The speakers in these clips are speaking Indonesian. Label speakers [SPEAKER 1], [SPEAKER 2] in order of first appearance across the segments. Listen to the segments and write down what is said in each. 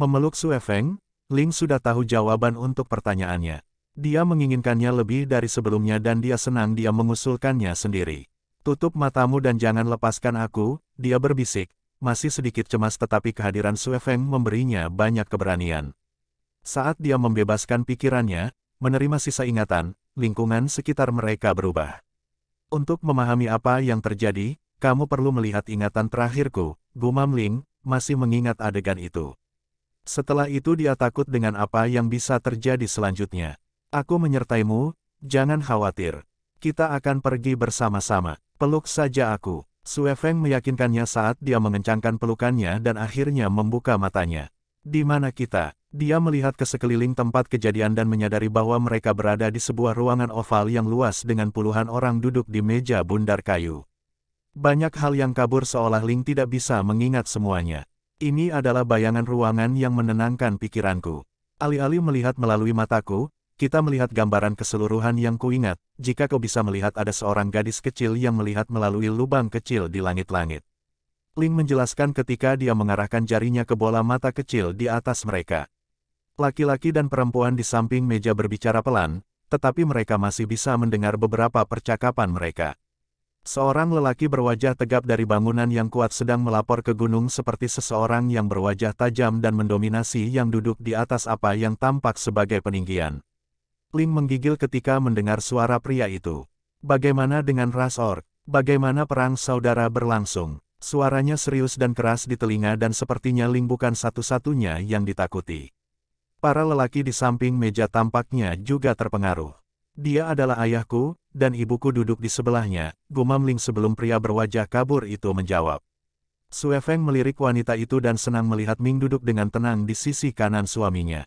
[SPEAKER 1] Memeluk Su Feng, Ling sudah tahu jawaban untuk pertanyaannya. Dia menginginkannya lebih dari sebelumnya dan dia senang dia mengusulkannya sendiri. Tutup matamu dan jangan lepaskan aku, dia berbisik, masih sedikit cemas tetapi kehadiran Su Feng memberinya banyak keberanian. Saat dia membebaskan pikirannya, menerima sisa ingatan, lingkungan sekitar mereka berubah. Untuk memahami apa yang terjadi, kamu perlu melihat ingatan terakhirku, gumam Ling, masih mengingat adegan itu. Setelah itu dia takut dengan apa yang bisa terjadi selanjutnya. Aku menyertaimu, jangan khawatir. Kita akan pergi bersama-sama. Peluk saja aku. Sue Feng meyakinkannya saat dia mengencangkan pelukannya dan akhirnya membuka matanya. Di mana kita? Dia melihat ke sekeliling tempat kejadian dan menyadari bahwa mereka berada di sebuah ruangan oval yang luas dengan puluhan orang duduk di meja bundar kayu. Banyak hal yang kabur seolah Ling tidak bisa mengingat semuanya. Ini adalah bayangan ruangan yang menenangkan pikiranku. Alih-alih melihat melalui mataku, kita melihat gambaran keseluruhan yang kuingat, jika kau bisa melihat ada seorang gadis kecil yang melihat melalui lubang kecil di langit-langit. Ling menjelaskan ketika dia mengarahkan jarinya ke bola mata kecil di atas mereka. Laki-laki dan perempuan di samping meja berbicara pelan, tetapi mereka masih bisa mendengar beberapa percakapan mereka. Seorang lelaki berwajah tegap dari bangunan yang kuat sedang melapor ke gunung seperti seseorang yang berwajah tajam dan mendominasi yang duduk di atas apa yang tampak sebagai peninggian. Ling menggigil ketika mendengar suara pria itu. Bagaimana dengan ras ork? Bagaimana perang saudara berlangsung? Suaranya serius dan keras di telinga dan sepertinya Ling bukan satu-satunya yang ditakuti. Para lelaki di samping meja tampaknya juga terpengaruh. Dia adalah ayahku, dan ibuku duduk di sebelahnya, Gumam Ling sebelum pria berwajah kabur itu menjawab. Sue Feng melirik wanita itu dan senang melihat Ming duduk dengan tenang di sisi kanan suaminya.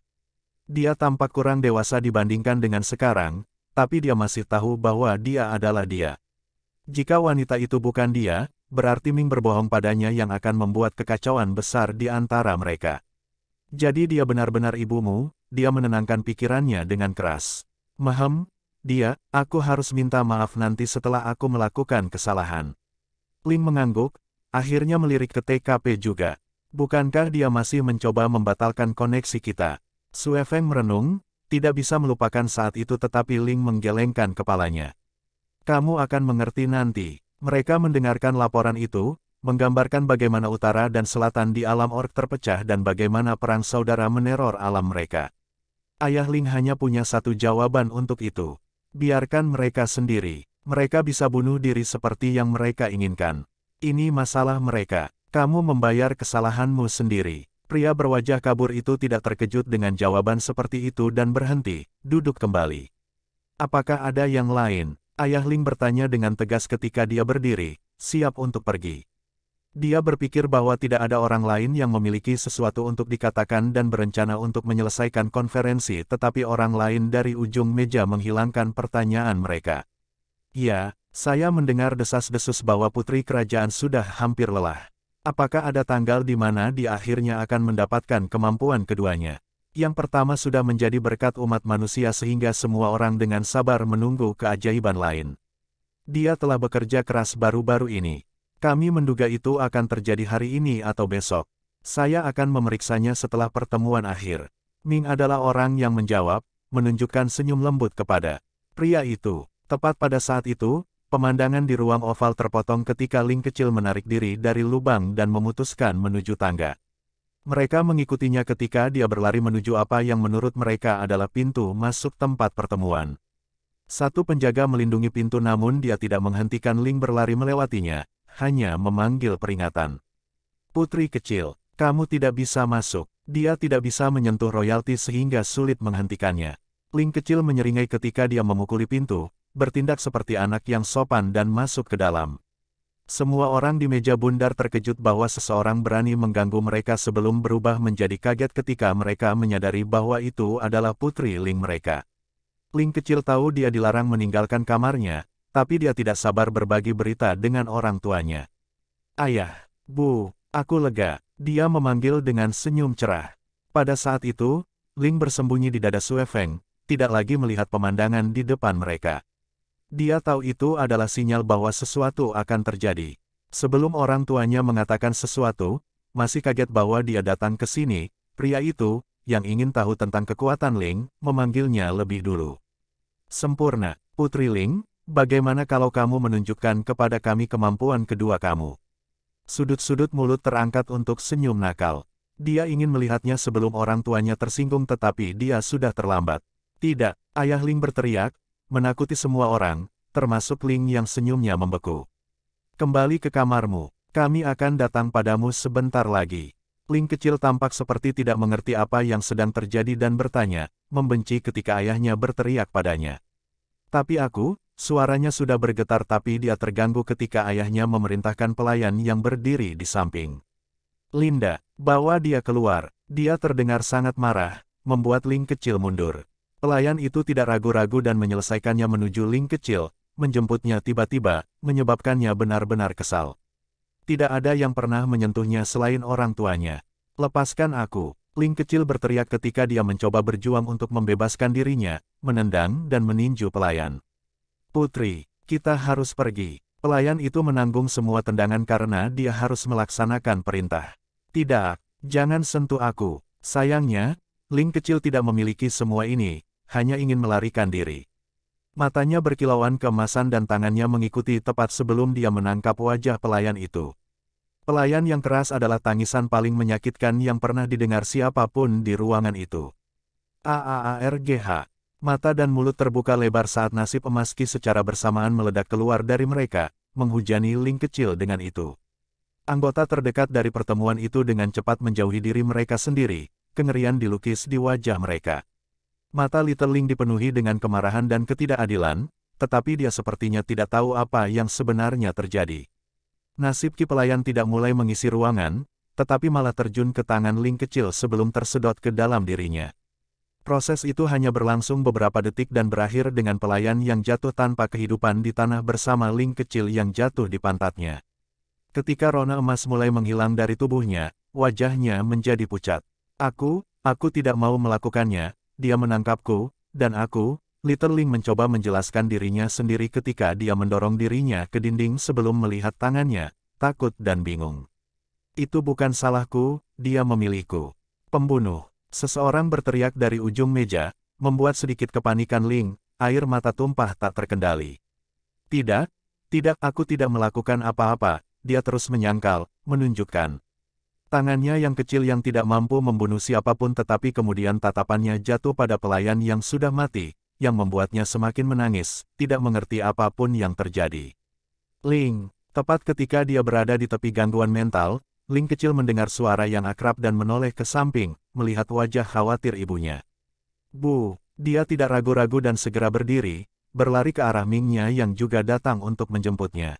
[SPEAKER 1] Dia tampak kurang dewasa dibandingkan dengan sekarang, tapi dia masih tahu bahwa dia adalah dia. Jika wanita itu bukan dia, berarti Ming berbohong padanya yang akan membuat kekacauan besar di antara mereka. Jadi dia benar-benar ibumu, dia menenangkan pikirannya dengan keras. Maham, dia, aku harus minta maaf nanti setelah aku melakukan kesalahan. Lin mengangguk, akhirnya melirik ke TKP juga. Bukankah dia masih mencoba membatalkan koneksi kita? Sue Feng merenung, tidak bisa melupakan saat itu tetapi Ling menggelengkan kepalanya. Kamu akan mengerti nanti. Mereka mendengarkan laporan itu, menggambarkan bagaimana utara dan selatan di alam ork terpecah dan bagaimana perang saudara meneror alam mereka. Ayah Ling hanya punya satu jawaban untuk itu. Biarkan mereka sendiri. Mereka bisa bunuh diri seperti yang mereka inginkan. Ini masalah mereka. Kamu membayar kesalahanmu sendiri. Pria berwajah kabur itu tidak terkejut dengan jawaban seperti itu dan berhenti, duduk kembali. Apakah ada yang lain? Ayah Ling bertanya dengan tegas ketika dia berdiri, siap untuk pergi. Dia berpikir bahwa tidak ada orang lain yang memiliki sesuatu untuk dikatakan dan berencana untuk menyelesaikan konferensi tetapi orang lain dari ujung meja menghilangkan pertanyaan mereka. Ya, saya mendengar desas-desus bahwa putri kerajaan sudah hampir lelah. Apakah ada tanggal di mana dia akhirnya akan mendapatkan kemampuan keduanya? Yang pertama sudah menjadi berkat umat manusia sehingga semua orang dengan sabar menunggu keajaiban lain. Dia telah bekerja keras baru-baru ini. Kami menduga itu akan terjadi hari ini atau besok. Saya akan memeriksanya setelah pertemuan akhir. Ming adalah orang yang menjawab, menunjukkan senyum lembut kepada pria itu. Tepat pada saat itu, pemandangan di ruang oval terpotong ketika Ling kecil menarik diri dari lubang dan memutuskan menuju tangga. Mereka mengikutinya ketika dia berlari menuju apa yang menurut mereka adalah pintu masuk tempat pertemuan. Satu penjaga melindungi pintu namun dia tidak menghentikan Ling berlari melewatinya, hanya memanggil peringatan. Putri kecil, kamu tidak bisa masuk. Dia tidak bisa menyentuh royalti sehingga sulit menghentikannya. Ling kecil menyeringai ketika dia memukuli pintu, bertindak seperti anak yang sopan dan masuk ke dalam. Semua orang di meja bundar terkejut bahwa seseorang berani mengganggu mereka sebelum berubah menjadi kaget ketika mereka menyadari bahwa itu adalah putri Ling mereka. Ling kecil tahu dia dilarang meninggalkan kamarnya, tapi dia tidak sabar berbagi berita dengan orang tuanya. Ayah, Bu, aku lega, dia memanggil dengan senyum cerah. Pada saat itu, Ling bersembunyi di dada Sue Feng, tidak lagi melihat pemandangan di depan mereka. Dia tahu itu adalah sinyal bahwa sesuatu akan terjadi. Sebelum orang tuanya mengatakan sesuatu, masih kaget bahwa dia datang ke sini, pria itu, yang ingin tahu tentang kekuatan Ling, memanggilnya lebih dulu. Sempurna, Putri Ling, Bagaimana kalau kamu menunjukkan kepada kami kemampuan kedua kamu? Sudut-sudut mulut terangkat untuk senyum nakal. Dia ingin melihatnya sebelum orang tuanya tersinggung tetapi dia sudah terlambat. Tidak, ayah Ling berteriak, menakuti semua orang, termasuk Ling yang senyumnya membeku. Kembali ke kamarmu, kami akan datang padamu sebentar lagi. Ling kecil tampak seperti tidak mengerti apa yang sedang terjadi dan bertanya, membenci ketika ayahnya berteriak padanya. Tapi aku, Suaranya sudah bergetar tapi dia terganggu ketika ayahnya memerintahkan pelayan yang berdiri di samping. Linda, bawa dia keluar. Dia terdengar sangat marah, membuat Ling kecil mundur. Pelayan itu tidak ragu-ragu dan menyelesaikannya menuju Ling kecil, menjemputnya tiba-tiba, menyebabkannya benar-benar kesal. Tidak ada yang pernah menyentuhnya selain orang tuanya. Lepaskan aku, Ling kecil berteriak ketika dia mencoba berjuang untuk membebaskan dirinya, menendang dan meninju pelayan. Putri, kita harus pergi. Pelayan itu menanggung semua tendangan karena dia harus melaksanakan perintah. Tidak, jangan sentuh aku. Sayangnya, Ling kecil tidak memiliki semua ini, hanya ingin melarikan diri. Matanya berkilauan kemasan dan tangannya mengikuti tepat sebelum dia menangkap wajah pelayan itu. Pelayan yang keras adalah tangisan paling menyakitkan yang pernah didengar siapapun di ruangan itu. AARGH, Mata dan mulut terbuka lebar saat nasib emas Ki secara bersamaan meledak keluar dari mereka, menghujani Ling kecil dengan itu. Anggota terdekat dari pertemuan itu dengan cepat menjauhi diri mereka sendiri, kengerian dilukis di wajah mereka. Mata Little Ling dipenuhi dengan kemarahan dan ketidakadilan, tetapi dia sepertinya tidak tahu apa yang sebenarnya terjadi. Nasib Ki Pelayan tidak mulai mengisi ruangan, tetapi malah terjun ke tangan Ling kecil sebelum tersedot ke dalam dirinya. Proses itu hanya berlangsung beberapa detik dan berakhir dengan pelayan yang jatuh tanpa kehidupan di tanah bersama Ling kecil yang jatuh di pantatnya. Ketika rona emas mulai menghilang dari tubuhnya, wajahnya menjadi pucat. Aku, aku tidak mau melakukannya, dia menangkapku, dan aku, Little Ling mencoba menjelaskan dirinya sendiri ketika dia mendorong dirinya ke dinding sebelum melihat tangannya, takut dan bingung. Itu bukan salahku, dia memilihku. Pembunuh. Seseorang berteriak dari ujung meja, membuat sedikit kepanikan Ling, air mata tumpah tak terkendali. Tidak, tidak aku tidak melakukan apa-apa, dia terus menyangkal, menunjukkan. Tangannya yang kecil yang tidak mampu membunuh siapapun tetapi kemudian tatapannya jatuh pada pelayan yang sudah mati, yang membuatnya semakin menangis, tidak mengerti apapun yang terjadi. Ling, tepat ketika dia berada di tepi gangguan mental, Ling kecil mendengar suara yang akrab dan menoleh ke samping, melihat wajah khawatir ibunya. Bu, dia tidak ragu-ragu dan segera berdiri, berlari ke arah Mingnya yang juga datang untuk menjemputnya.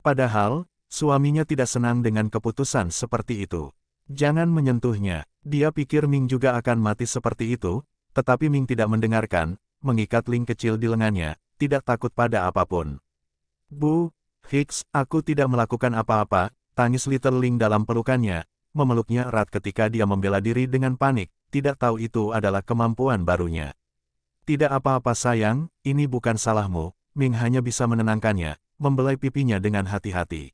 [SPEAKER 1] Padahal, suaminya tidak senang dengan keputusan seperti itu. Jangan menyentuhnya, dia pikir Ming juga akan mati seperti itu, tetapi Ming tidak mendengarkan, mengikat Ling kecil di lengannya, tidak takut pada apapun. Bu, Hicks, aku tidak melakukan apa-apa, Tangis Little Ling dalam pelukannya, memeluknya erat ketika dia membela diri dengan panik, tidak tahu itu adalah kemampuan barunya. Tidak apa-apa sayang, ini bukan salahmu, Ming hanya bisa menenangkannya, membelai pipinya dengan hati-hati.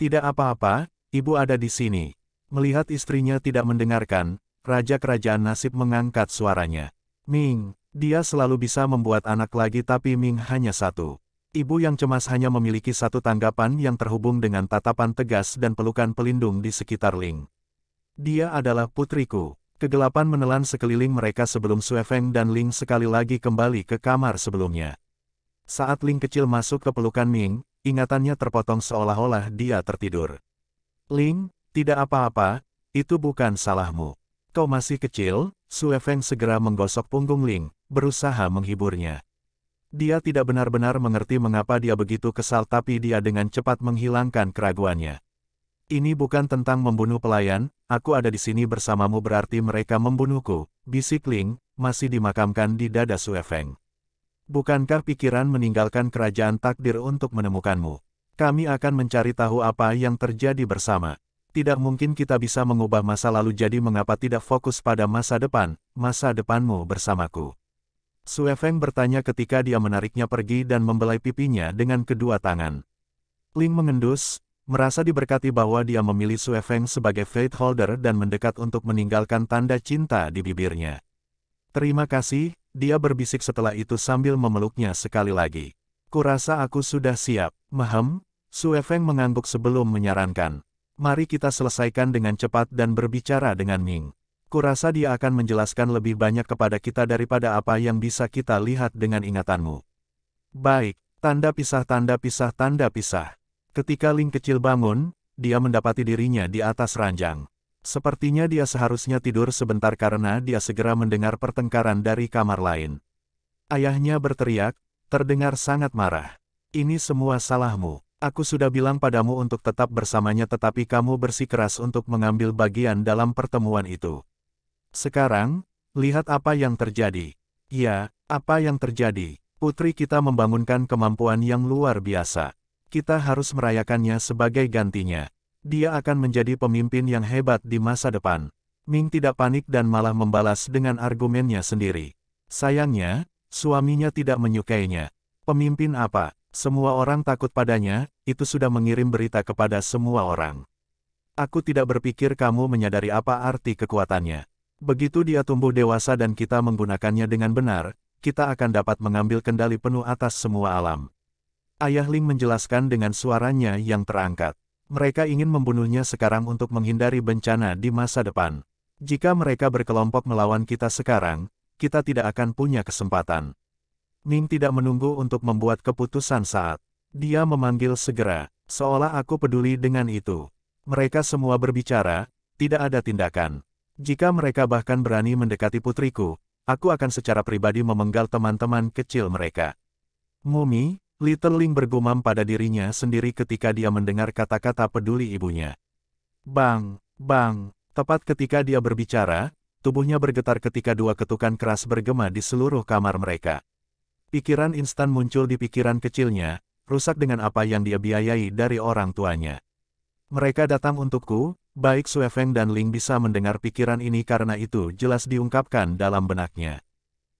[SPEAKER 1] Tidak apa-apa, ibu ada di sini. Melihat istrinya tidak mendengarkan, Raja Kerajaan Nasib mengangkat suaranya. Ming, dia selalu bisa membuat anak lagi tapi Ming hanya satu. Ibu yang cemas hanya memiliki satu tanggapan yang terhubung dengan tatapan tegas dan pelukan pelindung di sekitar Ling. Dia adalah putriku. Kegelapan menelan sekeliling mereka sebelum Suefeng dan Ling sekali lagi kembali ke kamar sebelumnya. Saat Ling kecil masuk ke pelukan Ming, ingatannya terpotong seolah-olah dia tertidur. Ling, tidak apa-apa, itu bukan salahmu. Kau masih kecil, Suefeng segera menggosok punggung Ling, berusaha menghiburnya. Dia tidak benar-benar mengerti mengapa dia begitu kesal tapi dia dengan cepat menghilangkan keraguannya. Ini bukan tentang membunuh pelayan, aku ada di sini bersamamu berarti mereka membunuhku, bisik Ling, masih dimakamkan di dada Suefeng. Bukankah pikiran meninggalkan kerajaan takdir untuk menemukanmu? Kami akan mencari tahu apa yang terjadi bersama. Tidak mungkin kita bisa mengubah masa lalu jadi mengapa tidak fokus pada masa depan, masa depanmu bersamaku. Sue Feng bertanya ketika dia menariknya pergi dan membelai pipinya dengan kedua tangan. Ling mengendus, merasa diberkati bahwa dia memilih Sue Feng sebagai faith Holder dan mendekat untuk meninggalkan tanda cinta di bibirnya. Terima kasih, dia berbisik setelah itu sambil memeluknya sekali lagi. Kurasa aku sudah siap, mehem, Sue Feng mengangguk sebelum menyarankan. Mari kita selesaikan dengan cepat dan berbicara dengan Ming. Kurasa dia akan menjelaskan lebih banyak kepada kita daripada apa yang bisa kita lihat dengan ingatanmu. Baik, tanda pisah tanda pisah tanda pisah. Ketika Ling kecil bangun, dia mendapati dirinya di atas ranjang. Sepertinya dia seharusnya tidur sebentar karena dia segera mendengar pertengkaran dari kamar lain. Ayahnya berteriak, terdengar sangat marah. Ini semua salahmu. Aku sudah bilang padamu untuk tetap bersamanya tetapi kamu bersikeras untuk mengambil bagian dalam pertemuan itu. Sekarang, lihat apa yang terjadi. Ya, apa yang terjadi? Putri kita membangunkan kemampuan yang luar biasa. Kita harus merayakannya sebagai gantinya. Dia akan menjadi pemimpin yang hebat di masa depan. Ming tidak panik dan malah membalas dengan argumennya sendiri. Sayangnya, suaminya tidak menyukainya. Pemimpin apa? Semua orang takut padanya, itu sudah mengirim berita kepada semua orang. Aku tidak berpikir kamu menyadari apa arti kekuatannya. Begitu dia tumbuh dewasa dan kita menggunakannya dengan benar, kita akan dapat mengambil kendali penuh atas semua alam. Ayah Ling menjelaskan dengan suaranya yang terangkat. Mereka ingin membunuhnya sekarang untuk menghindari bencana di masa depan. Jika mereka berkelompok melawan kita sekarang, kita tidak akan punya kesempatan. Ning tidak menunggu untuk membuat keputusan saat dia memanggil segera, seolah aku peduli dengan itu. Mereka semua berbicara, tidak ada tindakan. Jika mereka bahkan berani mendekati putriku, aku akan secara pribadi memenggal teman-teman kecil mereka. Mumi, Little Ling bergumam pada dirinya sendiri ketika dia mendengar kata-kata peduli ibunya. Bang, bang, tepat ketika dia berbicara, tubuhnya bergetar ketika dua ketukan keras bergema di seluruh kamar mereka. Pikiran instan muncul di pikiran kecilnya, rusak dengan apa yang dia biayai dari orang tuanya. Mereka datang untukku, Baik Suefeng dan Ling bisa mendengar pikiran ini karena itu jelas diungkapkan dalam benaknya.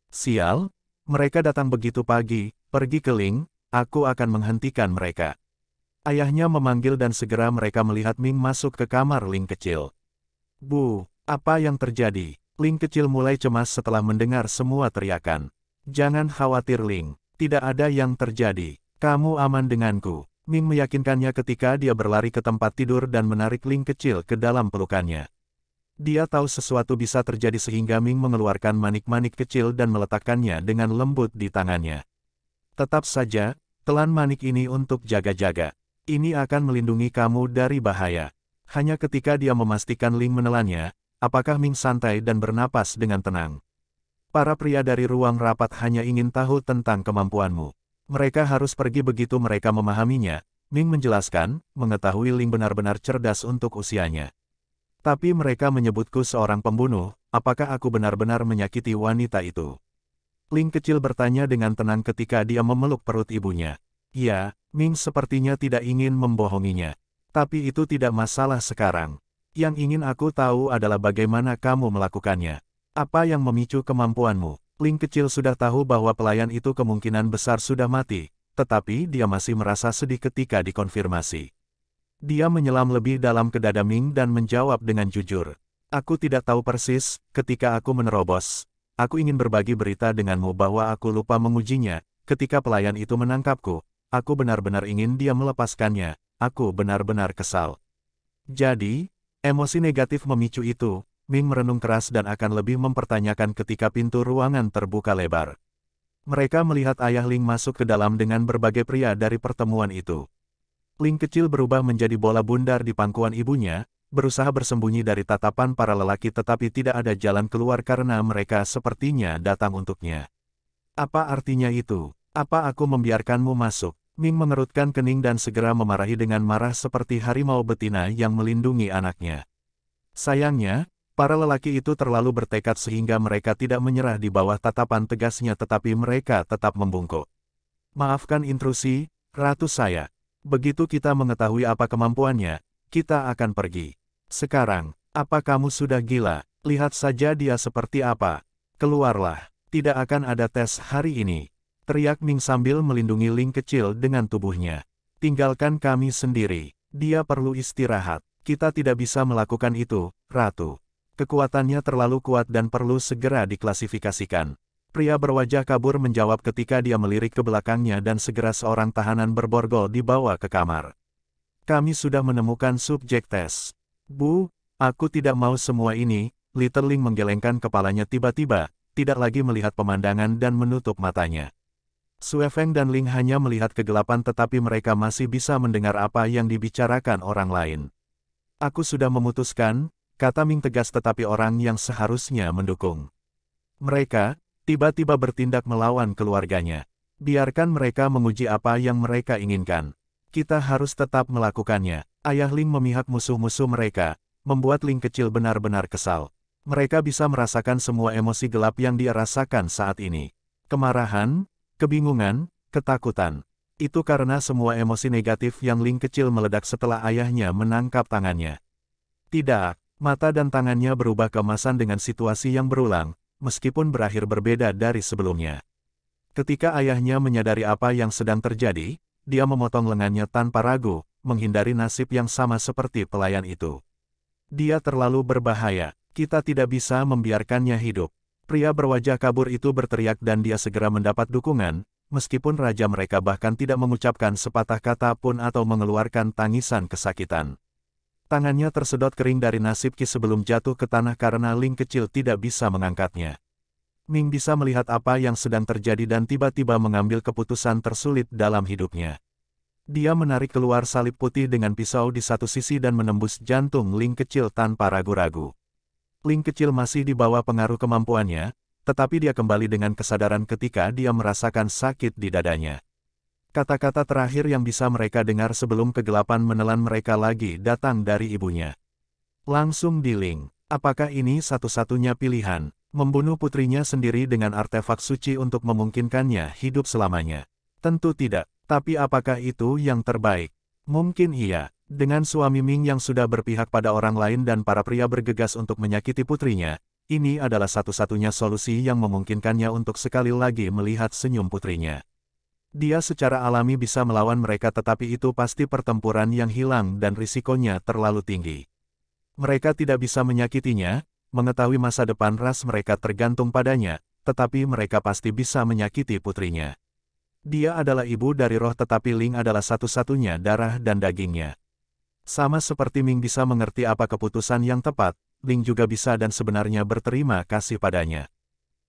[SPEAKER 1] Sial, mereka datang begitu pagi, pergi ke Ling, aku akan menghentikan mereka. Ayahnya memanggil dan segera mereka melihat Ming masuk ke kamar Ling kecil. Bu, apa yang terjadi? Ling kecil mulai cemas setelah mendengar semua teriakan. Jangan khawatir Ling, tidak ada yang terjadi. Kamu aman denganku. Ming meyakinkannya ketika dia berlari ke tempat tidur dan menarik Ling kecil ke dalam pelukannya. Dia tahu sesuatu bisa terjadi sehingga Ming mengeluarkan manik-manik kecil dan meletakkannya dengan lembut di tangannya. Tetap saja, telan manik ini untuk jaga-jaga. Ini akan melindungi kamu dari bahaya. Hanya ketika dia memastikan Ling menelannya, apakah Ming santai dan bernapas dengan tenang. Para pria dari ruang rapat hanya ingin tahu tentang kemampuanmu. Mereka harus pergi begitu mereka memahaminya, Ming menjelaskan, mengetahui Ling benar-benar cerdas untuk usianya. Tapi mereka menyebutku seorang pembunuh, apakah aku benar-benar menyakiti wanita itu? Ling kecil bertanya dengan tenang ketika dia memeluk perut ibunya. Ya, Ming sepertinya tidak ingin membohonginya. Tapi itu tidak masalah sekarang. Yang ingin aku tahu adalah bagaimana kamu melakukannya. Apa yang memicu kemampuanmu? Ling kecil sudah tahu bahwa pelayan itu kemungkinan besar sudah mati, tetapi dia masih merasa sedih ketika dikonfirmasi. Dia menyelam lebih dalam ke dada Ming dan menjawab dengan jujur. Aku tidak tahu persis, ketika aku menerobos. Aku ingin berbagi berita denganmu bahwa aku lupa mengujinya, ketika pelayan itu menangkapku. Aku benar-benar ingin dia melepaskannya, aku benar-benar kesal. Jadi, emosi negatif memicu itu, Ming merenung keras dan akan lebih mempertanyakan ketika pintu ruangan terbuka lebar. Mereka melihat ayah Ling masuk ke dalam dengan berbagai pria dari pertemuan itu. Ling kecil berubah menjadi bola bundar di pangkuan ibunya, berusaha bersembunyi dari tatapan para lelaki tetapi tidak ada jalan keluar karena mereka sepertinya datang untuknya. Apa artinya itu? Apa aku membiarkanmu masuk? Ming mengerutkan kening dan segera memarahi dengan marah seperti harimau betina yang melindungi anaknya. Sayangnya, Para lelaki itu terlalu bertekad sehingga mereka tidak menyerah di bawah tatapan tegasnya tetapi mereka tetap membungkuk. Maafkan intrusi, Ratu saya. Begitu kita mengetahui apa kemampuannya, kita akan pergi. Sekarang, apa kamu sudah gila? Lihat saja dia seperti apa. Keluarlah, tidak akan ada tes hari ini. Teriak Ming sambil melindungi Ling kecil dengan tubuhnya. Tinggalkan kami sendiri. Dia perlu istirahat. Kita tidak bisa melakukan itu, Ratu. Kekuatannya terlalu kuat dan perlu segera diklasifikasikan. Pria berwajah kabur menjawab ketika dia melirik ke belakangnya dan segera seorang tahanan berborgol dibawa ke kamar. Kami sudah menemukan subjek tes. Bu, aku tidak mau semua ini, Ling menggelengkan kepalanya tiba-tiba, tidak lagi melihat pemandangan dan menutup matanya. Suefeng dan Ling hanya melihat kegelapan tetapi mereka masih bisa mendengar apa yang dibicarakan orang lain. Aku sudah memutuskan, kata Ming tegas tetapi orang yang seharusnya mendukung. Mereka, tiba-tiba bertindak melawan keluarganya. Biarkan mereka menguji apa yang mereka inginkan. Kita harus tetap melakukannya. Ayah Ling memihak musuh-musuh mereka, membuat Ling kecil benar-benar kesal. Mereka bisa merasakan semua emosi gelap yang dia rasakan saat ini. Kemarahan, kebingungan, ketakutan. Itu karena semua emosi negatif yang Ling kecil meledak setelah ayahnya menangkap tangannya. Tidak, Mata dan tangannya berubah kemasan dengan situasi yang berulang, meskipun berakhir berbeda dari sebelumnya. Ketika ayahnya menyadari apa yang sedang terjadi, dia memotong lengannya tanpa ragu, menghindari nasib yang sama seperti pelayan itu. Dia terlalu berbahaya, kita tidak bisa membiarkannya hidup. Pria berwajah kabur itu berteriak dan dia segera mendapat dukungan, meskipun raja mereka bahkan tidak mengucapkan sepatah kata pun atau mengeluarkan tangisan kesakitan. Tangannya tersedot kering dari nasib Ki sebelum jatuh ke tanah karena Ling kecil tidak bisa mengangkatnya. Ming bisa melihat apa yang sedang terjadi dan tiba-tiba mengambil keputusan tersulit dalam hidupnya. Dia menarik keluar salib putih dengan pisau di satu sisi dan menembus jantung Ling kecil tanpa ragu-ragu. Ling kecil masih di bawah pengaruh kemampuannya, tetapi dia kembali dengan kesadaran ketika dia merasakan sakit di dadanya. Kata-kata terakhir yang bisa mereka dengar sebelum kegelapan menelan mereka lagi datang dari ibunya. Langsung diling, apakah ini satu-satunya pilihan, membunuh putrinya sendiri dengan artefak suci untuk memungkinkannya hidup selamanya? Tentu tidak, tapi apakah itu yang terbaik? Mungkin iya, dengan suami Ming yang sudah berpihak pada orang lain dan para pria bergegas untuk menyakiti putrinya, ini adalah satu-satunya solusi yang memungkinkannya untuk sekali lagi melihat senyum putrinya. Dia secara alami bisa melawan mereka tetapi itu pasti pertempuran yang hilang dan risikonya terlalu tinggi. Mereka tidak bisa menyakitinya, mengetahui masa depan ras mereka tergantung padanya, tetapi mereka pasti bisa menyakiti putrinya. Dia adalah ibu dari roh tetapi Ling adalah satu-satunya darah dan dagingnya. Sama seperti Ming bisa mengerti apa keputusan yang tepat, Ling juga bisa dan sebenarnya berterima kasih padanya.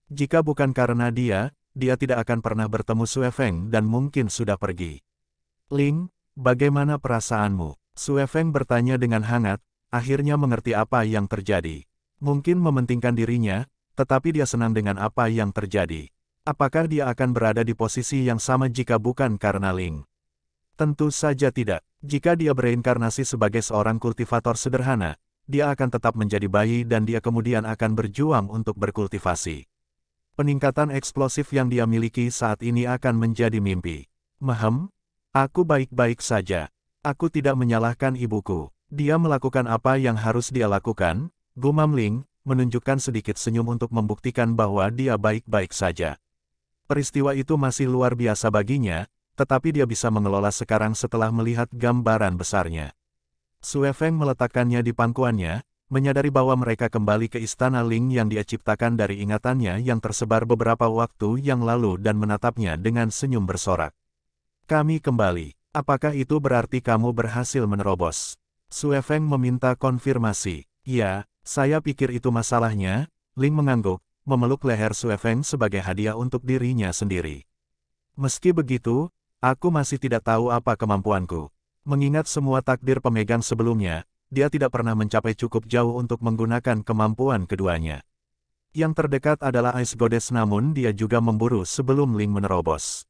[SPEAKER 1] Jika bukan karena dia, dia tidak akan pernah bertemu Sue Feng dan mungkin sudah pergi. Ling, bagaimana perasaanmu? Sue Feng bertanya dengan hangat, akhirnya mengerti apa yang terjadi. Mungkin mementingkan dirinya, tetapi dia senang dengan apa yang terjadi. Apakah dia akan berada di posisi yang sama jika bukan karena Ling? Tentu saja tidak. Jika dia bereinkarnasi sebagai seorang kultivator sederhana, dia akan tetap menjadi bayi dan dia kemudian akan berjuang untuk berkultivasi. Peningkatan eksplosif yang dia miliki saat ini akan menjadi mimpi. Mahem, aku baik-baik saja. Aku tidak menyalahkan ibuku. Dia melakukan apa yang harus dia lakukan, gumam Ling, menunjukkan sedikit senyum untuk membuktikan bahwa dia baik-baik saja. Peristiwa itu masih luar biasa baginya, tetapi dia bisa mengelola sekarang setelah melihat gambaran besarnya. Sue Feng meletakkannya di pangkuannya, menyadari bahwa mereka kembali ke istana Ling yang dia ciptakan dari ingatannya yang tersebar beberapa waktu yang lalu dan menatapnya dengan senyum bersorak. Kami kembali. Apakah itu berarti kamu berhasil menerobos? Sue Feng meminta konfirmasi. Ya, saya pikir itu masalahnya. Ling mengangguk, memeluk leher Sue Feng sebagai hadiah untuk dirinya sendiri. Meski begitu, aku masih tidak tahu apa kemampuanku. Mengingat semua takdir pemegang sebelumnya, dia tidak pernah mencapai cukup jauh untuk menggunakan kemampuan keduanya. Yang terdekat adalah Ice Goddess namun dia juga memburu sebelum Ling menerobos.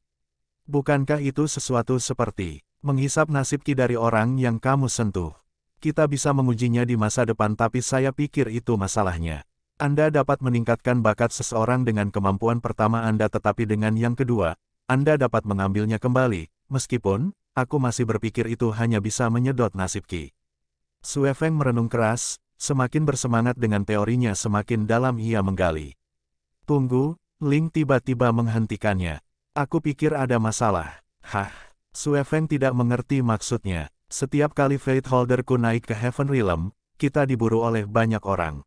[SPEAKER 1] Bukankah itu sesuatu seperti menghisap nasib ki dari orang yang kamu sentuh? Kita bisa mengujinya di masa depan tapi saya pikir itu masalahnya. Anda dapat meningkatkan bakat seseorang dengan kemampuan pertama Anda tetapi dengan yang kedua, Anda dapat mengambilnya kembali, meskipun, aku masih berpikir itu hanya bisa menyedot nasib Ki. Feng merenung keras, semakin bersemangat dengan teorinya semakin dalam ia menggali. Tunggu, Ling tiba-tiba menghentikannya. Aku pikir ada masalah. Hah, Feng tidak mengerti maksudnya. Setiap kali Fate Holderku naik ke Heaven Realm, kita diburu oleh banyak orang.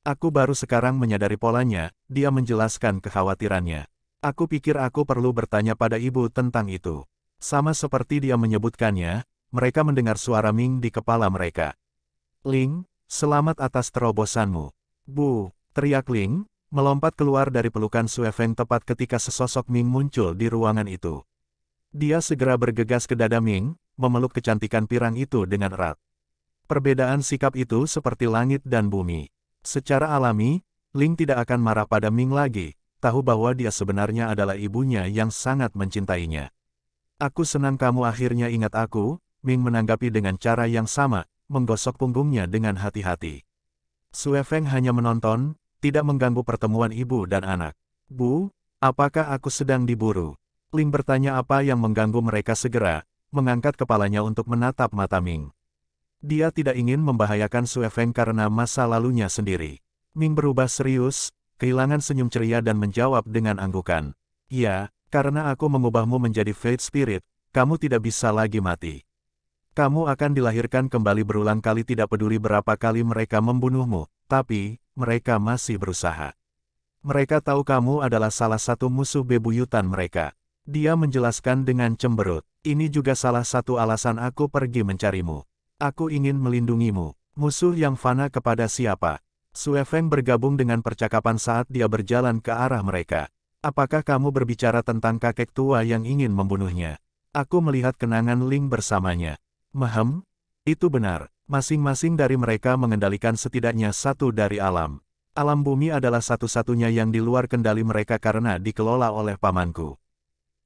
[SPEAKER 1] Aku baru sekarang menyadari polanya, dia menjelaskan kekhawatirannya. Aku pikir aku perlu bertanya pada ibu tentang itu. Sama seperti dia menyebutkannya, mereka mendengar suara Ming di kepala mereka. Ling, selamat atas terobosanmu. Bu, teriak Ling, melompat keluar dari pelukan Sue Feng tepat ketika sesosok Ming muncul di ruangan itu. Dia segera bergegas ke dada Ming, memeluk kecantikan pirang itu dengan erat. Perbedaan sikap itu seperti langit dan bumi. Secara alami, Ling tidak akan marah pada Ming lagi, tahu bahwa dia sebenarnya adalah ibunya yang sangat mencintainya. Aku senang kamu akhirnya ingat aku, Ming menanggapi dengan cara yang sama, menggosok punggungnya dengan hati-hati. Sue Feng hanya menonton, tidak mengganggu pertemuan ibu dan anak. Bu, apakah aku sedang diburu? Ling bertanya apa yang mengganggu mereka segera, mengangkat kepalanya untuk menatap mata Ming. Dia tidak ingin membahayakan Sue Feng karena masa lalunya sendiri. Ming berubah serius, kehilangan senyum ceria dan menjawab dengan anggukan. Ya, karena aku mengubahmu menjadi Fate Spirit, kamu tidak bisa lagi mati. Kamu akan dilahirkan kembali berulang kali tidak peduli berapa kali mereka membunuhmu, tapi, mereka masih berusaha. Mereka tahu kamu adalah salah satu musuh bebuyutan mereka. Dia menjelaskan dengan cemberut, ini juga salah satu alasan aku pergi mencarimu. Aku ingin melindungimu. Musuh yang fana kepada siapa? Suefeng bergabung dengan percakapan saat dia berjalan ke arah mereka. Apakah kamu berbicara tentang kakek tua yang ingin membunuhnya? Aku melihat kenangan Ling bersamanya. Mahem? Itu benar. Masing-masing dari mereka mengendalikan setidaknya satu dari alam. Alam bumi adalah satu-satunya yang di luar kendali mereka karena dikelola oleh pamanku.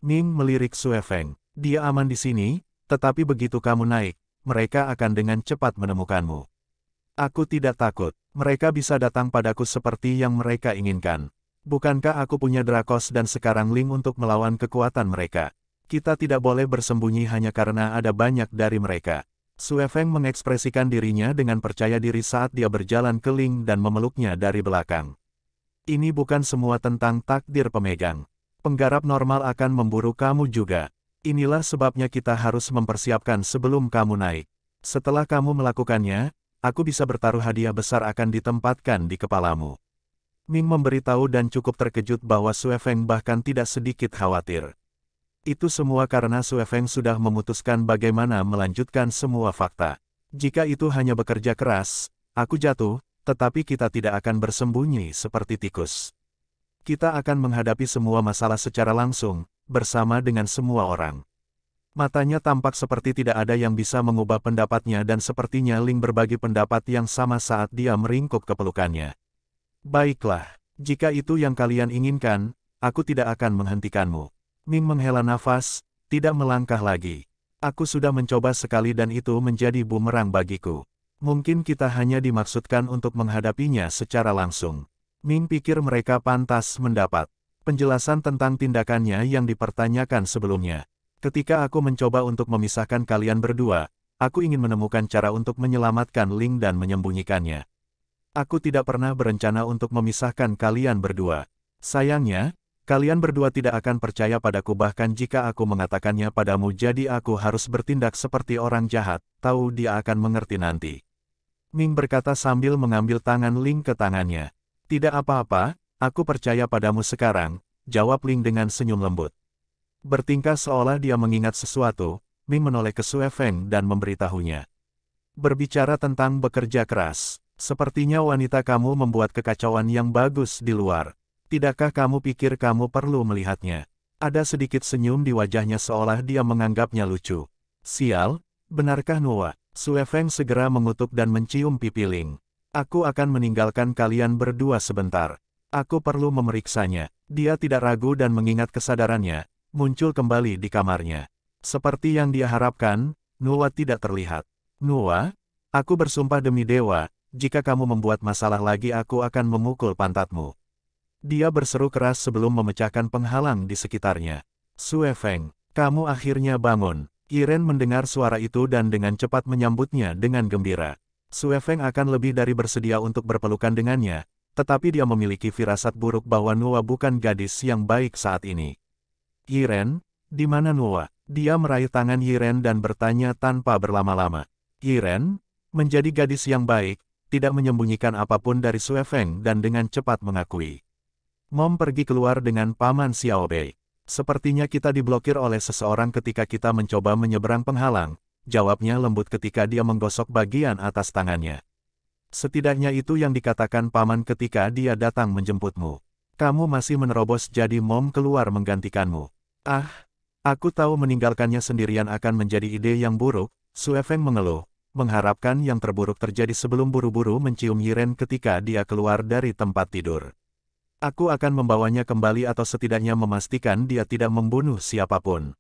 [SPEAKER 1] Ning melirik Suefeng. Dia aman di sini, tetapi begitu kamu naik, mereka akan dengan cepat menemukanmu. Aku tidak takut. Mereka bisa datang padaku seperti yang mereka inginkan. Bukankah aku punya Drakos dan sekarang Ling untuk melawan kekuatan mereka? Kita tidak boleh bersembunyi hanya karena ada banyak dari mereka. Sue Feng mengekspresikan dirinya dengan percaya diri saat dia berjalan Ling dan memeluknya dari belakang. Ini bukan semua tentang takdir pemegang. Penggarap normal akan memburu kamu juga. Inilah sebabnya kita harus mempersiapkan sebelum kamu naik. Setelah kamu melakukannya, aku bisa bertaruh hadiah besar akan ditempatkan di kepalamu. Ming memberitahu dan cukup terkejut bahwa Sue Feng bahkan tidak sedikit khawatir. Itu semua karena Su Feng sudah memutuskan bagaimana melanjutkan semua fakta. Jika itu hanya bekerja keras, aku jatuh, tetapi kita tidak akan bersembunyi seperti tikus. Kita akan menghadapi semua masalah secara langsung, bersama dengan semua orang. Matanya tampak seperti tidak ada yang bisa mengubah pendapatnya dan sepertinya Ling berbagi pendapat yang sama saat dia meringkuk ke pelukannya. Baiklah, jika itu yang kalian inginkan, aku tidak akan menghentikanmu. Ming menghela nafas, tidak melangkah lagi. Aku sudah mencoba sekali dan itu menjadi bumerang bagiku. Mungkin kita hanya dimaksudkan untuk menghadapinya secara langsung. Ming pikir mereka pantas mendapat penjelasan tentang tindakannya yang dipertanyakan sebelumnya. Ketika aku mencoba untuk memisahkan kalian berdua, aku ingin menemukan cara untuk menyelamatkan Ling dan menyembunyikannya. Aku tidak pernah berencana untuk memisahkan kalian berdua. Sayangnya, Kalian berdua tidak akan percaya padaku bahkan jika aku mengatakannya padamu jadi aku harus bertindak seperti orang jahat, tahu dia akan mengerti nanti. Ming berkata sambil mengambil tangan Ling ke tangannya. Tidak apa-apa, aku percaya padamu sekarang, jawab Ling dengan senyum lembut. Bertingkah seolah dia mengingat sesuatu, Ming menoleh ke Sue Feng dan memberitahunya. Berbicara tentang bekerja keras, sepertinya wanita kamu membuat kekacauan yang bagus di luar. Tidakkah kamu pikir kamu perlu melihatnya? Ada sedikit senyum di wajahnya seolah dia menganggapnya lucu. Sial, benarkah Nuwa? Sue Feng segera mengutuk dan mencium pipi Ling. Aku akan meninggalkan kalian berdua sebentar. Aku perlu memeriksanya. Dia tidak ragu dan mengingat kesadarannya, muncul kembali di kamarnya. Seperti yang dia harapkan, Nuwa tidak terlihat. Nuwa, aku bersumpah demi dewa, jika kamu membuat masalah lagi aku akan memukul pantatmu. Dia berseru keras sebelum memecahkan penghalang di sekitarnya. Sue Feng, kamu akhirnya bangun. Iren mendengar suara itu dan dengan cepat menyambutnya dengan gembira. Sue Feng akan lebih dari bersedia untuk berpelukan dengannya, tetapi dia memiliki firasat buruk bahwa Nuwa bukan gadis yang baik saat ini. Iren, di mana Nuwa? Dia meraih tangan Yiren dan bertanya tanpa berlama-lama. Yiren, menjadi gadis yang baik, tidak menyembunyikan apapun dari Sue Feng dan dengan cepat mengakui. Mom pergi keluar dengan Paman Xiao Bei. Sepertinya kita diblokir oleh seseorang ketika kita mencoba menyeberang penghalang, jawabnya lembut ketika dia menggosok bagian atas tangannya. Setidaknya itu yang dikatakan Paman ketika dia datang menjemputmu. Kamu masih menerobos jadi Mom keluar menggantikanmu. Ah, aku tahu meninggalkannya sendirian akan menjadi ide yang buruk, Suefeng mengeluh, mengharapkan yang terburuk terjadi sebelum buru-buru mencium Yiren ketika dia keluar dari tempat tidur. Aku akan membawanya kembali atau setidaknya memastikan dia tidak membunuh siapapun.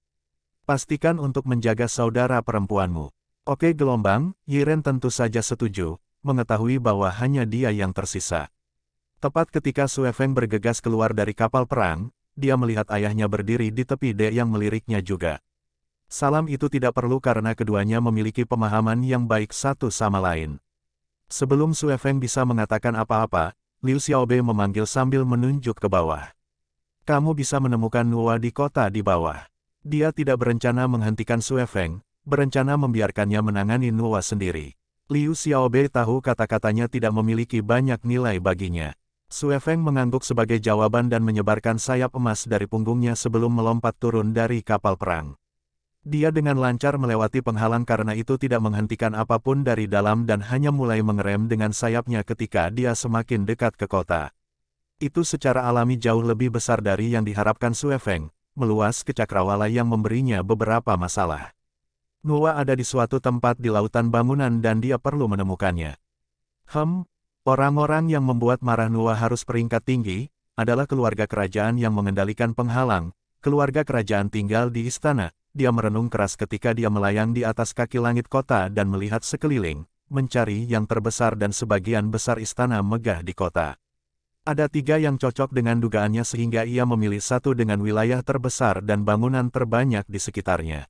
[SPEAKER 1] Pastikan untuk menjaga saudara perempuanmu. Oke gelombang, Yiren tentu saja setuju, mengetahui bahwa hanya dia yang tersisa. Tepat ketika Suefeng bergegas keluar dari kapal perang, dia melihat ayahnya berdiri di tepi dek yang meliriknya juga. Salam itu tidak perlu karena keduanya memiliki pemahaman yang baik satu sama lain. Sebelum Suefeng bisa mengatakan apa-apa, Liu Xiaobe memanggil sambil menunjuk ke bawah. Kamu bisa menemukan Nuwa di kota di bawah. Dia tidak berencana menghentikan Sue Feng, berencana membiarkannya menangani Nuwa sendiri. Liu Xiaobe tahu kata-katanya tidak memiliki banyak nilai baginya. Sue Feng mengangguk sebagai jawaban dan menyebarkan sayap emas dari punggungnya sebelum melompat turun dari kapal perang. Dia dengan lancar melewati penghalang karena itu tidak menghentikan apapun dari dalam dan hanya mulai mengerem dengan sayapnya ketika dia semakin dekat ke kota. Itu secara alami jauh lebih besar dari yang diharapkan Suefeng, meluas ke cakrawala yang memberinya beberapa masalah. Nuwa ada di suatu tempat di lautan bangunan dan dia perlu menemukannya. Hem, orang-orang yang membuat marah Nuwa harus peringkat tinggi, adalah keluarga kerajaan yang mengendalikan penghalang, keluarga kerajaan tinggal di istana, dia merenung keras ketika dia melayang di atas kaki langit kota dan melihat sekeliling, mencari yang terbesar dan sebagian besar istana megah di kota. Ada tiga yang cocok dengan dugaannya sehingga ia memilih satu dengan wilayah terbesar dan bangunan terbanyak di sekitarnya.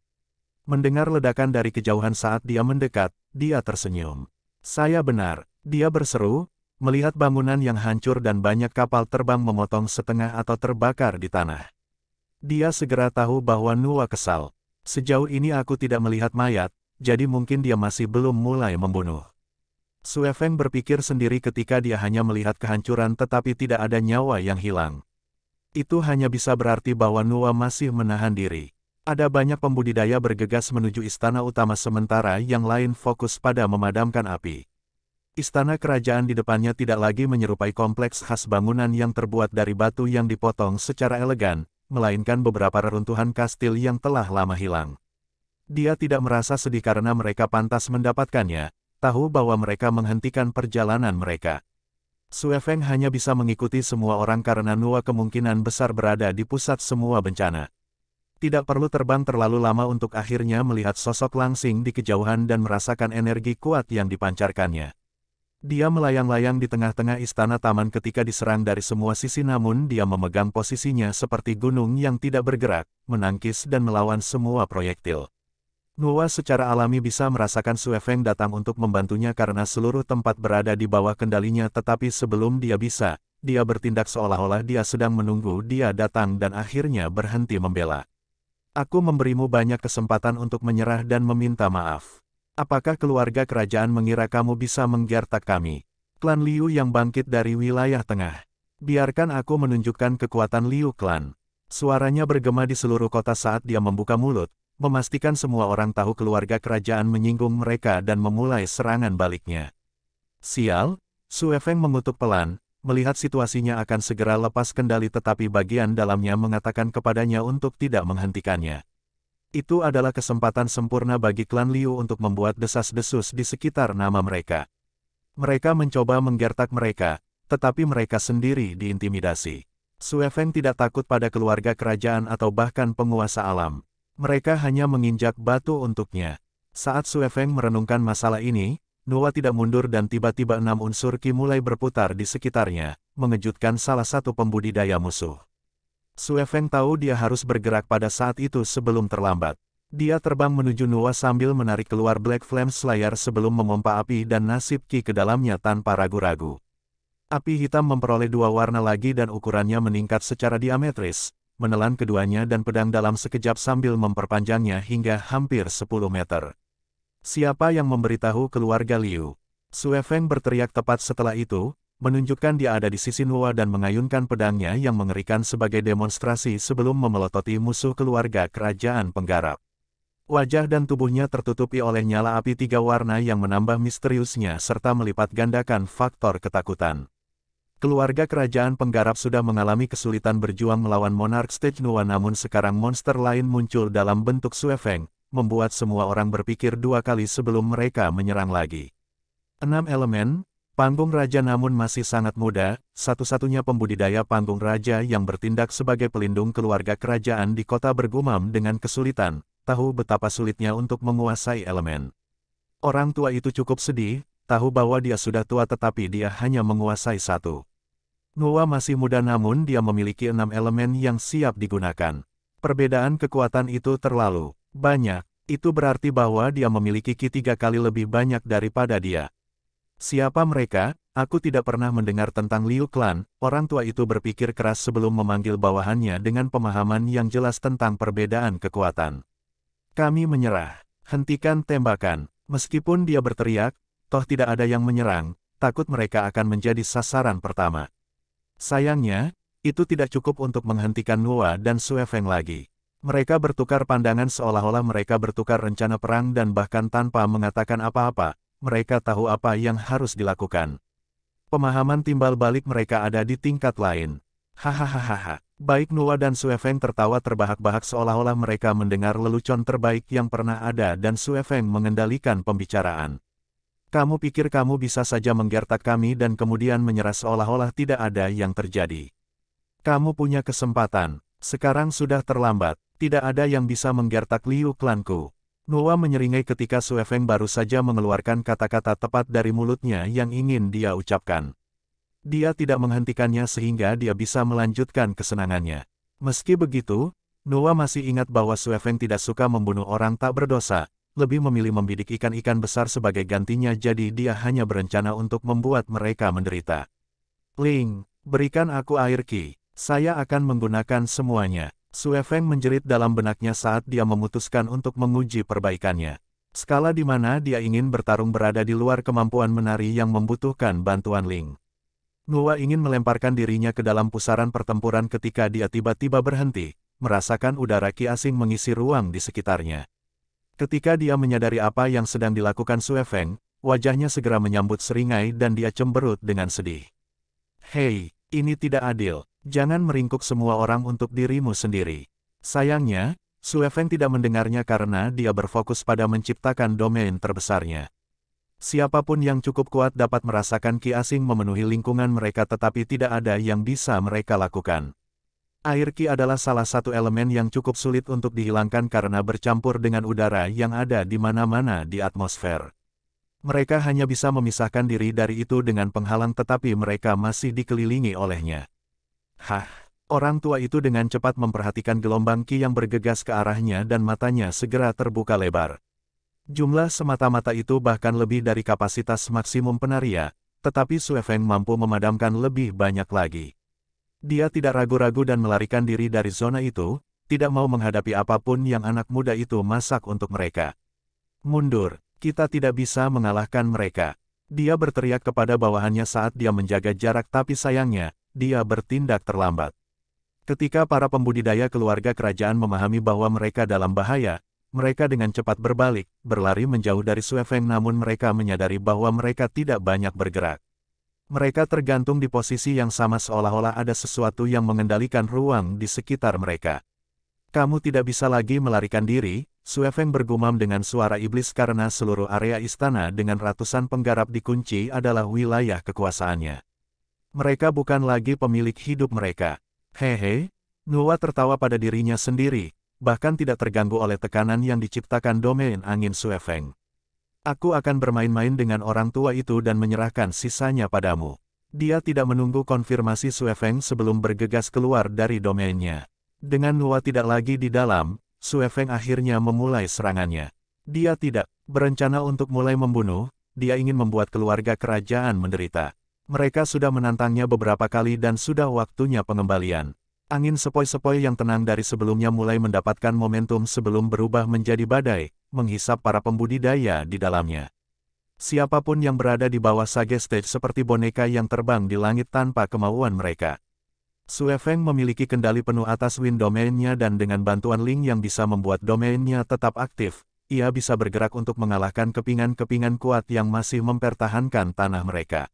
[SPEAKER 1] Mendengar ledakan dari kejauhan saat dia mendekat, dia tersenyum. Saya benar, dia berseru, melihat bangunan yang hancur dan banyak kapal terbang memotong setengah atau terbakar di tanah. Dia segera tahu bahwa Nuwa kesal. Sejauh ini aku tidak melihat mayat, jadi mungkin dia masih belum mulai membunuh. Suefeng berpikir sendiri ketika dia hanya melihat kehancuran tetapi tidak ada nyawa yang hilang. Itu hanya bisa berarti bahwa Nuwa masih menahan diri. Ada banyak pembudidaya bergegas menuju istana utama sementara yang lain fokus pada memadamkan api. Istana kerajaan di depannya tidak lagi menyerupai kompleks khas bangunan yang terbuat dari batu yang dipotong secara elegan, melainkan beberapa reruntuhan kastil yang telah lama hilang. Dia tidak merasa sedih karena mereka pantas mendapatkannya, tahu bahwa mereka menghentikan perjalanan mereka. Feng hanya bisa mengikuti semua orang karena Nua kemungkinan besar berada di pusat semua bencana. Tidak perlu terbang terlalu lama untuk akhirnya melihat sosok langsing di kejauhan dan merasakan energi kuat yang dipancarkannya. Dia melayang-layang di tengah-tengah istana taman ketika diserang dari semua sisi namun dia memegang posisinya seperti gunung yang tidak bergerak, menangkis dan melawan semua proyektil. Nuwa secara alami bisa merasakan Suefeng datang untuk membantunya karena seluruh tempat berada di bawah kendalinya tetapi sebelum dia bisa, dia bertindak seolah-olah dia sedang menunggu dia datang dan akhirnya berhenti membela. Aku memberimu banyak kesempatan untuk menyerah dan meminta maaf. Apakah keluarga kerajaan mengira kamu bisa menggertak kami? Klan Liu yang bangkit dari wilayah tengah. Biarkan aku menunjukkan kekuatan Liu Klan. Suaranya bergema di seluruh kota saat dia membuka mulut, memastikan semua orang tahu keluarga kerajaan menyinggung mereka dan memulai serangan baliknya. Sial, Su Feng mengutuk pelan, melihat situasinya akan segera lepas kendali tetapi bagian dalamnya mengatakan kepadanya untuk tidak menghentikannya. Itu adalah kesempatan sempurna bagi klan Liu untuk membuat desas-desus di sekitar nama mereka. Mereka mencoba menggertak mereka, tetapi mereka sendiri diintimidasi. Suefeng tidak takut pada keluarga kerajaan atau bahkan penguasa alam. Mereka hanya menginjak batu untuknya. Saat Suefeng merenungkan masalah ini, Nuwa tidak mundur dan tiba-tiba enam unsur Ki mulai berputar di sekitarnya, mengejutkan salah satu pembudidaya musuh. Feng tahu dia harus bergerak pada saat itu sebelum terlambat. Dia terbang menuju Nuwa sambil menarik keluar Black Flame Slayer sebelum memompa api dan nasib Ki ke dalamnya tanpa ragu-ragu. Api hitam memperoleh dua warna lagi dan ukurannya meningkat secara diametris, menelan keduanya dan pedang dalam sekejap sambil memperpanjangnya hingga hampir 10 meter. Siapa yang memberitahu keluarga Liu? Sue Feng berteriak tepat setelah itu, menunjukkan dia ada di sisi Nuwa dan mengayunkan pedangnya yang mengerikan sebagai demonstrasi sebelum memelototi musuh keluarga kerajaan penggarap. Wajah dan tubuhnya tertutupi oleh nyala api tiga warna yang menambah misteriusnya serta melipat gandakan faktor ketakutan. Keluarga kerajaan penggarap sudah mengalami kesulitan berjuang melawan monark stage Nuwa namun sekarang monster lain muncul dalam bentuk Suefeng, membuat semua orang berpikir dua kali sebelum mereka menyerang lagi. Enam elemen, Panggung Raja namun masih sangat muda, satu-satunya pembudidaya Panggung Raja yang bertindak sebagai pelindung keluarga kerajaan di kota bergumam dengan kesulitan, tahu betapa sulitnya untuk menguasai elemen. Orang tua itu cukup sedih, tahu bahwa dia sudah tua tetapi dia hanya menguasai satu. Nuwa masih muda namun dia memiliki enam elemen yang siap digunakan. Perbedaan kekuatan itu terlalu banyak. Itu berarti bahwa dia memiliki Ki tiga kali lebih banyak daripada dia. Siapa mereka? Aku tidak pernah mendengar tentang Liu Clan. orang tua itu berpikir keras sebelum memanggil bawahannya dengan pemahaman yang jelas tentang perbedaan kekuatan. Kami menyerah. Hentikan tembakan. Meskipun dia berteriak, toh tidak ada yang menyerang, takut mereka akan menjadi sasaran pertama. Sayangnya, itu tidak cukup untuk menghentikan Nuwa dan Suefeng lagi. Mereka bertukar pandangan seolah-olah mereka bertukar rencana perang dan bahkan tanpa mengatakan apa-apa, mereka tahu apa yang harus dilakukan. Pemahaman timbal balik mereka ada di tingkat lain.
[SPEAKER 2] Hahaha.
[SPEAKER 1] Baik Nuwa dan Suefeng tertawa terbahak-bahak seolah-olah mereka mendengar lelucon terbaik yang pernah ada dan Suefeng mengendalikan pembicaraan. Kamu pikir kamu bisa saja menggertak kami dan kemudian menyerah seolah-olah tidak ada yang terjadi. Kamu punya kesempatan. Sekarang sudah terlambat. Tidak ada yang bisa menggertak Liu Klanku. Nuwa menyeringai ketika Suefeng baru saja mengeluarkan kata-kata tepat dari mulutnya yang ingin dia ucapkan. Dia tidak menghentikannya sehingga dia bisa melanjutkan kesenangannya. Meski begitu, Nuwa masih ingat bahwa Suefeng tidak suka membunuh orang tak berdosa, lebih memilih membidik ikan-ikan besar sebagai gantinya jadi dia hanya berencana untuk membuat mereka menderita. Ling, berikan aku air ki, saya akan menggunakan semuanya. Sue Feng menjerit dalam benaknya saat dia memutuskan untuk menguji perbaikannya. Skala di mana dia ingin bertarung berada di luar kemampuan menari yang membutuhkan bantuan Ling. Nua ingin melemparkan dirinya ke dalam pusaran pertempuran ketika dia tiba-tiba berhenti, merasakan udara ki asing mengisi ruang di sekitarnya. Ketika dia menyadari apa yang sedang dilakukan Sue Feng, wajahnya segera menyambut seringai dan dia cemberut dengan sedih. Hei, ini tidak adil. Jangan meringkuk semua orang untuk dirimu sendiri. Sayangnya, Feng tidak mendengarnya karena dia berfokus pada menciptakan domain terbesarnya. Siapapun yang cukup kuat dapat merasakan ki asing memenuhi lingkungan mereka tetapi tidak ada yang bisa mereka lakukan. Air ki adalah salah satu elemen yang cukup sulit untuk dihilangkan karena bercampur dengan udara yang ada di mana-mana di atmosfer. Mereka hanya bisa memisahkan diri dari itu dengan penghalang tetapi mereka masih dikelilingi olehnya. Hah! Orang tua itu dengan cepat memperhatikan gelombang ki yang bergegas ke arahnya dan matanya segera terbuka lebar. Jumlah semata-mata itu bahkan lebih dari kapasitas maksimum penaria, tetapi Suefeng mampu memadamkan lebih banyak lagi. Dia tidak ragu-ragu dan melarikan diri dari zona itu, tidak mau menghadapi apapun yang anak muda itu masak untuk mereka. Mundur, kita tidak bisa mengalahkan mereka. Dia berteriak kepada bawahannya saat dia menjaga jarak tapi sayangnya, dia bertindak terlambat. Ketika para pembudidaya keluarga kerajaan memahami bahwa mereka dalam bahaya, mereka dengan cepat berbalik, berlari menjauh dari Suefeng namun mereka menyadari bahwa mereka tidak banyak bergerak. Mereka tergantung di posisi yang sama seolah-olah ada sesuatu yang mengendalikan ruang di sekitar mereka. Kamu tidak bisa lagi melarikan diri, Suefeng bergumam dengan suara iblis karena seluruh area istana dengan ratusan penggarap dikunci adalah wilayah kekuasaannya. Mereka bukan lagi pemilik hidup mereka. Hehe, Nuwa tertawa pada dirinya sendiri, bahkan tidak terganggu oleh tekanan yang diciptakan domain angin Suefeng. Aku akan bermain-main dengan orang tua itu dan menyerahkan sisanya padamu. Dia tidak menunggu konfirmasi Suefeng sebelum bergegas keluar dari domainnya. Dengan Nuwa tidak lagi di dalam, Suefeng akhirnya memulai serangannya. Dia tidak berencana untuk mulai membunuh, dia ingin membuat keluarga kerajaan menderita. Mereka sudah menantangnya beberapa kali dan sudah waktunya pengembalian. Angin sepoi-sepoi yang tenang dari sebelumnya mulai mendapatkan momentum sebelum berubah menjadi badai, menghisap para pembudidaya di dalamnya. Siapapun yang berada di bawah sage stage seperti boneka yang terbang di langit tanpa kemauan mereka. Sue Feng memiliki kendali penuh atas wind domainnya dan dengan bantuan Ling yang bisa membuat domainnya tetap aktif, ia bisa bergerak untuk mengalahkan kepingan-kepingan kuat yang masih mempertahankan tanah mereka.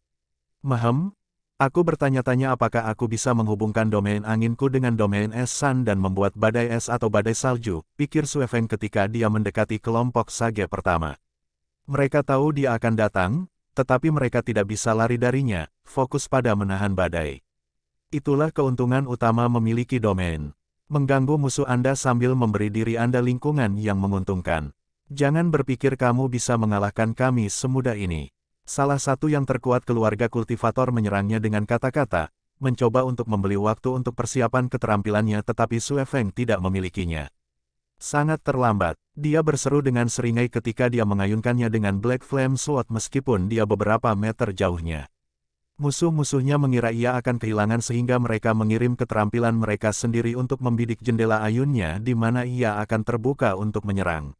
[SPEAKER 1] Mahem, aku bertanya-tanya apakah aku bisa menghubungkan domain anginku dengan domain es Sun dan membuat badai es atau badai salju, pikir Sueven ketika dia mendekati kelompok Sage pertama. Mereka tahu dia akan datang, tetapi mereka tidak bisa lari darinya, fokus pada menahan badai. Itulah keuntungan utama memiliki domain. Mengganggu musuh Anda sambil memberi diri Anda lingkungan yang menguntungkan. Jangan berpikir kamu bisa mengalahkan kami semudah ini. Salah satu yang terkuat keluarga kultivator menyerangnya dengan kata-kata, mencoba untuk membeli waktu untuk persiapan keterampilannya tetapi Sue Feng tidak memilikinya. Sangat terlambat, dia berseru dengan seringai ketika dia mengayunkannya dengan Black Flame Sword meskipun dia beberapa meter jauhnya. Musuh-musuhnya mengira ia akan kehilangan sehingga mereka mengirim keterampilan mereka sendiri untuk membidik jendela ayunnya di mana ia akan terbuka untuk menyerang.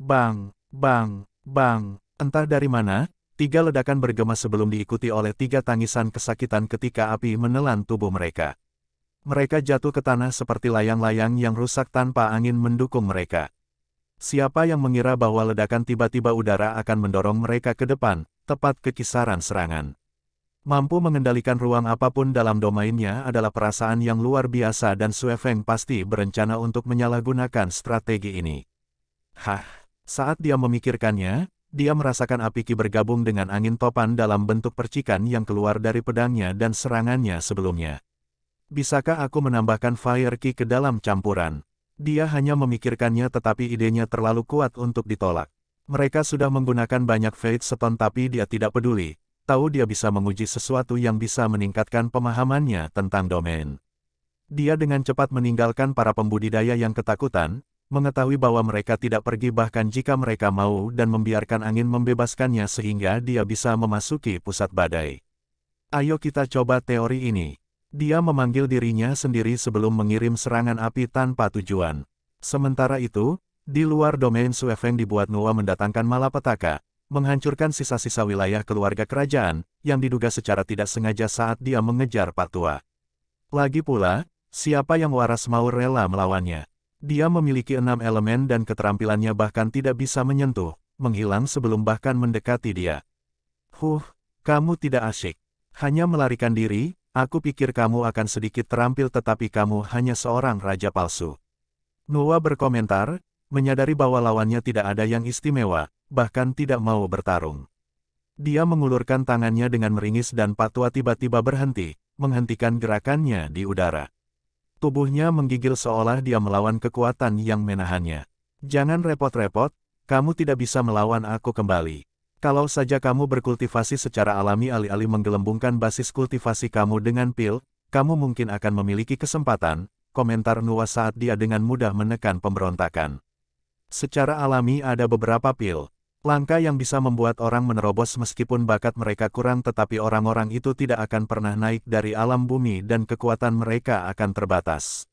[SPEAKER 1] Bang, bang, bang, entah dari mana, Tiga ledakan bergema sebelum diikuti oleh tiga tangisan kesakitan ketika api menelan tubuh mereka. Mereka jatuh ke tanah seperti layang-layang yang rusak tanpa angin mendukung mereka. Siapa yang mengira bahwa ledakan tiba-tiba udara akan mendorong mereka ke depan, tepat ke kisaran serangan. Mampu mengendalikan ruang apapun dalam domainnya adalah perasaan yang luar biasa dan Sue Feng pasti berencana untuk menyalahgunakan strategi ini. Hah, saat dia memikirkannya, dia merasakan api Apiki bergabung dengan angin topan dalam bentuk percikan yang keluar dari pedangnya dan serangannya sebelumnya. Bisakah aku menambahkan Fire Ki ke dalam campuran? Dia hanya memikirkannya tetapi idenya terlalu kuat untuk ditolak. Mereka sudah menggunakan banyak Fate Stone tapi dia tidak peduli. Tahu dia bisa menguji sesuatu yang bisa meningkatkan pemahamannya tentang domain. Dia dengan cepat meninggalkan para pembudidaya yang ketakutan, mengetahui bahwa mereka tidak pergi bahkan jika mereka mau dan membiarkan angin membebaskannya sehingga dia bisa memasuki pusat badai. Ayo kita coba teori ini. Dia memanggil dirinya sendiri sebelum mengirim serangan api tanpa tujuan. Sementara itu, di luar domain Suefeng dibuat Nuwa mendatangkan malapetaka, menghancurkan sisa-sisa wilayah keluarga kerajaan, yang diduga secara tidak sengaja saat dia mengejar Patua. Lagi pula, siapa yang waras mau rela melawannya? Dia memiliki enam elemen dan keterampilannya bahkan tidak bisa menyentuh, menghilang sebelum bahkan mendekati dia. Huh, kamu tidak asyik. Hanya melarikan diri, aku pikir kamu akan sedikit terampil tetapi kamu hanya seorang raja palsu. Nuwa berkomentar, menyadari bahwa lawannya tidak ada yang istimewa, bahkan tidak mau bertarung. Dia mengulurkan tangannya dengan meringis dan Patwa tiba-tiba berhenti, menghentikan gerakannya di udara. Tubuhnya menggigil seolah dia melawan kekuatan yang menahannya. Jangan repot-repot, kamu tidak bisa melawan aku kembali. Kalau saja kamu berkultivasi secara alami alih-alih menggelembungkan basis kultivasi kamu dengan pil, kamu mungkin akan memiliki kesempatan, komentar Nuwa saat dia dengan mudah menekan pemberontakan. Secara alami ada beberapa pil, Langkah yang bisa membuat orang menerobos meskipun bakat mereka kurang tetapi orang-orang itu tidak akan pernah naik dari alam bumi dan kekuatan mereka akan terbatas.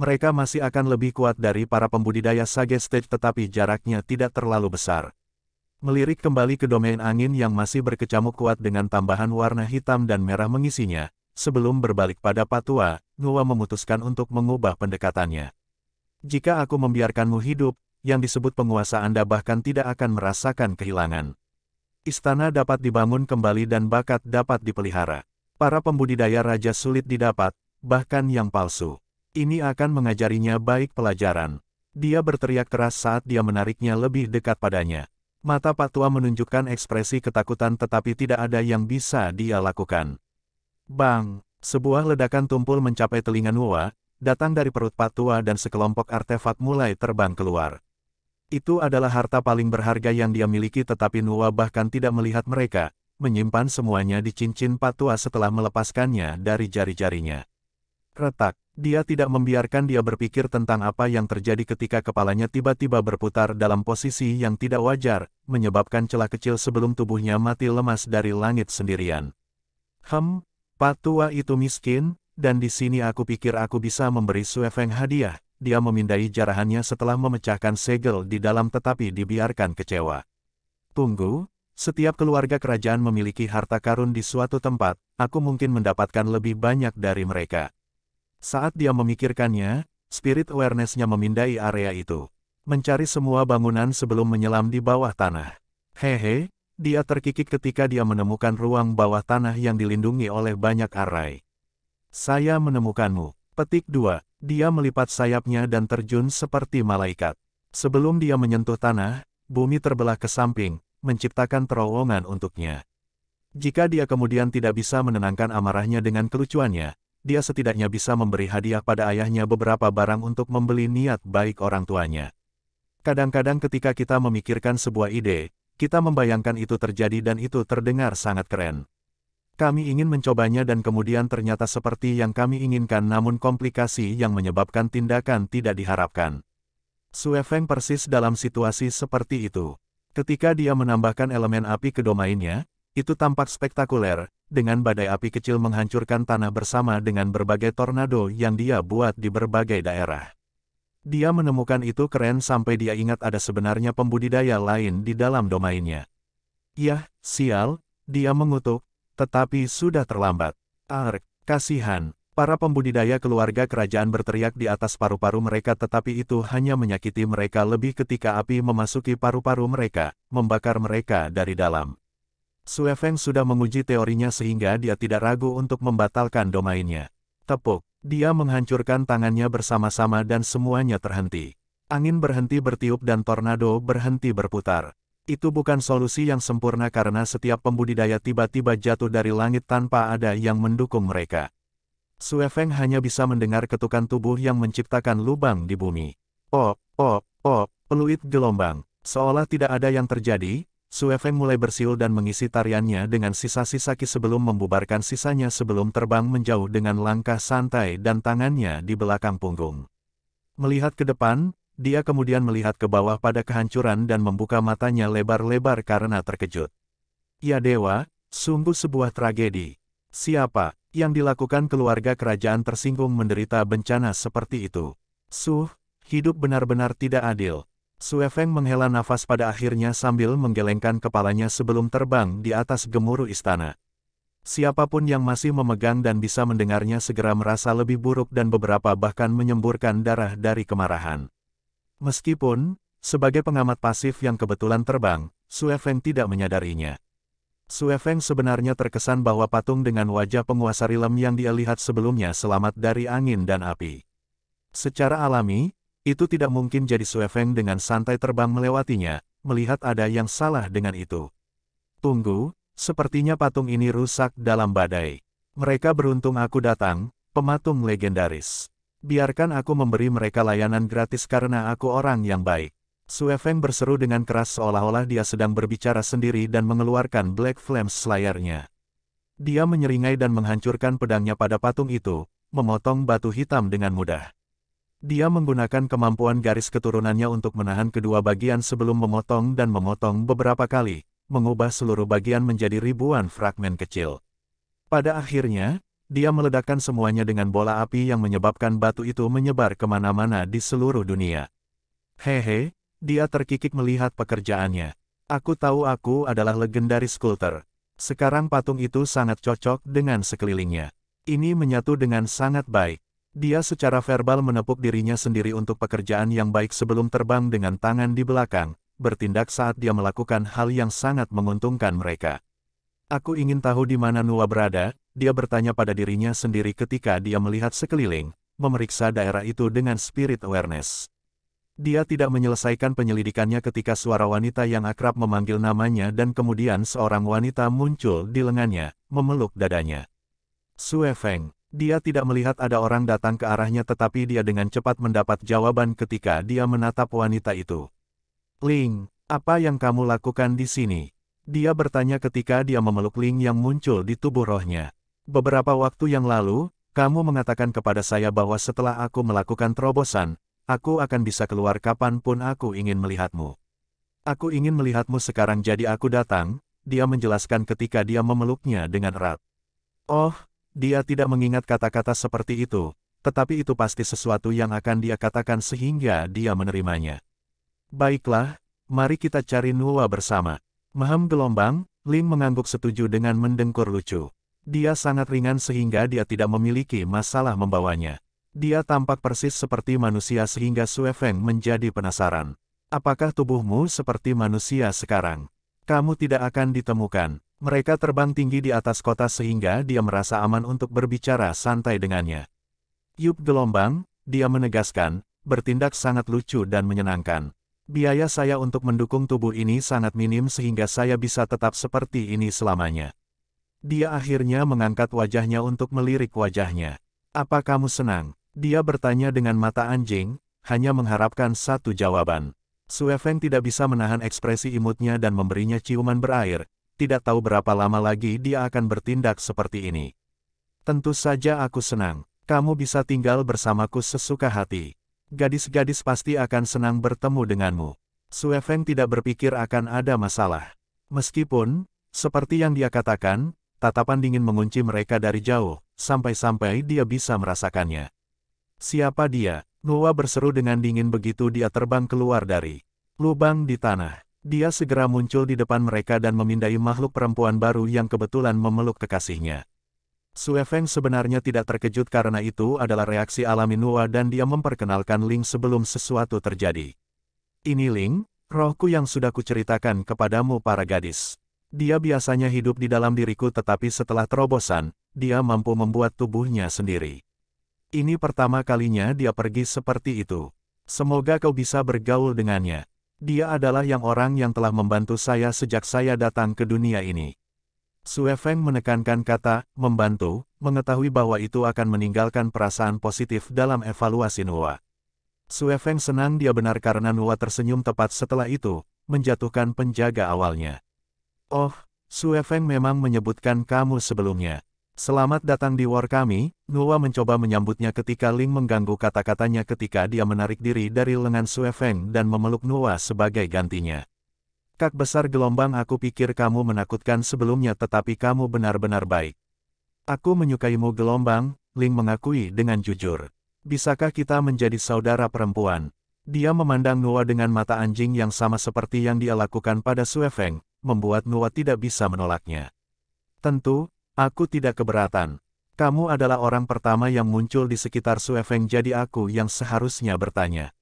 [SPEAKER 1] Mereka masih akan lebih kuat dari para pembudidaya sage stage tetapi jaraknya tidak terlalu besar. Melirik kembali ke domain angin yang masih berkecamuk kuat dengan tambahan warna hitam dan merah mengisinya, sebelum berbalik pada patua, Nua memutuskan untuk mengubah pendekatannya. Jika aku membiarkanmu hidup, yang disebut penguasa Anda bahkan tidak akan merasakan kehilangan. Istana dapat dibangun kembali dan bakat dapat dipelihara. Para pembudidaya raja sulit didapat, bahkan yang palsu. Ini akan mengajarinya baik pelajaran. Dia berteriak keras saat dia menariknya lebih dekat padanya. Mata Pak Tua menunjukkan ekspresi ketakutan tetapi tidak ada yang bisa dia lakukan. Bang! Sebuah ledakan tumpul mencapai telinga Nuwa, datang dari perut Pak tua dan sekelompok artefak mulai terbang keluar. Itu adalah harta paling berharga yang dia miliki tetapi Nuwa bahkan tidak melihat mereka, menyimpan semuanya di cincin patua setelah melepaskannya dari jari-jarinya. Retak, dia tidak membiarkan dia berpikir tentang apa yang terjadi ketika kepalanya tiba-tiba berputar dalam posisi yang tidak wajar, menyebabkan celah kecil sebelum tubuhnya mati lemas dari langit sendirian. Hem, patua itu miskin, dan di sini aku pikir aku bisa memberi Suefeng hadiah, dia memindai jarahannya setelah memecahkan segel di dalam tetapi dibiarkan kecewa. Tunggu, setiap keluarga kerajaan memiliki harta karun di suatu tempat, aku mungkin mendapatkan lebih banyak dari mereka. Saat dia memikirkannya, spirit awareness-nya memindai area itu. Mencari semua bangunan sebelum menyelam di bawah tanah. Hehe, dia terkikik ketika dia menemukan ruang bawah tanah yang dilindungi oleh banyak arai. Saya menemukanmu. Petik 2. Dia melipat sayapnya dan terjun seperti malaikat. Sebelum dia menyentuh tanah, bumi terbelah ke samping, menciptakan terowongan untuknya. Jika dia kemudian tidak bisa menenangkan amarahnya dengan kelucuannya, dia setidaknya bisa memberi hadiah pada ayahnya beberapa barang untuk membeli niat baik orang tuanya. Kadang-kadang ketika kita memikirkan sebuah ide, kita membayangkan itu terjadi dan itu terdengar sangat keren. Kami ingin mencobanya dan kemudian ternyata seperti yang kami inginkan namun komplikasi yang menyebabkan tindakan tidak diharapkan. Sue persis dalam situasi seperti itu. Ketika dia menambahkan elemen api ke domainnya, itu tampak spektakuler, dengan badai api kecil menghancurkan tanah bersama dengan berbagai tornado yang dia buat di berbagai daerah. Dia menemukan itu keren sampai dia ingat ada sebenarnya pembudidaya lain di dalam domainnya. Yah, sial, dia mengutuk, tetapi sudah terlambat. Ark, ah, kasihan, para pembudidaya keluarga kerajaan berteriak di atas paru-paru mereka tetapi itu hanya menyakiti mereka lebih ketika api memasuki paru-paru mereka, membakar mereka dari dalam. Suefeng sudah menguji teorinya sehingga dia tidak ragu untuk membatalkan domainnya. Tepuk, dia menghancurkan tangannya bersama-sama dan semuanya terhenti. Angin berhenti bertiup dan tornado berhenti berputar. Itu bukan solusi yang sempurna karena setiap pembudidaya tiba-tiba jatuh dari langit tanpa ada yang mendukung mereka. Suefeng hanya bisa mendengar ketukan tubuh yang menciptakan lubang di bumi. Op, op, op, peluit gelombang. Seolah tidak ada yang terjadi, Suefeng mulai bersiul dan mengisi tariannya dengan sisa-sisa ki sebelum membubarkan sisanya sebelum terbang menjauh dengan langkah santai dan tangannya di belakang punggung. Melihat ke depan, dia kemudian melihat ke bawah pada kehancuran dan membuka matanya lebar-lebar karena terkejut. Ya Dewa, sungguh sebuah tragedi. Siapa yang dilakukan keluarga kerajaan tersinggung menderita bencana seperti itu? Suh, hidup benar-benar tidak adil. Feng menghela nafas pada akhirnya sambil menggelengkan kepalanya sebelum terbang di atas gemuruh istana. Siapapun yang masih memegang dan bisa mendengarnya segera merasa lebih buruk dan beberapa bahkan menyemburkan darah dari kemarahan. Meskipun, sebagai pengamat pasif yang kebetulan terbang, Sue Feng tidak menyadarinya. Sue Feng sebenarnya terkesan bahwa patung dengan wajah penguasa rilem yang dia lihat sebelumnya selamat dari angin dan api. Secara alami, itu tidak mungkin jadi Sue Feng dengan santai terbang melewatinya, melihat ada yang salah dengan itu. Tunggu, sepertinya patung ini rusak dalam badai. Mereka beruntung aku datang, pematung legendaris. Biarkan aku memberi mereka layanan gratis karena aku orang yang baik. Sue Feng berseru dengan keras seolah-olah dia sedang berbicara sendiri dan mengeluarkan Black Flames Slayer-nya. Dia menyeringai dan menghancurkan pedangnya pada patung itu, memotong batu hitam dengan mudah. Dia menggunakan kemampuan garis keturunannya untuk menahan kedua bagian sebelum memotong dan memotong beberapa kali, mengubah seluruh bagian menjadi ribuan fragmen kecil. Pada akhirnya, dia meledakkan semuanya dengan bola api yang menyebabkan batu itu menyebar kemana-mana di seluruh dunia. Hehe, dia terkikik melihat pekerjaannya. Aku tahu aku adalah legendaris skulter. Sekarang patung itu sangat cocok dengan sekelilingnya. Ini menyatu dengan sangat baik. Dia secara verbal menepuk dirinya sendiri untuk pekerjaan yang baik sebelum terbang dengan tangan di belakang, bertindak saat dia melakukan hal yang sangat menguntungkan mereka. Aku ingin tahu di mana Nua berada, dia bertanya pada dirinya sendiri ketika dia melihat sekeliling, memeriksa daerah itu dengan spirit awareness. Dia tidak menyelesaikan penyelidikannya ketika suara wanita yang akrab memanggil namanya dan kemudian seorang wanita muncul di lengannya, memeluk dadanya. Sue Feng. Dia tidak melihat ada orang datang ke arahnya tetapi dia dengan cepat mendapat jawaban ketika dia menatap wanita itu. Ling, apa yang kamu lakukan di sini? Dia bertanya ketika dia memeluk Ling yang muncul di tubuh rohnya. Beberapa waktu yang lalu, kamu mengatakan kepada saya bahwa setelah aku melakukan terobosan, aku akan bisa keluar kapanpun aku ingin melihatmu. Aku ingin melihatmu sekarang jadi aku datang, dia menjelaskan ketika dia memeluknya dengan erat. Oh, dia tidak mengingat kata-kata seperti itu, tetapi itu pasti sesuatu yang akan dia katakan sehingga dia menerimanya. Baiklah, mari kita cari Nuwa bersama. Mahem gelombang, Lim mengangguk setuju dengan mendengkur lucu. Dia sangat ringan sehingga dia tidak memiliki masalah membawanya. Dia tampak persis seperti manusia sehingga Sue Feng menjadi penasaran. Apakah tubuhmu seperti manusia sekarang? Kamu tidak akan ditemukan. Mereka terbang tinggi di atas kota sehingga dia merasa aman untuk berbicara santai dengannya. Yup gelombang, dia menegaskan, bertindak sangat lucu dan menyenangkan biaya saya untuk mendukung tubuh ini sangat minim sehingga saya bisa tetap seperti ini selamanya. Dia akhirnya mengangkat wajahnya untuk melirik wajahnya. Apa kamu senang? Dia bertanya dengan mata anjing, hanya mengharapkan satu jawaban. Feng tidak bisa menahan ekspresi imutnya dan memberinya ciuman berair, tidak tahu berapa lama lagi dia akan bertindak seperti ini. Tentu saja aku senang, kamu bisa tinggal bersamaku sesuka hati. Gadis-gadis pasti akan senang bertemu denganmu. Sue tidak berpikir akan ada masalah. Meskipun, seperti yang dia katakan, tatapan dingin mengunci mereka dari jauh, sampai-sampai dia bisa merasakannya. Siapa dia? Nuwa berseru dengan dingin begitu dia terbang keluar dari lubang di tanah. Dia segera muncul di depan mereka dan memindai makhluk perempuan baru yang kebetulan memeluk kekasihnya. Sue Feng sebenarnya tidak terkejut karena itu adalah reaksi alami Nua dan dia memperkenalkan Ling sebelum sesuatu terjadi. Ini Ling, rohku yang sudah kuceritakan kepadamu para gadis. Dia biasanya hidup di dalam diriku tetapi setelah terobosan, dia mampu membuat tubuhnya sendiri. Ini pertama kalinya dia pergi seperti itu. Semoga kau bisa bergaul dengannya. Dia adalah yang orang yang telah membantu saya sejak saya datang ke dunia ini. Sue Feng menekankan kata, membantu, mengetahui bahwa itu akan meninggalkan perasaan positif dalam evaluasi Nuwa. Sue Feng senang dia benar karena Nua tersenyum tepat setelah itu, menjatuhkan penjaga awalnya. Oh, Sue Feng memang menyebutkan kamu sebelumnya. Selamat datang di war kami, Nua mencoba menyambutnya ketika Ling mengganggu kata-katanya ketika dia menarik diri dari lengan Sue Feng dan memeluk Nua sebagai gantinya. Kak besar gelombang aku pikir kamu menakutkan sebelumnya tetapi kamu benar-benar baik. Aku menyukaimu gelombang, Ling mengakui dengan jujur. Bisakah kita menjadi saudara perempuan? Dia memandang Nuwa dengan mata anjing yang sama seperti yang dia lakukan pada Sue membuat Nuwa tidak bisa menolaknya. Tentu, aku tidak keberatan. Kamu adalah orang pertama yang muncul di sekitar Sue jadi aku yang seharusnya bertanya.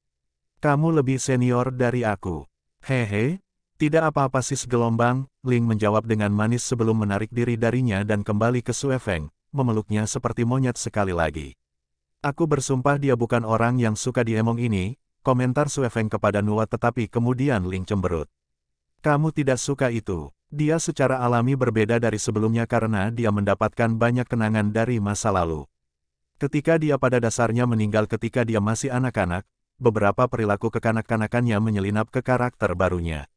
[SPEAKER 1] Kamu lebih senior dari aku. Hehe, tidak apa-apa sis gelombang, Ling menjawab dengan manis sebelum menarik diri darinya dan kembali ke Sue memeluknya seperti monyet sekali lagi. Aku bersumpah dia bukan orang yang suka diemong ini, komentar Sue kepada Nua. tetapi kemudian Ling cemberut. Kamu tidak suka itu. Dia secara alami berbeda dari sebelumnya karena dia mendapatkan banyak kenangan dari masa lalu. Ketika dia pada dasarnya meninggal ketika dia masih anak-anak, beberapa perilaku kekanak-kanakannya menyelinap ke karakter barunya.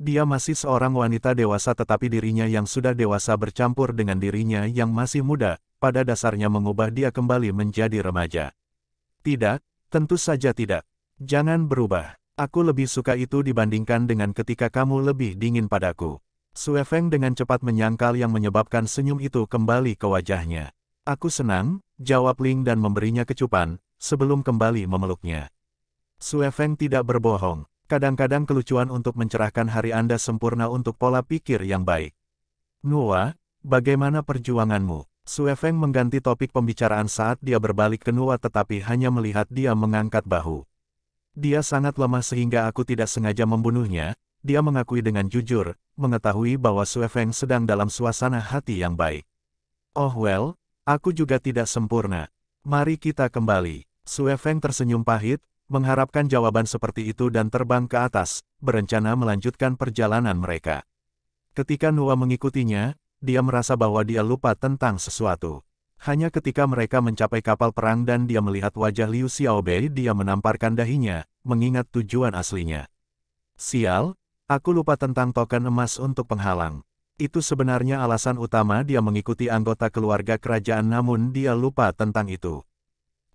[SPEAKER 1] Dia masih seorang wanita dewasa tetapi dirinya yang sudah dewasa bercampur dengan dirinya yang masih muda, pada dasarnya mengubah dia kembali menjadi remaja. Tidak, tentu saja tidak. Jangan berubah. Aku lebih suka itu dibandingkan dengan ketika kamu lebih dingin padaku. Sue Feng dengan cepat menyangkal yang menyebabkan senyum itu kembali ke wajahnya. Aku senang, jawab Ling dan memberinya kecupan, sebelum kembali memeluknya. Sue Feng tidak berbohong kadang-kadang kelucuan untuk mencerahkan hari Anda sempurna untuk pola pikir yang baik. Nuwa, bagaimana perjuanganmu? Suefeng mengganti topik pembicaraan saat dia berbalik ke Nuwa tetapi hanya melihat dia mengangkat bahu. Dia sangat lemah sehingga aku tidak sengaja membunuhnya, dia mengakui dengan jujur, mengetahui bahwa Suefeng sedang dalam suasana hati yang baik. Oh well, aku juga tidak sempurna. Mari kita kembali. Suefeng tersenyum pahit, mengharapkan jawaban seperti itu dan terbang ke atas, berencana melanjutkan perjalanan mereka. Ketika Noah mengikutinya, dia merasa bahwa dia lupa tentang sesuatu. Hanya ketika mereka mencapai kapal perang dan dia melihat wajah Liu Xiaobei dia menamparkan dahinya, mengingat tujuan aslinya. Sial, aku lupa tentang token emas untuk penghalang. Itu sebenarnya alasan utama dia mengikuti anggota keluarga kerajaan namun dia lupa tentang itu.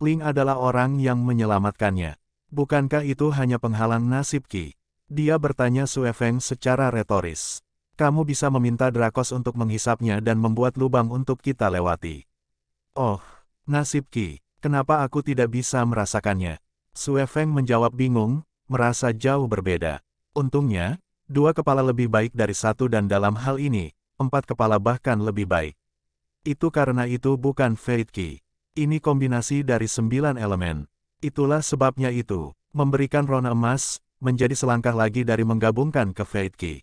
[SPEAKER 1] Ling adalah orang yang menyelamatkannya. Bukankah itu hanya penghalang nasib Ki? Dia bertanya Sue Feng secara retoris. Kamu bisa meminta Drakos untuk menghisapnya dan membuat lubang untuk kita lewati. Oh, nasib Ki, kenapa aku tidak bisa merasakannya? Sue Feng menjawab bingung, merasa jauh berbeda. Untungnya, dua kepala lebih baik dari satu dan dalam hal ini, empat kepala bahkan lebih baik. Itu karena itu bukan Fate Ki. Ini kombinasi dari sembilan elemen. Itulah sebabnya itu, memberikan rona emas, menjadi selangkah lagi dari menggabungkan ke Fate Key.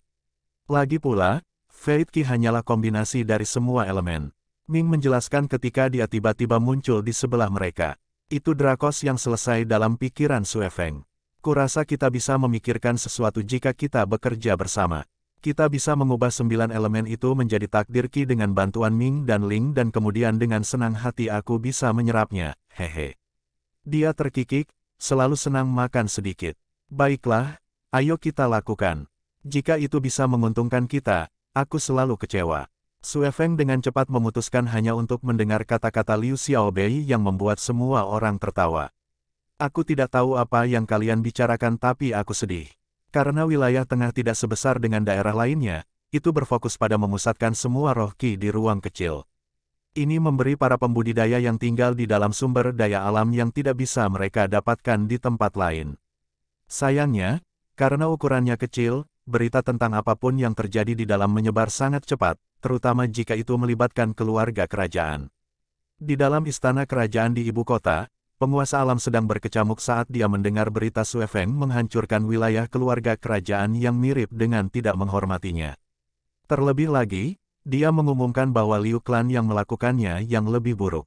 [SPEAKER 1] Lagi pula, Fate Key hanyalah kombinasi dari semua elemen. Ming menjelaskan ketika dia tiba-tiba muncul di sebelah mereka. Itu Drakos yang selesai dalam pikiran Feng. Kurasa kita bisa memikirkan sesuatu jika kita bekerja bersama. Kita bisa mengubah sembilan elemen itu menjadi takdir Ki dengan bantuan Ming dan Ling dan kemudian dengan senang hati aku bisa menyerapnya, hehe. Dia terkikik, selalu senang makan sedikit. Baiklah, ayo kita lakukan. Jika itu bisa menguntungkan kita, aku selalu kecewa. Suefeng dengan cepat memutuskan hanya untuk mendengar kata-kata Liu Xiaobei yang membuat semua orang tertawa. Aku tidak tahu apa yang kalian bicarakan tapi aku sedih. Karena wilayah tengah tidak sebesar dengan daerah lainnya, itu berfokus pada memusatkan semua roh ki di ruang kecil. Ini memberi para pembudidaya yang tinggal di dalam sumber daya alam yang tidak bisa mereka dapatkan di tempat lain. Sayangnya, karena ukurannya kecil, berita tentang apapun yang terjadi di dalam menyebar sangat cepat, terutama jika itu melibatkan keluarga kerajaan. Di dalam istana kerajaan di ibu kota, penguasa alam sedang berkecamuk saat dia mendengar berita Suefeng menghancurkan wilayah keluarga kerajaan yang mirip dengan tidak menghormatinya. Terlebih lagi, dia mengumumkan bahwa Liu Klan yang melakukannya yang lebih buruk.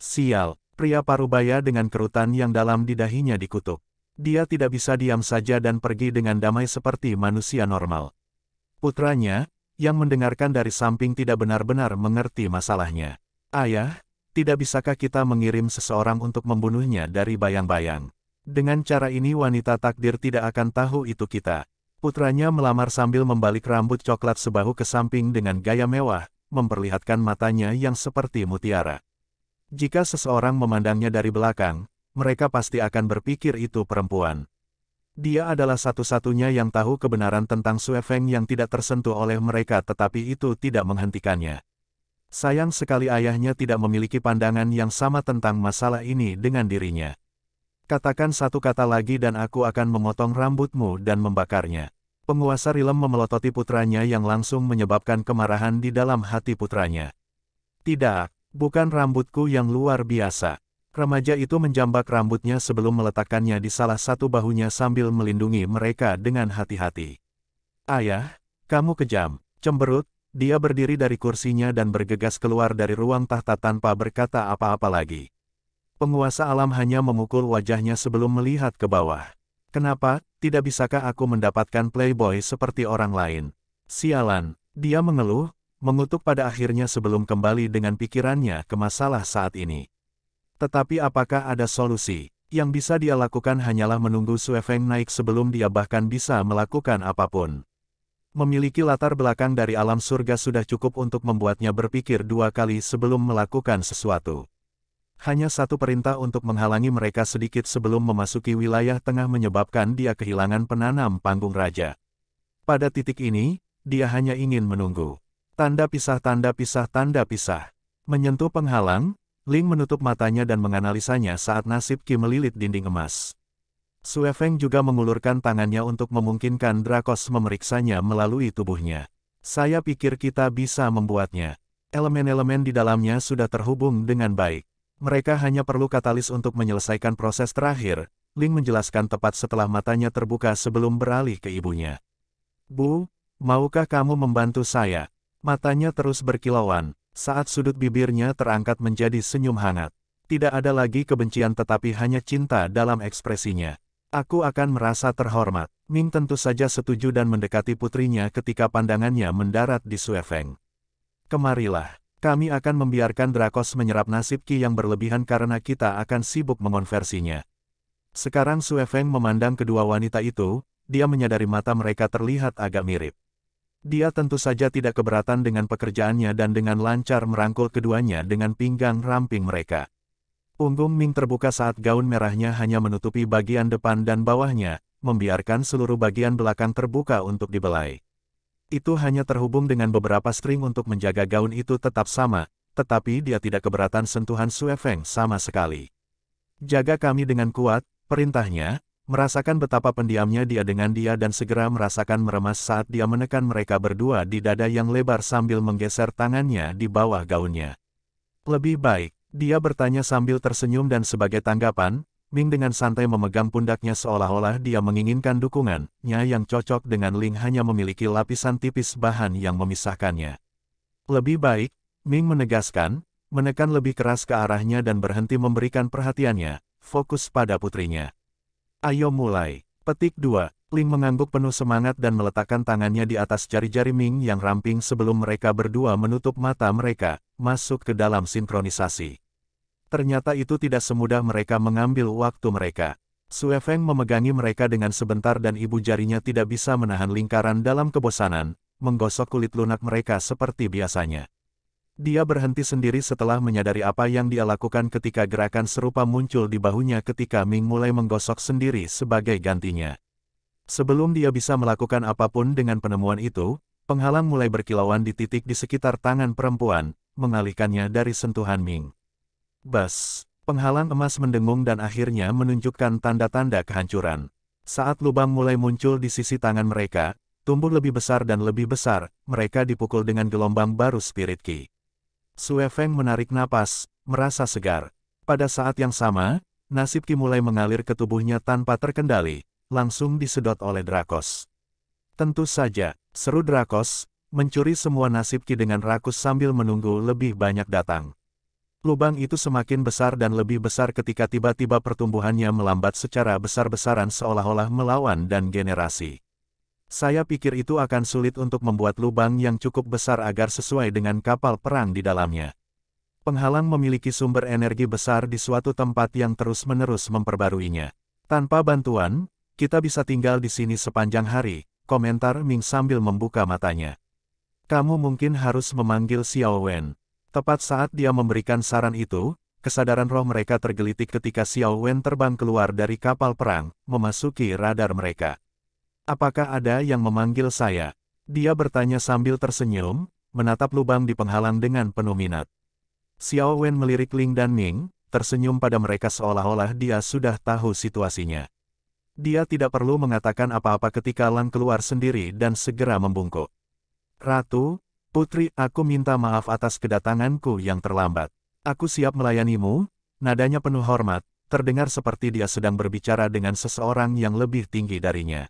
[SPEAKER 1] Sial, pria parubaya dengan kerutan yang dalam di dahinya dikutuk. Dia tidak bisa diam saja dan pergi dengan damai seperti manusia normal. Putranya, yang mendengarkan dari samping tidak benar-benar mengerti masalahnya. Ayah, tidak bisakah kita mengirim seseorang untuk membunuhnya dari bayang-bayang? Dengan cara ini wanita takdir tidak akan tahu itu kita. Putranya melamar sambil membalik rambut coklat sebahu ke samping dengan gaya mewah, memperlihatkan matanya yang seperti mutiara. Jika seseorang memandangnya dari belakang, mereka pasti akan berpikir itu perempuan. Dia adalah satu-satunya yang tahu kebenaran tentang Sue Feng yang tidak tersentuh oleh mereka tetapi itu tidak menghentikannya. Sayang sekali ayahnya tidak memiliki pandangan yang sama tentang masalah ini dengan dirinya. Katakan satu kata lagi dan aku akan memotong rambutmu dan membakarnya. Penguasa Rilem memelototi putranya yang langsung menyebabkan kemarahan di dalam hati putranya. Tidak, bukan rambutku yang luar biasa. Remaja itu menjambak rambutnya sebelum meletakkannya di salah satu bahunya sambil melindungi mereka dengan hati-hati. Ayah, kamu kejam, cemberut, dia berdiri dari kursinya dan bergegas keluar dari ruang tahta tanpa berkata apa-apa lagi. Penguasa alam hanya memukul wajahnya sebelum melihat ke bawah. Kenapa, tidak bisakah aku mendapatkan playboy seperti orang lain? Sialan, dia mengeluh, mengutuk pada akhirnya sebelum kembali dengan pikirannya ke masalah saat ini. Tetapi apakah ada solusi? Yang bisa dia lakukan hanyalah menunggu Suefeng naik sebelum dia bahkan bisa melakukan apapun. Memiliki latar belakang dari alam surga sudah cukup untuk membuatnya berpikir dua kali sebelum melakukan sesuatu. Hanya satu perintah untuk menghalangi mereka sedikit sebelum memasuki wilayah tengah menyebabkan dia kehilangan penanam panggung raja. Pada titik ini, dia hanya ingin menunggu. Tanda pisah tanda pisah tanda pisah. Menyentuh penghalang, Ling menutup matanya dan menganalisanya saat nasib Ki melilit dinding emas. Sue juga mengulurkan tangannya untuk memungkinkan Drakos memeriksanya melalui tubuhnya. Saya pikir kita bisa membuatnya. Elemen-elemen di dalamnya sudah terhubung dengan baik. Mereka hanya perlu katalis untuk menyelesaikan proses terakhir, Ling menjelaskan tepat setelah matanya terbuka sebelum beralih ke ibunya. Bu, maukah kamu membantu saya? Matanya terus berkilauan, saat sudut bibirnya terangkat menjadi senyum hangat. Tidak ada lagi kebencian tetapi hanya cinta dalam ekspresinya. Aku akan merasa terhormat. Ming tentu saja setuju dan mendekati putrinya ketika pandangannya mendarat di Suefeng. Kemarilah kami akan membiarkan Drakos menyerap nasib Ki yang berlebihan karena kita akan sibuk mengonversinya. Sekarang Feng memandang kedua wanita itu, dia menyadari mata mereka terlihat agak mirip. Dia tentu saja tidak keberatan dengan pekerjaannya dan dengan lancar merangkul keduanya dengan pinggang ramping mereka. Punggung Ming terbuka saat gaun merahnya hanya menutupi bagian depan dan bawahnya, membiarkan seluruh bagian belakang terbuka untuk dibelai itu hanya terhubung dengan beberapa string untuk menjaga gaun itu tetap sama, tetapi dia tidak keberatan sentuhan Sue sama sekali. Jaga kami dengan kuat, perintahnya, merasakan betapa pendiamnya dia dengan dia dan segera merasakan meremas saat dia menekan mereka berdua di dada yang lebar sambil menggeser tangannya di bawah gaunnya. Lebih baik, dia bertanya sambil tersenyum dan sebagai tanggapan, Ming dengan santai memegang pundaknya seolah-olah dia menginginkan dukungannya yang cocok dengan Ling hanya memiliki lapisan tipis bahan yang memisahkannya. Lebih baik, Ming menegaskan, menekan lebih keras ke arahnya dan berhenti memberikan perhatiannya, fokus pada putrinya. Ayo mulai. Petik 2. Ling mengangguk penuh semangat dan meletakkan tangannya di atas jari-jari Ming yang ramping sebelum mereka berdua menutup mata mereka, masuk ke dalam sinkronisasi. Ternyata itu tidak semudah mereka mengambil waktu mereka. Sue Feng memegangi mereka dengan sebentar dan ibu jarinya tidak bisa menahan lingkaran dalam kebosanan, menggosok kulit lunak mereka seperti biasanya. Dia berhenti sendiri setelah menyadari apa yang dia lakukan ketika gerakan serupa muncul di bahunya ketika Ming mulai menggosok sendiri sebagai gantinya. Sebelum dia bisa melakukan apapun dengan penemuan itu, penghalang mulai berkilauan di titik di sekitar tangan perempuan, mengalihkannya dari sentuhan Ming. Bas, penghalang emas mendengung dan akhirnya menunjukkan tanda-tanda kehancuran. Saat lubang mulai muncul di sisi tangan mereka, tumbuh lebih besar dan lebih besar, mereka dipukul dengan gelombang baru spirit Key. Sue Feng menarik napas, merasa segar. Pada saat yang sama, nasib ki mulai mengalir ke tubuhnya tanpa terkendali, langsung disedot oleh Drakos. Tentu saja, seru Drakos, mencuri semua nasib ki dengan rakus sambil menunggu lebih banyak datang lubang itu semakin besar dan lebih besar ketika tiba-tiba pertumbuhannya melambat secara besar-besaran seolah-olah melawan dan generasi. Saya pikir itu akan sulit untuk membuat lubang yang cukup besar agar sesuai dengan kapal perang di dalamnya. Penghalang memiliki sumber energi besar di suatu tempat yang terus-menerus memperbaruinya. Tanpa bantuan, kita bisa tinggal di sini sepanjang hari, komentar Ming sambil membuka matanya. Kamu mungkin harus memanggil Xiao Wen. Tepat saat dia memberikan saran itu, kesadaran roh mereka tergelitik ketika Xiao Wen terbang keluar dari kapal perang, memasuki radar mereka. Apakah ada yang memanggil saya? Dia bertanya sambil tersenyum, menatap lubang di penghalang dengan penuh minat. Xiao Wen melirik Ling dan Ming, tersenyum pada mereka seolah-olah dia sudah tahu situasinya. Dia tidak perlu mengatakan apa-apa ketika Lang keluar sendiri dan segera membungkuk. Ratu, Putri, aku minta maaf atas kedatanganku yang terlambat. Aku siap melayanimu, nadanya penuh hormat, terdengar seperti dia sedang berbicara dengan seseorang yang lebih tinggi darinya.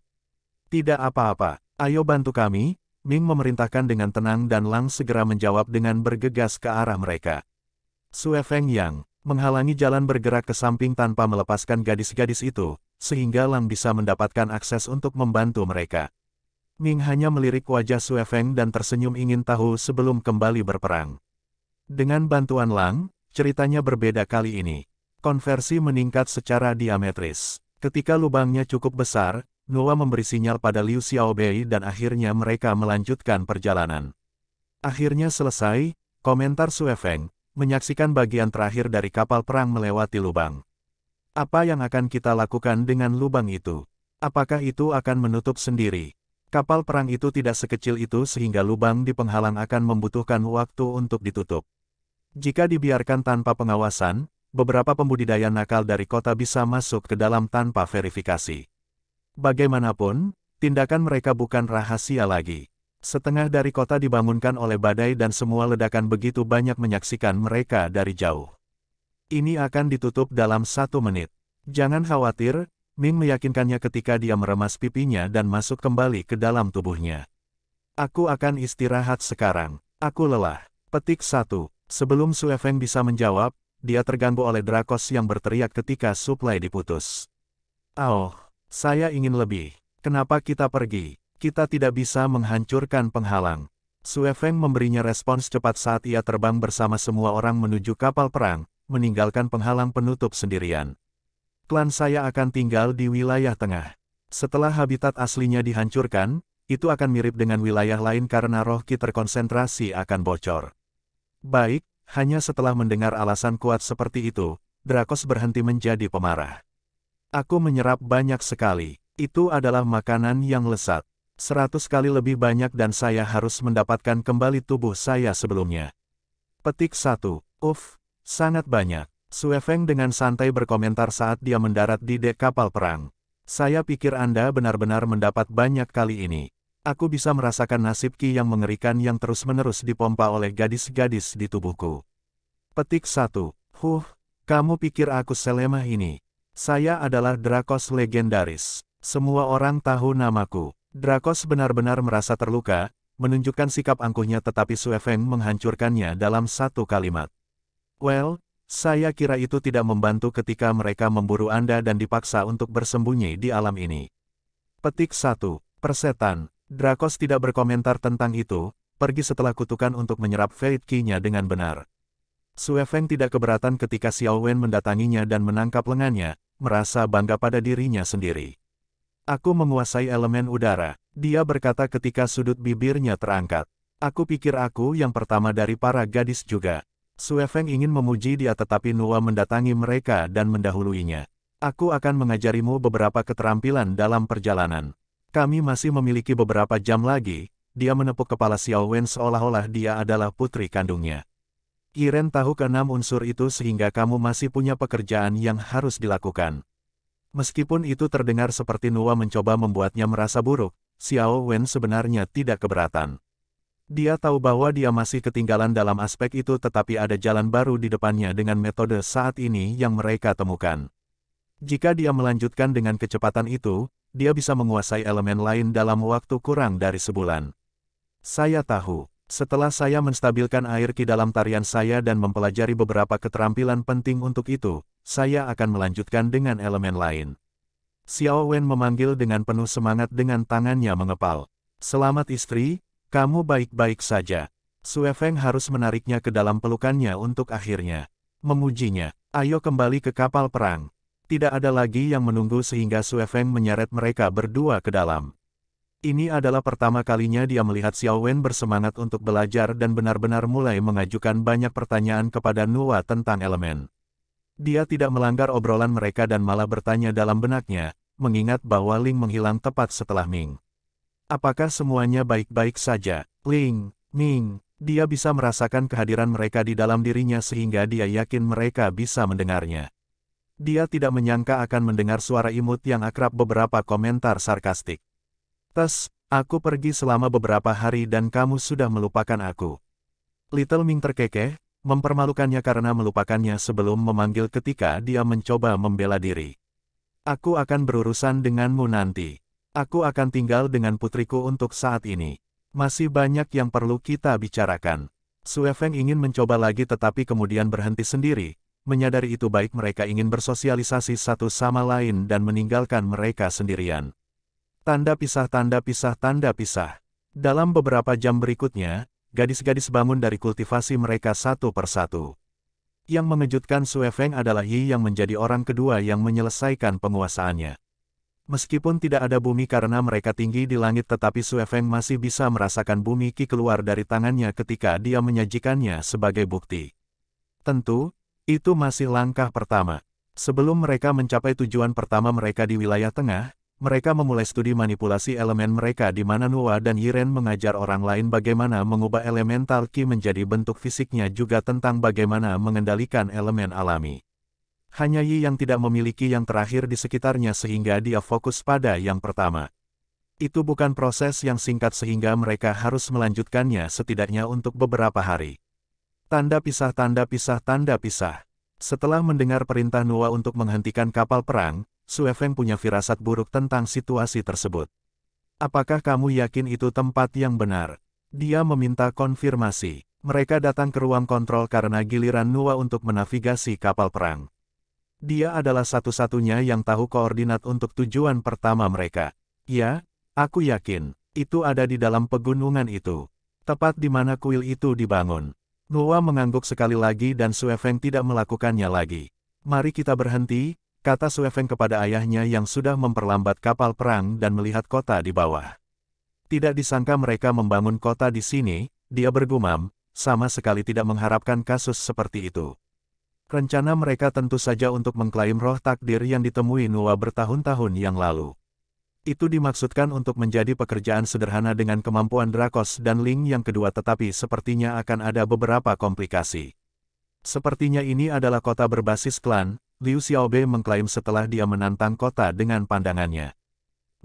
[SPEAKER 1] Tidak apa-apa, ayo bantu kami, Ming memerintahkan dengan tenang dan Lang segera menjawab dengan bergegas ke arah mereka. Sue Feng Yang, menghalangi jalan bergerak ke samping tanpa melepaskan gadis-gadis itu, sehingga Lang bisa mendapatkan akses untuk membantu mereka. Ming hanya melirik wajah Sue Feng dan tersenyum ingin tahu sebelum kembali berperang. Dengan bantuan Lang, ceritanya berbeda kali ini. Konversi meningkat secara diametris. Ketika lubangnya cukup besar, Nuwa memberi sinyal pada Liu Xiaobei dan akhirnya mereka melanjutkan perjalanan. Akhirnya selesai, komentar Sue Feng, menyaksikan bagian terakhir dari kapal perang melewati lubang. Apa yang akan kita lakukan dengan lubang itu? Apakah itu akan menutup sendiri? Kapal perang itu tidak sekecil itu sehingga lubang di penghalang akan membutuhkan waktu untuk ditutup. Jika dibiarkan tanpa pengawasan, beberapa pembudidaya nakal dari kota bisa masuk ke dalam tanpa verifikasi. Bagaimanapun, tindakan mereka bukan rahasia lagi. Setengah dari kota dibangunkan oleh badai dan semua ledakan begitu banyak menyaksikan mereka dari jauh. Ini akan ditutup dalam satu menit. Jangan khawatir, Ming meyakinkannya ketika dia meremas pipinya dan masuk kembali ke dalam tubuhnya. Aku akan istirahat sekarang. Aku lelah. Petik satu. Sebelum Su Efeng bisa menjawab, dia terganggu oleh Drakos yang berteriak ketika suplai diputus. Oh, saya ingin lebih. Kenapa kita pergi? Kita tidak bisa menghancurkan penghalang. Su Efeng memberinya respons cepat saat ia terbang bersama semua orang menuju kapal perang, meninggalkan penghalang penutup sendirian klan saya akan tinggal di wilayah tengah. Setelah habitat aslinya dihancurkan, itu akan mirip dengan wilayah lain karena roh ki terkonsentrasi akan bocor. Baik, hanya setelah mendengar alasan kuat seperti itu, Drakos berhenti menjadi pemarah. Aku menyerap banyak sekali. Itu adalah makanan yang lesat. Seratus kali lebih banyak dan saya harus mendapatkan kembali tubuh saya sebelumnya. Petik satu. Uff, sangat banyak. Sue Feng dengan santai berkomentar saat dia mendarat di dek kapal perang. Saya pikir Anda benar-benar mendapat banyak kali ini. Aku bisa merasakan nasib Ki yang mengerikan yang terus-menerus dipompa oleh gadis-gadis di tubuhku. Petik 1. Huh, kamu pikir aku selemah ini? Saya adalah Drakos legendaris. Semua orang tahu namaku. Drakos benar-benar merasa terluka, menunjukkan sikap angkuhnya tetapi Feng menghancurkannya dalam satu kalimat. Well, saya kira itu tidak membantu ketika mereka memburu Anda dan dipaksa untuk bersembunyi di alam ini. Petik satu. Persetan. Drakos tidak berkomentar tentang itu, pergi setelah kutukan untuk menyerap Fate Key-nya dengan benar. Suefeng tidak keberatan ketika Xiao Wen mendatanginya dan menangkap lengannya, merasa bangga pada dirinya sendiri. Aku menguasai elemen udara, dia berkata ketika sudut bibirnya terangkat. Aku pikir aku yang pertama dari para gadis juga. Sue Feng ingin memuji dia tetapi Nua mendatangi mereka dan mendahuluinya. Aku akan mengajarimu beberapa keterampilan dalam perjalanan. Kami masih memiliki beberapa jam lagi, dia menepuk kepala Xiao Wen seolah-olah dia adalah putri kandungnya. Iren tahu enam unsur itu sehingga kamu masih punya pekerjaan yang harus dilakukan. Meskipun itu terdengar seperti Nua mencoba membuatnya merasa buruk, Xiao Wen sebenarnya tidak keberatan. Dia tahu bahwa dia masih ketinggalan dalam aspek itu tetapi ada jalan baru di depannya dengan metode saat ini yang mereka temukan. Jika dia melanjutkan dengan kecepatan itu, dia bisa menguasai elemen lain dalam waktu kurang dari sebulan. Saya tahu. Setelah saya menstabilkan air ki dalam tarian saya dan mempelajari beberapa keterampilan penting untuk itu, saya akan melanjutkan dengan elemen lain. Xiao Wen memanggil dengan penuh semangat dengan tangannya mengepal. Selamat istri, kamu baik-baik saja. Suefeng harus menariknya ke dalam pelukannya untuk akhirnya memujinya. Ayo kembali ke kapal perang. Tidak ada lagi yang menunggu sehingga Suefeng menyeret mereka berdua ke dalam. Ini adalah pertama kalinya dia melihat Xiao Wen bersemangat untuk belajar dan benar-benar mulai mengajukan banyak pertanyaan kepada Nuwa tentang elemen. Dia tidak melanggar obrolan mereka dan malah bertanya dalam benaknya, mengingat bahwa Ling menghilang tepat setelah Ming. Apakah semuanya baik-baik saja? Ling, Ming? dia bisa merasakan kehadiran mereka di dalam dirinya sehingga dia yakin mereka bisa mendengarnya. Dia tidak menyangka akan mendengar suara imut yang akrab beberapa komentar sarkastik. Tes, aku pergi selama beberapa hari dan kamu sudah melupakan aku. Little Ming terkekeh, mempermalukannya karena melupakannya sebelum memanggil ketika dia mencoba membela diri. Aku akan berurusan denganmu nanti. Aku akan tinggal dengan putriku untuk saat ini. Masih banyak yang perlu kita bicarakan. Feng ingin mencoba lagi tetapi kemudian berhenti sendiri, menyadari itu baik mereka ingin bersosialisasi satu sama lain dan meninggalkan mereka sendirian. Tanda pisah tanda pisah tanda pisah. Dalam beberapa jam berikutnya, gadis-gadis bangun dari kultivasi mereka satu persatu. Yang mengejutkan Feng adalah Yi yang menjadi orang kedua yang menyelesaikan penguasaannya. Meskipun tidak ada bumi karena mereka tinggi di langit tetapi Su masih bisa merasakan bumi Ki keluar dari tangannya ketika dia menyajikannya sebagai bukti. Tentu, itu masih langkah pertama. Sebelum mereka mencapai tujuan pertama mereka di wilayah tengah, mereka memulai studi manipulasi elemen mereka di mana Nuwa dan Yiren mengajar orang lain bagaimana mengubah elemental Ki menjadi bentuk fisiknya juga tentang bagaimana mengendalikan elemen alami. Hanya Yi yang tidak memiliki yang terakhir di sekitarnya sehingga dia fokus pada yang pertama. Itu bukan proses yang singkat sehingga mereka harus melanjutkannya setidaknya untuk beberapa hari. Tanda pisah tanda pisah tanda pisah. Setelah mendengar perintah Nua untuk menghentikan kapal perang, Suefeng punya firasat buruk tentang situasi tersebut. Apakah kamu yakin itu tempat yang benar? Dia meminta konfirmasi. Mereka datang ke ruang kontrol karena giliran Nua untuk menavigasi kapal perang. Dia adalah satu-satunya yang tahu koordinat untuk tujuan pertama mereka. Ya, aku yakin, itu ada di dalam pegunungan itu. Tepat di mana kuil itu dibangun. Nuwa mengangguk sekali lagi dan Suefeng tidak melakukannya lagi. Mari kita berhenti, kata Suefeng kepada ayahnya yang sudah memperlambat kapal perang dan melihat kota di bawah. Tidak disangka mereka membangun kota di sini, dia bergumam, sama sekali tidak mengharapkan kasus seperti itu. Rencana mereka tentu saja untuk mengklaim roh takdir yang ditemui Nuwa bertahun-tahun yang lalu. Itu dimaksudkan untuk menjadi pekerjaan sederhana dengan kemampuan Drakos dan Ling yang kedua tetapi sepertinya akan ada beberapa komplikasi. Sepertinya ini adalah kota berbasis klan, Liu Xiaobe mengklaim setelah dia menantang kota dengan pandangannya.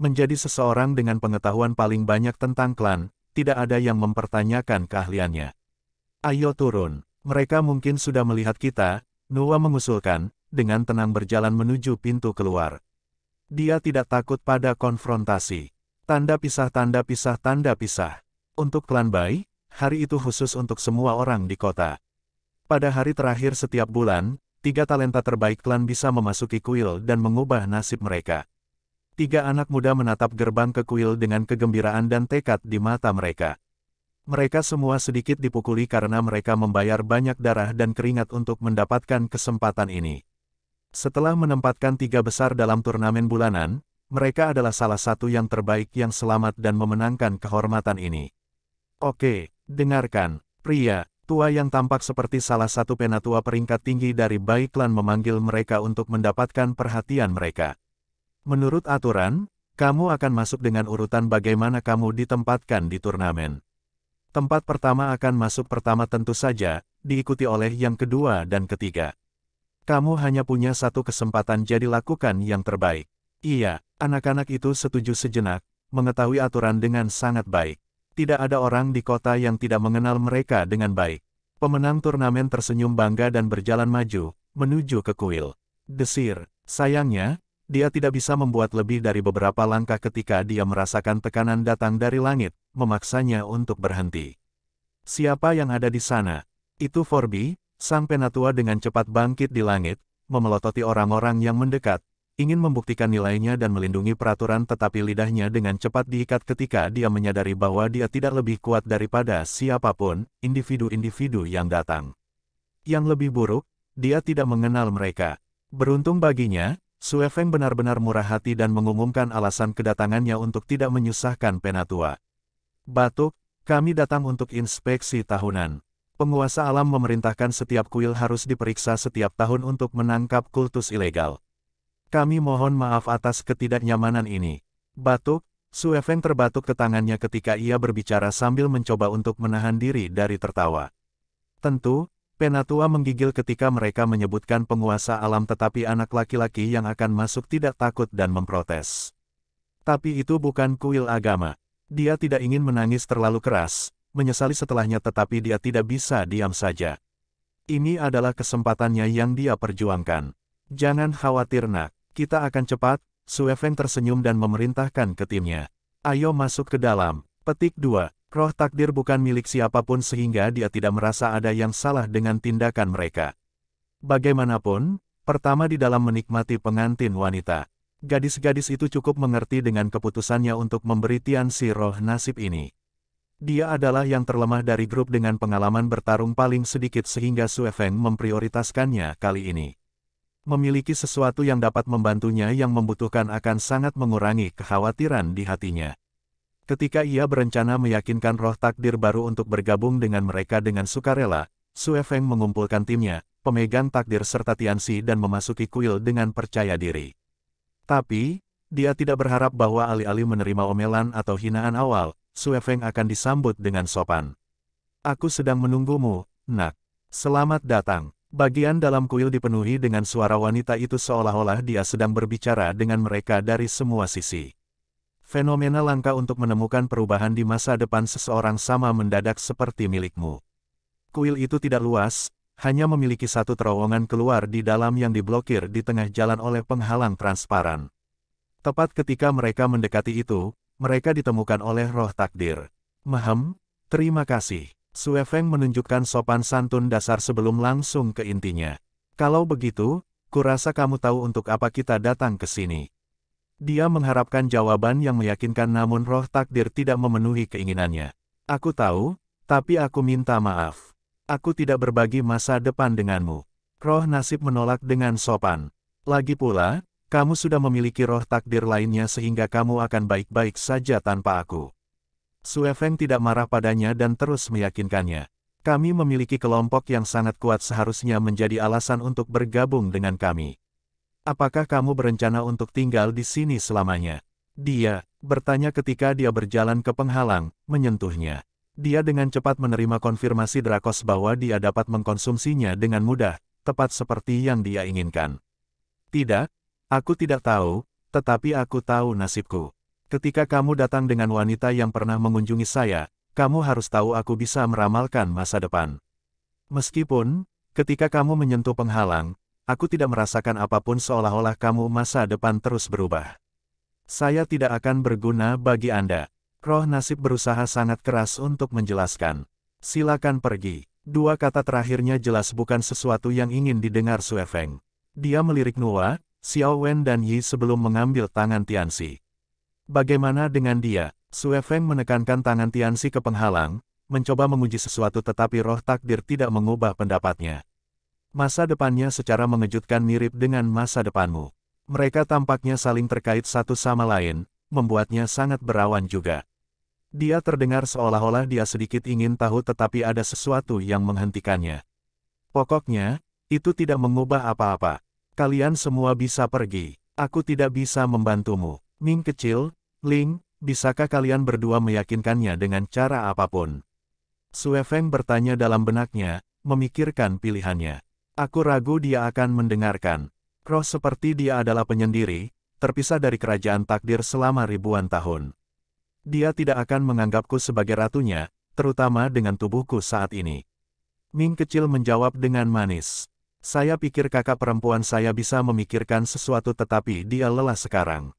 [SPEAKER 1] Menjadi seseorang dengan pengetahuan paling banyak tentang klan, tidak ada yang mempertanyakan keahliannya. Ayo turun, mereka mungkin sudah melihat kita, Nuwa mengusulkan, dengan tenang berjalan menuju pintu keluar. Dia tidak takut pada konfrontasi. Tanda pisah tanda pisah tanda pisah. Untuk klan Bai, hari itu khusus untuk semua orang di kota. Pada hari terakhir setiap bulan, tiga talenta terbaik klan bisa memasuki kuil dan mengubah nasib mereka. Tiga anak muda menatap gerbang ke kuil dengan kegembiraan dan tekad di mata mereka. Mereka semua sedikit dipukuli karena mereka membayar banyak darah dan keringat untuk mendapatkan kesempatan ini. Setelah menempatkan tiga besar dalam turnamen bulanan, mereka adalah salah satu yang terbaik yang selamat dan memenangkan kehormatan ini. Oke, dengarkan, pria, tua yang tampak seperti salah satu penatua peringkat tinggi dari Bai Klan memanggil mereka untuk mendapatkan perhatian mereka. Menurut aturan, kamu akan masuk dengan urutan bagaimana kamu ditempatkan di turnamen. Tempat pertama akan masuk pertama tentu saja, diikuti oleh yang kedua dan ketiga. Kamu hanya punya satu kesempatan jadi lakukan yang terbaik. Iya, anak-anak itu setuju sejenak, mengetahui aturan dengan sangat baik. Tidak ada orang di kota yang tidak mengenal mereka dengan baik. Pemenang turnamen tersenyum bangga dan berjalan maju, menuju ke kuil. Desir, sayangnya, dia tidak bisa membuat lebih dari beberapa langkah ketika dia merasakan tekanan datang dari langit, memaksanya untuk berhenti. Siapa yang ada di sana? Itu Forbi, sang penatua dengan cepat bangkit di langit, memelototi orang-orang yang mendekat, ingin membuktikan nilainya dan melindungi peraturan tetapi lidahnya dengan cepat diikat ketika dia menyadari bahwa dia tidak lebih kuat daripada siapapun, individu-individu yang datang. Yang lebih buruk, dia tidak mengenal mereka. Beruntung baginya, Feng benar-benar murah hati dan mengumumkan alasan kedatangannya untuk tidak menyusahkan Penatua. Batuk, kami datang untuk inspeksi tahunan. Penguasa alam memerintahkan setiap kuil harus diperiksa setiap tahun untuk menangkap kultus ilegal. Kami mohon maaf atas ketidaknyamanan ini. Batuk, Efeng terbatuk ke tangannya ketika ia berbicara sambil mencoba untuk menahan diri dari tertawa. Tentu, Penatua menggigil ketika mereka menyebutkan penguasa alam tetapi anak laki-laki yang akan masuk tidak takut dan memprotes. Tapi itu bukan kuil agama. Dia tidak ingin menangis terlalu keras, menyesali setelahnya tetapi dia tidak bisa diam saja. Ini adalah kesempatannya yang dia perjuangkan. Jangan khawatir nak, kita akan cepat, Suefeng tersenyum dan memerintahkan ke timnya. Ayo masuk ke dalam. Petik 2. Roh takdir bukan milik siapapun sehingga dia tidak merasa ada yang salah dengan tindakan mereka. Bagaimanapun, pertama di dalam menikmati pengantin wanita. Gadis-gadis itu cukup mengerti dengan keputusannya untuk memberi Tian Si roh nasib ini. Dia adalah yang terlemah dari grup dengan pengalaman bertarung paling sedikit sehingga Su Feng memprioritaskannya kali ini. Memiliki sesuatu yang dapat membantunya yang membutuhkan akan sangat mengurangi kekhawatiran di hatinya. Ketika ia berencana meyakinkan roh takdir baru untuk bergabung dengan mereka dengan sukarela, Su Feng mengumpulkan timnya, pemegang takdir serta Tian Tianxi dan memasuki kuil dengan percaya diri. Tapi, dia tidak berharap bahwa alih-alih menerima omelan atau hinaan awal, Suefeng akan disambut dengan sopan. Aku sedang menunggumu, nak. Selamat datang. Bagian dalam kuil dipenuhi dengan suara wanita itu seolah-olah dia sedang berbicara dengan mereka dari semua sisi. Fenomena langka untuk menemukan perubahan di masa depan seseorang sama mendadak seperti milikmu. Kuil itu tidak luas, hanya memiliki satu terowongan keluar di dalam yang diblokir di tengah jalan oleh penghalang transparan. Tepat ketika mereka mendekati itu, mereka ditemukan oleh roh takdir. Mahem, terima kasih. Sue menunjukkan sopan santun dasar sebelum langsung ke intinya. Kalau begitu, kurasa kamu tahu untuk apa kita datang ke sini. Dia mengharapkan jawaban yang meyakinkan namun roh takdir tidak memenuhi keinginannya. Aku tahu, tapi aku minta maaf aku tidak berbagi masa depan denganmu. Roh nasib menolak dengan sopan. Lagi pula, kamu sudah memiliki roh takdir lainnya sehingga kamu akan baik-baik saja tanpa aku. Suefeng tidak marah padanya dan terus meyakinkannya. Kami memiliki kelompok yang sangat kuat seharusnya menjadi alasan untuk bergabung dengan kami. Apakah kamu berencana untuk tinggal di sini selamanya? Dia bertanya ketika dia berjalan ke penghalang, menyentuhnya. Dia dengan cepat menerima konfirmasi Drakos bahwa dia dapat mengkonsumsinya dengan mudah, tepat seperti yang dia inginkan. Tidak, aku tidak tahu, tetapi aku tahu nasibku. Ketika kamu datang dengan wanita yang pernah mengunjungi saya, kamu harus tahu aku bisa meramalkan masa depan. Meskipun, ketika kamu menyentuh penghalang, aku tidak merasakan apapun seolah-olah kamu masa depan terus berubah. Saya tidak akan berguna bagi Anda. Roh nasib berusaha sangat keras untuk menjelaskan. Silakan pergi. Dua kata terakhirnya jelas bukan sesuatu yang ingin didengar Sue Feng. Dia melirik Nuwa, Xiao Wen dan Yi sebelum mengambil tangan Tianxi. Bagaimana dengan dia? Sue Feng menekankan tangan Tianxi ke penghalang, mencoba menguji sesuatu tetapi roh takdir tidak mengubah pendapatnya. Masa depannya secara mengejutkan mirip dengan masa depanmu. Mereka tampaknya saling terkait satu sama lain, membuatnya sangat berawan juga. Dia terdengar seolah-olah dia sedikit ingin tahu tetapi ada sesuatu yang menghentikannya. Pokoknya, itu tidak mengubah apa-apa. Kalian semua bisa pergi. Aku tidak bisa membantumu. Ming kecil, Ling, bisakah kalian berdua meyakinkannya dengan cara apapun? Sue Feng bertanya dalam benaknya, memikirkan pilihannya. Aku ragu dia akan mendengarkan. Cross seperti dia adalah penyendiri, terpisah dari kerajaan takdir selama ribuan tahun. Dia tidak akan menganggapku sebagai ratunya, terutama dengan tubuhku saat ini. Ming kecil menjawab dengan manis. Saya pikir kakak perempuan saya bisa memikirkan sesuatu tetapi dia lelah sekarang.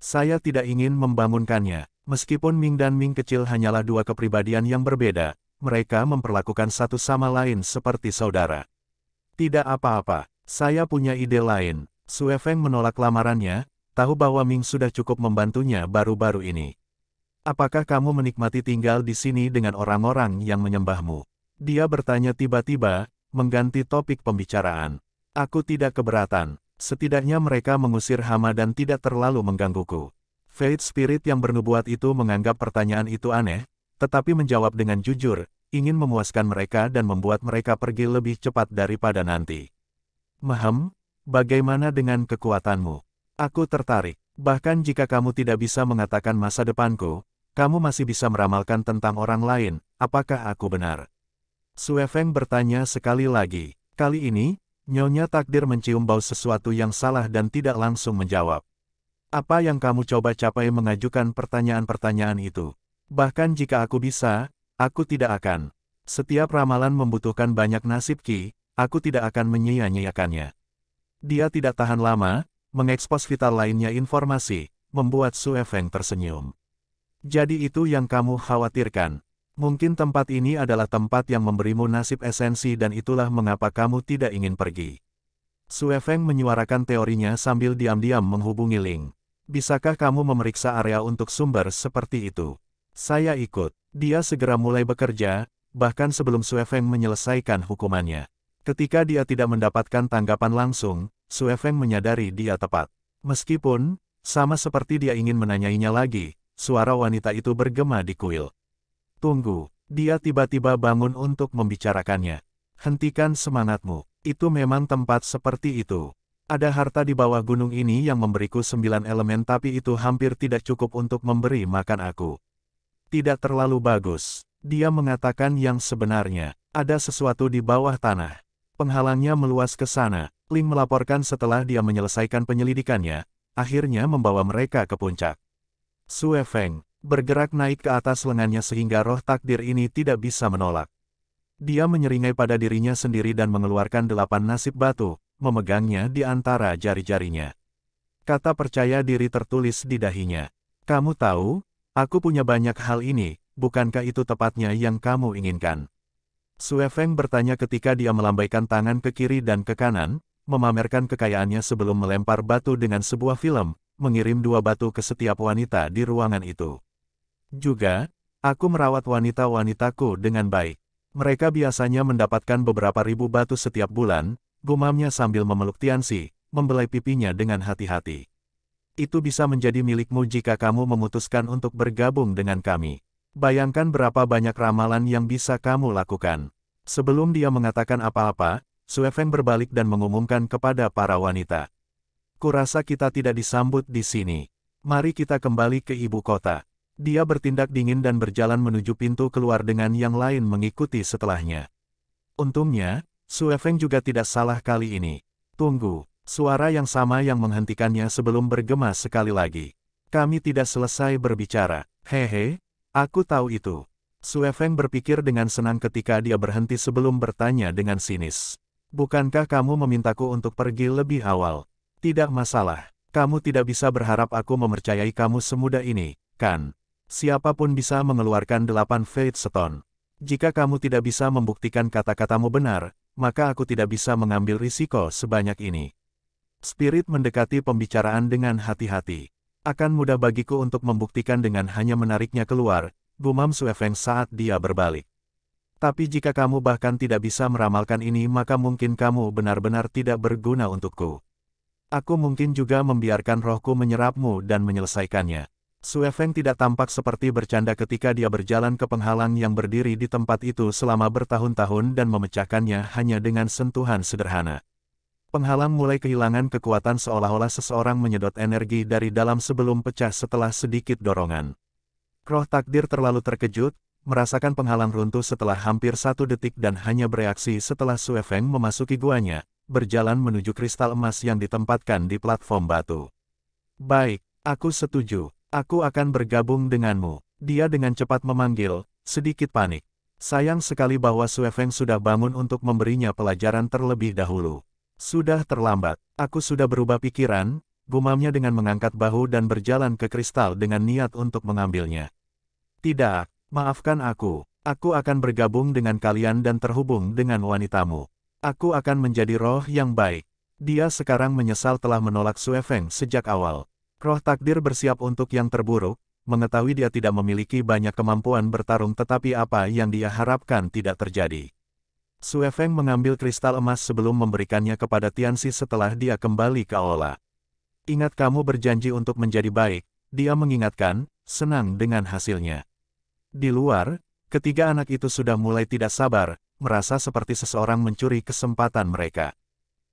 [SPEAKER 1] Saya tidak ingin membangunkannya. Meskipun Ming dan Ming kecil hanyalah dua kepribadian yang berbeda, mereka memperlakukan satu sama lain seperti saudara. Tidak apa-apa, saya punya ide lain. Sue Feng menolak lamarannya, tahu bahwa Ming sudah cukup membantunya baru-baru ini. Apakah kamu menikmati tinggal di sini dengan orang-orang yang menyembahmu? Dia bertanya tiba-tiba, mengganti topik pembicaraan. Aku tidak keberatan. Setidaknya mereka mengusir hama dan tidak terlalu menggangguku. Faith Spirit yang bernubuat itu menganggap pertanyaan itu aneh, tetapi menjawab dengan jujur, ingin memuaskan mereka dan membuat mereka pergi lebih cepat daripada nanti. Maham, bagaimana dengan kekuatanmu? Aku tertarik. Bahkan jika kamu tidak bisa mengatakan masa depanku, kamu masih bisa meramalkan tentang orang lain, apakah aku benar? Sue Feng bertanya sekali lagi. Kali ini, Nyonya Takdir mencium bau sesuatu yang salah dan tidak langsung menjawab. Apa yang kamu coba capai mengajukan pertanyaan-pertanyaan itu? Bahkan jika aku bisa, aku tidak akan. Setiap ramalan membutuhkan banyak nasib Ki, aku tidak akan menyia-nyiakannya. Dia tidak tahan lama, mengekspos vital lainnya informasi, membuat Suefeng tersenyum. Jadi itu yang kamu khawatirkan. Mungkin tempat ini adalah tempat yang memberimu nasib esensi dan itulah mengapa kamu tidak ingin pergi. Sue Feng menyuarakan teorinya sambil diam-diam menghubungi Ling. Bisakah kamu memeriksa area untuk sumber seperti itu? Saya ikut. Dia segera mulai bekerja, bahkan sebelum Sue Feng menyelesaikan hukumannya. Ketika dia tidak mendapatkan tanggapan langsung, Sue Feng menyadari dia tepat. Meskipun, sama seperti dia ingin menanyainya lagi, suara wanita itu bergema di kuil. Tunggu, dia tiba-tiba bangun untuk membicarakannya. Hentikan semangatmu, itu memang tempat seperti itu. Ada harta di bawah gunung ini yang memberiku sembilan elemen tapi itu hampir tidak cukup untuk memberi makan aku. Tidak terlalu bagus. Dia mengatakan yang sebenarnya, ada sesuatu di bawah tanah. Penghalangnya meluas ke sana. Ling melaporkan setelah dia menyelesaikan penyelidikannya, akhirnya membawa mereka ke puncak. Sue Feng bergerak naik ke atas lengannya sehingga roh takdir ini tidak bisa menolak. Dia menyeringai pada dirinya sendiri dan mengeluarkan delapan nasib batu, memegangnya di antara jari-jarinya. Kata percaya diri tertulis di dahinya. Kamu tahu, aku punya banyak hal ini, bukankah itu tepatnya yang kamu inginkan? Sue Feng bertanya ketika dia melambaikan tangan ke kiri dan ke kanan, memamerkan kekayaannya sebelum melempar batu dengan sebuah film, mengirim dua batu ke setiap wanita di ruangan itu. Juga, aku merawat wanita-wanitaku dengan baik. Mereka biasanya mendapatkan beberapa ribu batu setiap bulan, gumamnya sambil memeluk Tiansi, membelai pipinya dengan hati-hati. Itu bisa menjadi milikmu jika kamu memutuskan untuk bergabung dengan kami. Bayangkan berapa banyak ramalan yang bisa kamu lakukan. Sebelum dia mengatakan apa-apa, Sue Feng berbalik dan mengumumkan kepada para wanita kurasa kita tidak disambut di sini. Mari kita kembali ke ibu kota. Dia bertindak dingin dan berjalan menuju pintu keluar dengan yang lain mengikuti setelahnya. Untungnya, Suefeng juga tidak salah kali ini. Tunggu, suara yang sama yang menghentikannya sebelum bergema sekali lagi. Kami tidak selesai berbicara. Hehe, aku tahu itu. Suefeng berpikir dengan senang ketika dia berhenti sebelum bertanya dengan sinis. Bukankah kamu memintaku untuk pergi lebih awal? Tidak masalah, kamu tidak bisa berharap aku memercayai kamu semudah ini, kan? Siapapun bisa mengeluarkan delapan Fate Stone. Jika kamu tidak bisa membuktikan kata-katamu benar, maka aku tidak bisa mengambil risiko sebanyak ini. Spirit mendekati pembicaraan dengan hati-hati. Akan mudah bagiku untuk membuktikan dengan hanya menariknya keluar, gumam Suefeng saat dia berbalik. Tapi jika kamu bahkan tidak bisa meramalkan ini maka mungkin kamu benar-benar tidak berguna untukku. Aku mungkin juga membiarkan rohku menyerapmu dan menyelesaikannya. Suefeng tidak tampak seperti bercanda ketika dia berjalan ke penghalang yang berdiri di tempat itu selama bertahun-tahun dan memecahkannya hanya dengan sentuhan sederhana. Penghalang mulai kehilangan kekuatan seolah-olah seseorang menyedot energi dari dalam sebelum pecah setelah sedikit dorongan. Roh takdir terlalu terkejut, merasakan penghalang runtuh setelah hampir satu detik dan hanya bereaksi setelah Suefeng memasuki guanya, berjalan menuju kristal emas yang ditempatkan di platform batu. Baik, aku setuju. Aku akan bergabung denganmu. Dia dengan cepat memanggil, sedikit panik. Sayang sekali bahwa Suefeng sudah bangun untuk memberinya pelajaran terlebih dahulu. Sudah terlambat, aku sudah berubah pikiran, gumamnya dengan mengangkat bahu dan berjalan ke kristal dengan niat untuk mengambilnya. Tidak, maafkan aku, aku akan bergabung dengan kalian dan terhubung dengan wanitamu. Aku akan menjadi roh yang baik. Dia sekarang menyesal telah menolak Feng sejak awal. Roh takdir bersiap untuk yang terburuk, mengetahui dia tidak memiliki banyak kemampuan bertarung tetapi apa yang dia harapkan tidak terjadi. Feng mengambil kristal emas sebelum memberikannya kepada Tianxi setelah dia kembali ke aula. Ingat kamu berjanji untuk menjadi baik, dia mengingatkan, senang dengan hasilnya. Di luar, ketiga anak itu sudah mulai tidak sabar, merasa seperti seseorang mencuri kesempatan mereka.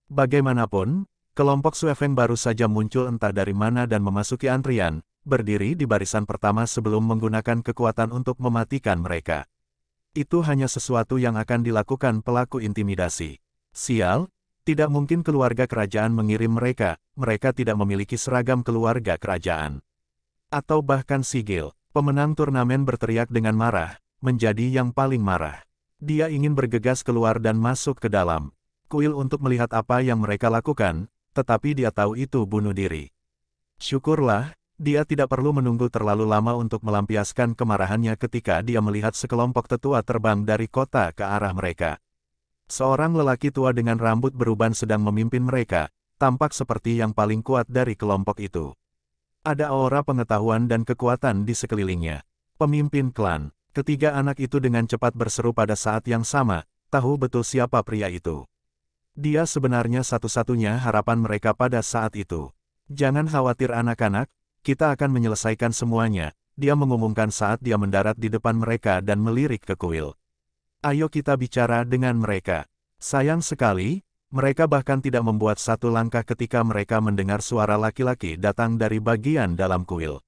[SPEAKER 1] Bagaimanapun, kelompok Suefeng baru saja muncul entah dari mana dan memasuki antrian, berdiri di barisan pertama sebelum menggunakan kekuatan untuk mematikan mereka. Itu hanya sesuatu yang akan dilakukan pelaku intimidasi. Sial, tidak mungkin keluarga kerajaan mengirim mereka, mereka tidak memiliki seragam keluarga kerajaan. Atau bahkan sigil, pemenang turnamen berteriak dengan marah, menjadi yang paling marah. Dia ingin bergegas keluar dan masuk ke dalam kuil untuk melihat apa yang mereka lakukan, tetapi dia tahu itu bunuh diri. Syukurlah, dia tidak perlu menunggu terlalu lama untuk melampiaskan kemarahannya ketika dia melihat sekelompok tetua terbang dari kota ke arah mereka. Seorang lelaki tua dengan rambut beruban sedang memimpin mereka, tampak seperti yang paling kuat dari kelompok itu. Ada aura pengetahuan dan kekuatan di sekelilingnya. Pemimpin klan, Ketiga anak itu dengan cepat berseru pada saat yang sama, tahu betul siapa pria itu. Dia sebenarnya satu-satunya harapan mereka pada saat itu. Jangan khawatir anak-anak, kita akan menyelesaikan semuanya, dia mengumumkan saat dia mendarat di depan mereka dan melirik ke kuil. Ayo kita bicara dengan mereka. Sayang sekali, mereka bahkan tidak membuat satu langkah ketika mereka mendengar suara laki-laki datang dari bagian dalam kuil.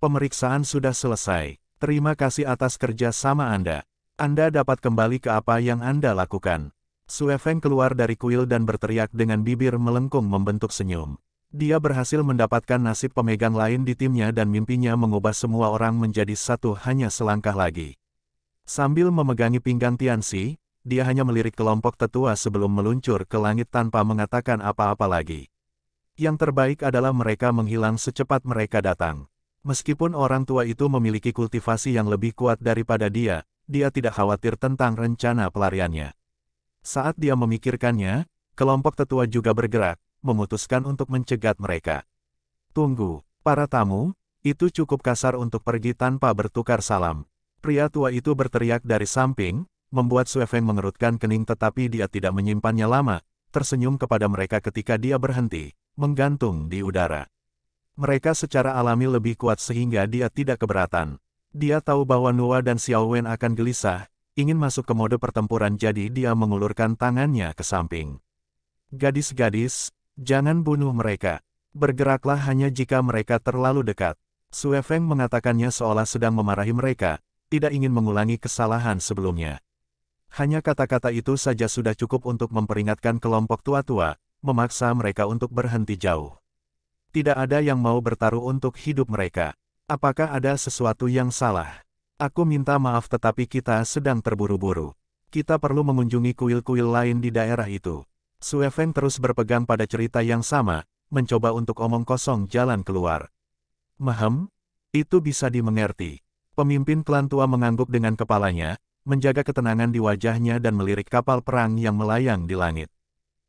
[SPEAKER 1] Pemeriksaan sudah selesai. Terima kasih atas kerja sama Anda. Anda dapat kembali ke apa yang Anda lakukan. Sue Feng keluar dari kuil dan berteriak dengan bibir melengkung membentuk senyum. Dia berhasil mendapatkan nasib pemegang lain di timnya dan mimpinya mengubah semua orang menjadi satu hanya selangkah lagi. Sambil memegangi pinggang Tianxi, dia hanya melirik kelompok tetua sebelum meluncur ke langit tanpa mengatakan apa-apa lagi. Yang terbaik adalah mereka menghilang secepat mereka datang. Meskipun orang tua itu memiliki kultivasi yang lebih kuat daripada dia, dia tidak khawatir tentang rencana pelariannya. Saat dia memikirkannya, kelompok tetua juga bergerak, memutuskan untuk mencegat mereka. Tunggu, para tamu, itu cukup kasar untuk pergi tanpa bertukar salam. Pria tua itu berteriak dari samping, membuat Suefeng mengerutkan kening tetapi dia tidak menyimpannya lama, tersenyum kepada mereka ketika dia berhenti, menggantung di udara. Mereka secara alami lebih kuat sehingga dia tidak keberatan. Dia tahu bahwa Nua dan Xiao Wen akan gelisah, ingin masuk ke mode pertempuran jadi dia mengulurkan tangannya ke samping. Gadis-gadis, jangan bunuh mereka. Bergeraklah hanya jika mereka terlalu dekat. Sue Feng mengatakannya seolah sedang memarahi mereka, tidak ingin mengulangi kesalahan sebelumnya. Hanya kata-kata itu saja sudah cukup untuk memperingatkan kelompok tua-tua, memaksa mereka untuk berhenti jauh. Tidak ada yang mau bertaruh untuk hidup mereka. Apakah ada sesuatu yang salah? Aku minta maaf tetapi kita sedang terburu-buru. Kita perlu mengunjungi kuil-kuil lain di daerah itu. Feng terus berpegang pada cerita yang sama, mencoba untuk omong kosong jalan keluar. Mahem? Itu bisa dimengerti. Pemimpin klan tua mengangguk dengan kepalanya, menjaga ketenangan di wajahnya dan melirik kapal perang yang melayang di langit.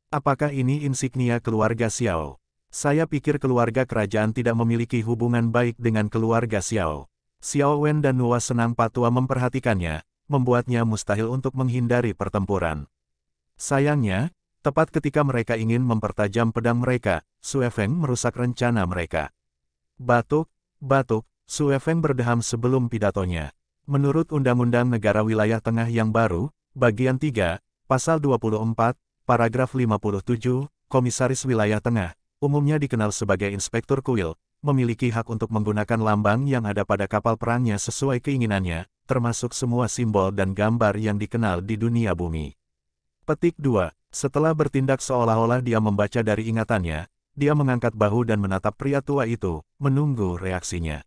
[SPEAKER 1] Apakah ini insignia keluarga Xiao? Saya pikir keluarga kerajaan tidak memiliki hubungan baik dengan keluarga Xiao. Xiao Wen dan Nuwa senang patua memperhatikannya, membuatnya mustahil untuk menghindari pertempuran. Sayangnya, tepat ketika mereka ingin mempertajam pedang mereka, Sue Feng merusak rencana mereka. Batuk, batuk, Sue Feng berdeham sebelum pidatonya. Menurut Undang-Undang Negara Wilayah Tengah yang baru, bagian 3, pasal 24, paragraf 57, Komisaris Wilayah Tengah, umumnya dikenal sebagai Inspektur Kuil, memiliki hak untuk menggunakan lambang yang ada pada kapal perangnya sesuai keinginannya, termasuk semua simbol dan gambar yang dikenal di dunia bumi. Petik 2. Setelah bertindak seolah-olah dia membaca dari ingatannya, dia mengangkat bahu dan menatap pria tua itu, menunggu reaksinya.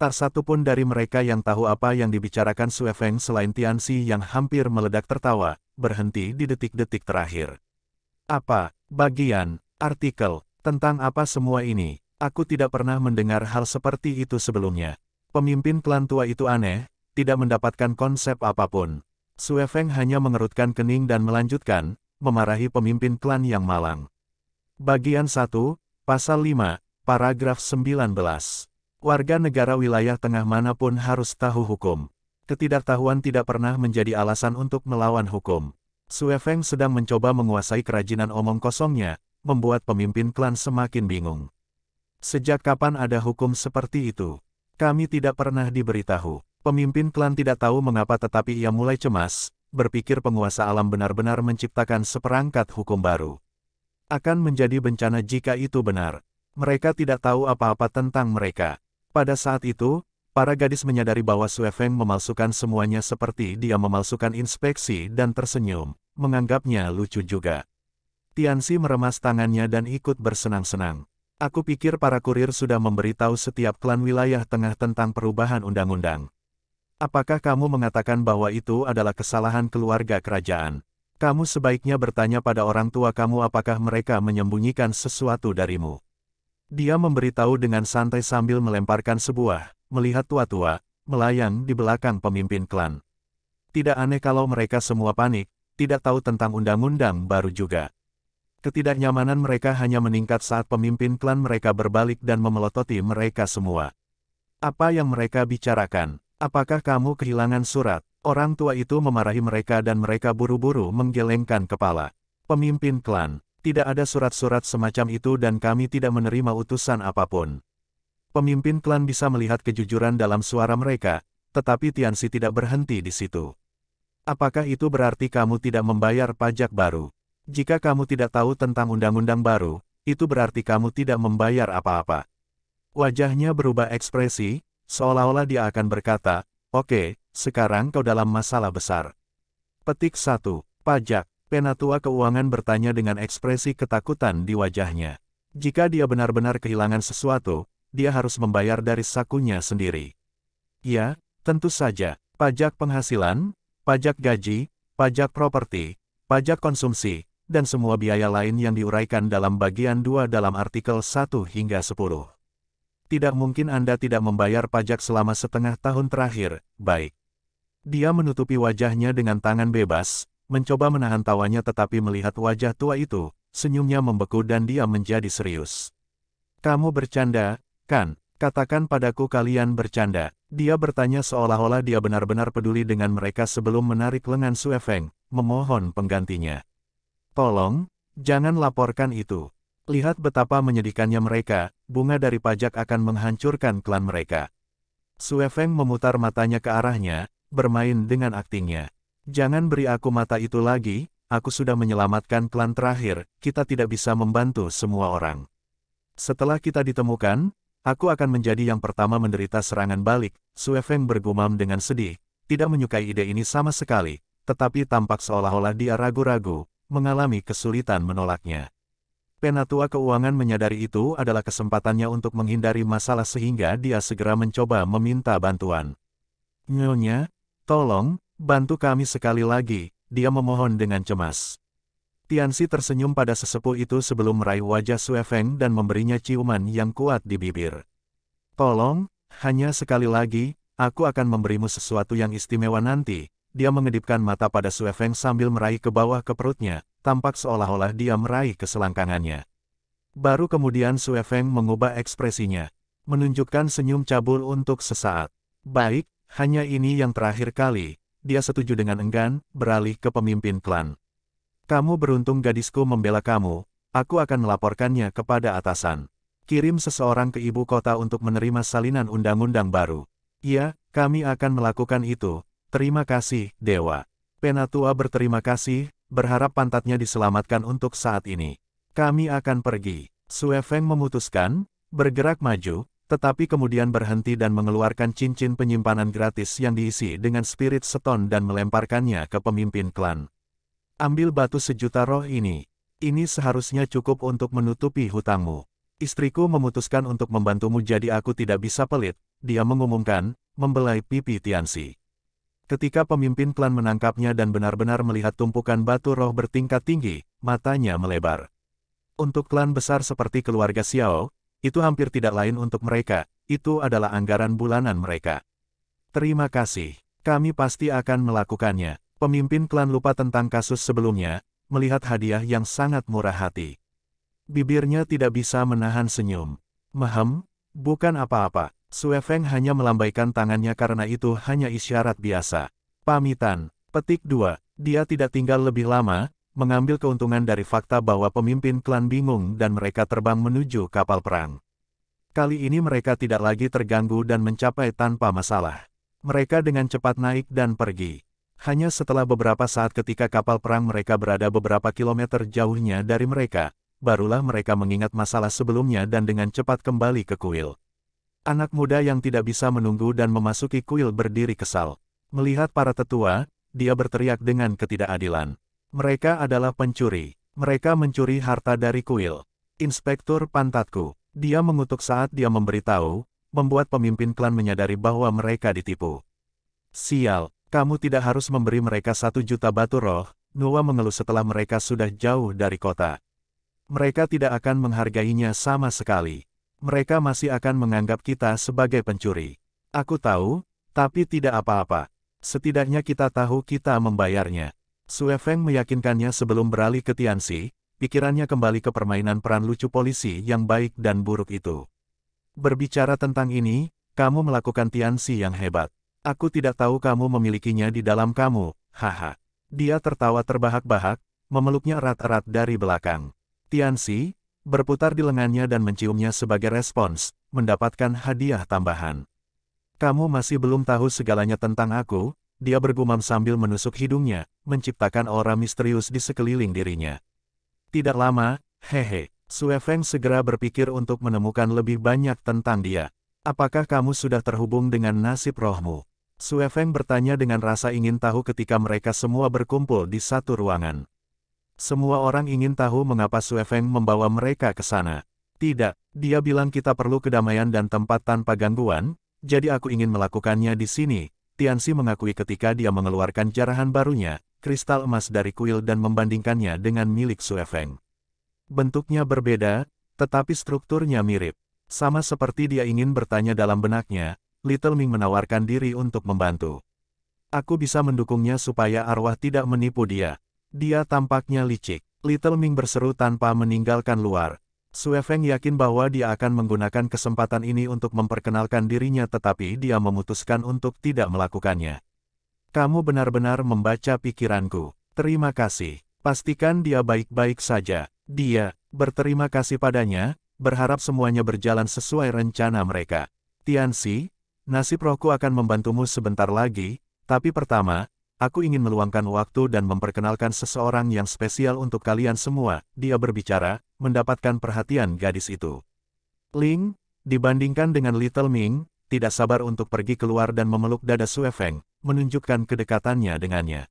[SPEAKER 1] Tak satu pun dari mereka yang tahu apa yang dibicarakan Sue Feng selain Tianxi yang hampir meledak tertawa, berhenti di detik-detik terakhir. Apa, bagian, artikel, tentang apa semua ini, aku tidak pernah mendengar hal seperti itu sebelumnya. Pemimpin klan tua itu aneh, tidak mendapatkan konsep apapun. Sue Feng hanya mengerutkan kening dan melanjutkan, memarahi pemimpin klan yang malang. Bagian 1, Pasal 5, Paragraf 19. Warga negara wilayah tengah manapun harus tahu hukum. Ketidaktahuan tidak pernah menjadi alasan untuk melawan hukum. Sue Feng sedang mencoba menguasai kerajinan omong kosongnya, membuat pemimpin klan semakin bingung. Sejak kapan ada hukum seperti itu? Kami tidak pernah diberitahu. Pemimpin klan tidak tahu mengapa tetapi ia mulai cemas, berpikir penguasa alam benar-benar menciptakan seperangkat hukum baru. Akan menjadi bencana jika itu benar. Mereka tidak tahu apa-apa tentang mereka. Pada saat itu, para gadis menyadari bahwa Feng memalsukan semuanya seperti dia memalsukan inspeksi dan tersenyum, menganggapnya lucu juga. Tiansi meremas tangannya dan ikut bersenang-senang. Aku pikir para kurir sudah memberitahu setiap klan wilayah tengah tentang perubahan undang-undang. Apakah kamu mengatakan bahwa itu adalah kesalahan keluarga kerajaan? Kamu sebaiknya bertanya pada orang tua kamu apakah mereka menyembunyikan sesuatu darimu. Dia memberitahu dengan santai sambil melemparkan sebuah, melihat tua-tua, melayang di belakang pemimpin klan. Tidak aneh kalau mereka semua panik, tidak tahu tentang undang-undang baru juga. Ketidaknyamanan mereka hanya meningkat saat pemimpin klan mereka berbalik dan memelototi mereka semua. Apa yang mereka bicarakan? Apakah kamu kehilangan surat? Orang tua itu memarahi mereka dan mereka buru-buru menggelengkan kepala. Pemimpin klan, tidak ada surat-surat semacam itu dan kami tidak menerima utusan apapun. Pemimpin klan bisa melihat kejujuran dalam suara mereka, tetapi Tiansi tidak berhenti di situ. Apakah itu berarti kamu tidak membayar pajak baru? Jika kamu tidak tahu tentang undang-undang baru, itu berarti kamu tidak membayar apa-apa. Wajahnya berubah ekspresi, seolah-olah dia akan berkata, Oke, okay, sekarang kau dalam masalah besar. Petik 1. Pajak. Penatua Keuangan bertanya dengan ekspresi ketakutan di wajahnya. Jika dia benar-benar kehilangan sesuatu, dia harus membayar dari sakunya sendiri. Ya, tentu saja. Pajak penghasilan, pajak gaji, pajak properti, pajak konsumsi, dan semua biaya lain yang diuraikan dalam bagian 2 dalam artikel 1 hingga 10. Tidak mungkin Anda tidak membayar pajak selama setengah tahun terakhir, baik. Dia menutupi wajahnya dengan tangan bebas, mencoba menahan tawanya tetapi melihat wajah tua itu, senyumnya membeku dan dia menjadi serius. Kamu bercanda, kan? Katakan padaku kalian bercanda. Dia bertanya seolah-olah dia benar-benar peduli dengan mereka sebelum menarik lengan Suefeng, memohon penggantinya. Tolong, jangan laporkan itu. Lihat betapa menyedihkannya mereka, bunga dari pajak akan menghancurkan klan mereka. Sue Feng memutar matanya ke arahnya, bermain dengan aktingnya. Jangan beri aku mata itu lagi, aku sudah menyelamatkan klan terakhir, kita tidak bisa membantu semua orang. Setelah kita ditemukan, aku akan menjadi yang pertama menderita serangan balik, Sue Feng bergumam dengan sedih, tidak menyukai ide ini sama sekali, tetapi tampak seolah-olah dia ragu-ragu, mengalami kesulitan menolaknya. Penatua Keuangan menyadari itu adalah kesempatannya untuk menghindari masalah sehingga dia segera mencoba meminta bantuan. Nyonya, tolong, bantu kami sekali lagi, dia memohon dengan cemas. Tiansi tersenyum pada sesepuh itu sebelum meraih wajah Sue Feng dan memberinya ciuman yang kuat di bibir. Tolong, hanya sekali lagi, aku akan memberimu sesuatu yang istimewa nanti, dia mengedipkan mata pada Suefeng sambil meraih ke bawah ke perutnya, tampak seolah-olah dia meraih keselangkangannya. Baru kemudian Suefeng mengubah ekspresinya, menunjukkan senyum cabul untuk sesaat. Baik, hanya ini yang terakhir kali, dia setuju dengan enggan, beralih ke pemimpin klan. Kamu beruntung gadisku membela kamu, aku akan melaporkannya kepada atasan. Kirim seseorang ke ibu kota untuk menerima salinan undang-undang baru. Iya, kami akan melakukan itu, Terima kasih, Dewa. Penatua berterima kasih, berharap pantatnya diselamatkan untuk saat ini. Kami akan pergi. Feng memutuskan, bergerak maju, tetapi kemudian berhenti dan mengeluarkan cincin penyimpanan gratis yang diisi dengan spirit seton dan melemparkannya ke pemimpin klan. Ambil batu sejuta roh ini. Ini seharusnya cukup untuk menutupi hutangmu. Istriku memutuskan untuk membantumu jadi aku tidak bisa pelit, dia mengumumkan, membelai pipi Tianxi. Ketika pemimpin klan menangkapnya dan benar-benar melihat tumpukan batu roh bertingkat tinggi, matanya melebar. Untuk klan besar seperti keluarga Xiao, itu hampir tidak lain untuk mereka, itu adalah anggaran bulanan mereka. Terima kasih, kami pasti akan melakukannya. Pemimpin klan lupa tentang kasus sebelumnya, melihat hadiah yang sangat murah hati. Bibirnya tidak bisa menahan senyum. Mehem, bukan apa-apa, Sue Feng hanya melambaikan tangannya karena itu hanya isyarat biasa. Pamitan. Petik 2. Dia tidak tinggal lebih lama, mengambil keuntungan dari fakta bahwa pemimpin klan bingung dan mereka terbang menuju kapal perang. Kali ini mereka tidak lagi terganggu dan mencapai tanpa masalah. Mereka dengan cepat naik dan pergi. Hanya setelah beberapa saat ketika kapal perang mereka berada beberapa kilometer jauhnya dari mereka, barulah mereka mengingat masalah sebelumnya dan dengan cepat kembali ke kuil. Anak muda yang tidak bisa menunggu dan memasuki kuil berdiri kesal. Melihat para tetua, dia berteriak dengan ketidakadilan. Mereka adalah pencuri. Mereka mencuri harta dari kuil. Inspektur pantatku. Dia mengutuk saat dia memberitahu, membuat pemimpin klan menyadari bahwa mereka ditipu. Sial, kamu tidak harus memberi mereka satu juta batu roh, Nuwa mengeluh setelah mereka sudah jauh dari kota. Mereka tidak akan menghargainya sama sekali mereka masih akan menganggap kita sebagai pencuri. Aku tahu, tapi tidak apa-apa. Setidaknya kita tahu kita membayarnya. Sue Feng meyakinkannya sebelum beralih ke Tianxi, pikirannya kembali ke permainan peran lucu polisi yang baik dan buruk itu. Berbicara tentang ini, kamu melakukan Tianxi yang hebat. Aku tidak tahu kamu memilikinya di dalam kamu, haha. Dia tertawa terbahak-bahak, memeluknya erat-erat dari belakang. Tianxi, berputar di lengannya dan menciumnya sebagai respons, mendapatkan hadiah tambahan. Kamu masih belum tahu segalanya tentang aku, dia bergumam sambil menusuk hidungnya, menciptakan aura misterius di sekeliling dirinya. Tidak lama, hehe, Sue Feng segera berpikir untuk menemukan lebih banyak tentang dia. Apakah kamu sudah terhubung dengan nasib rohmu? Sue Feng bertanya dengan rasa ingin tahu ketika mereka semua berkumpul di satu ruangan. Semua orang ingin tahu mengapa Feng membawa mereka ke sana. Tidak, dia bilang kita perlu kedamaian dan tempat tanpa gangguan, jadi aku ingin melakukannya di sini. Tianxi mengakui ketika dia mengeluarkan jarahan barunya, kristal emas dari kuil dan membandingkannya dengan milik Feng. Bentuknya berbeda, tetapi strukturnya mirip. Sama seperti dia ingin bertanya dalam benaknya, Little Ming menawarkan diri untuk membantu. Aku bisa mendukungnya supaya arwah tidak menipu dia, dia tampaknya licik. Little Ming berseru tanpa meninggalkan luar. Sue Feng yakin bahwa dia akan menggunakan kesempatan ini untuk memperkenalkan dirinya tetapi dia memutuskan untuk tidak melakukannya. Kamu benar-benar membaca pikiranku. Terima kasih. Pastikan dia baik-baik saja. Dia, berterima kasih padanya, berharap semuanya berjalan sesuai rencana mereka. Tianxi, nasib rohku akan membantumu sebentar lagi, tapi pertama, Aku ingin meluangkan waktu dan memperkenalkan seseorang yang spesial untuk kalian semua, dia berbicara, mendapatkan perhatian gadis itu. Ling, dibandingkan dengan Little Ming, tidak sabar untuk pergi keluar dan memeluk dada Sue Feng, menunjukkan kedekatannya dengannya.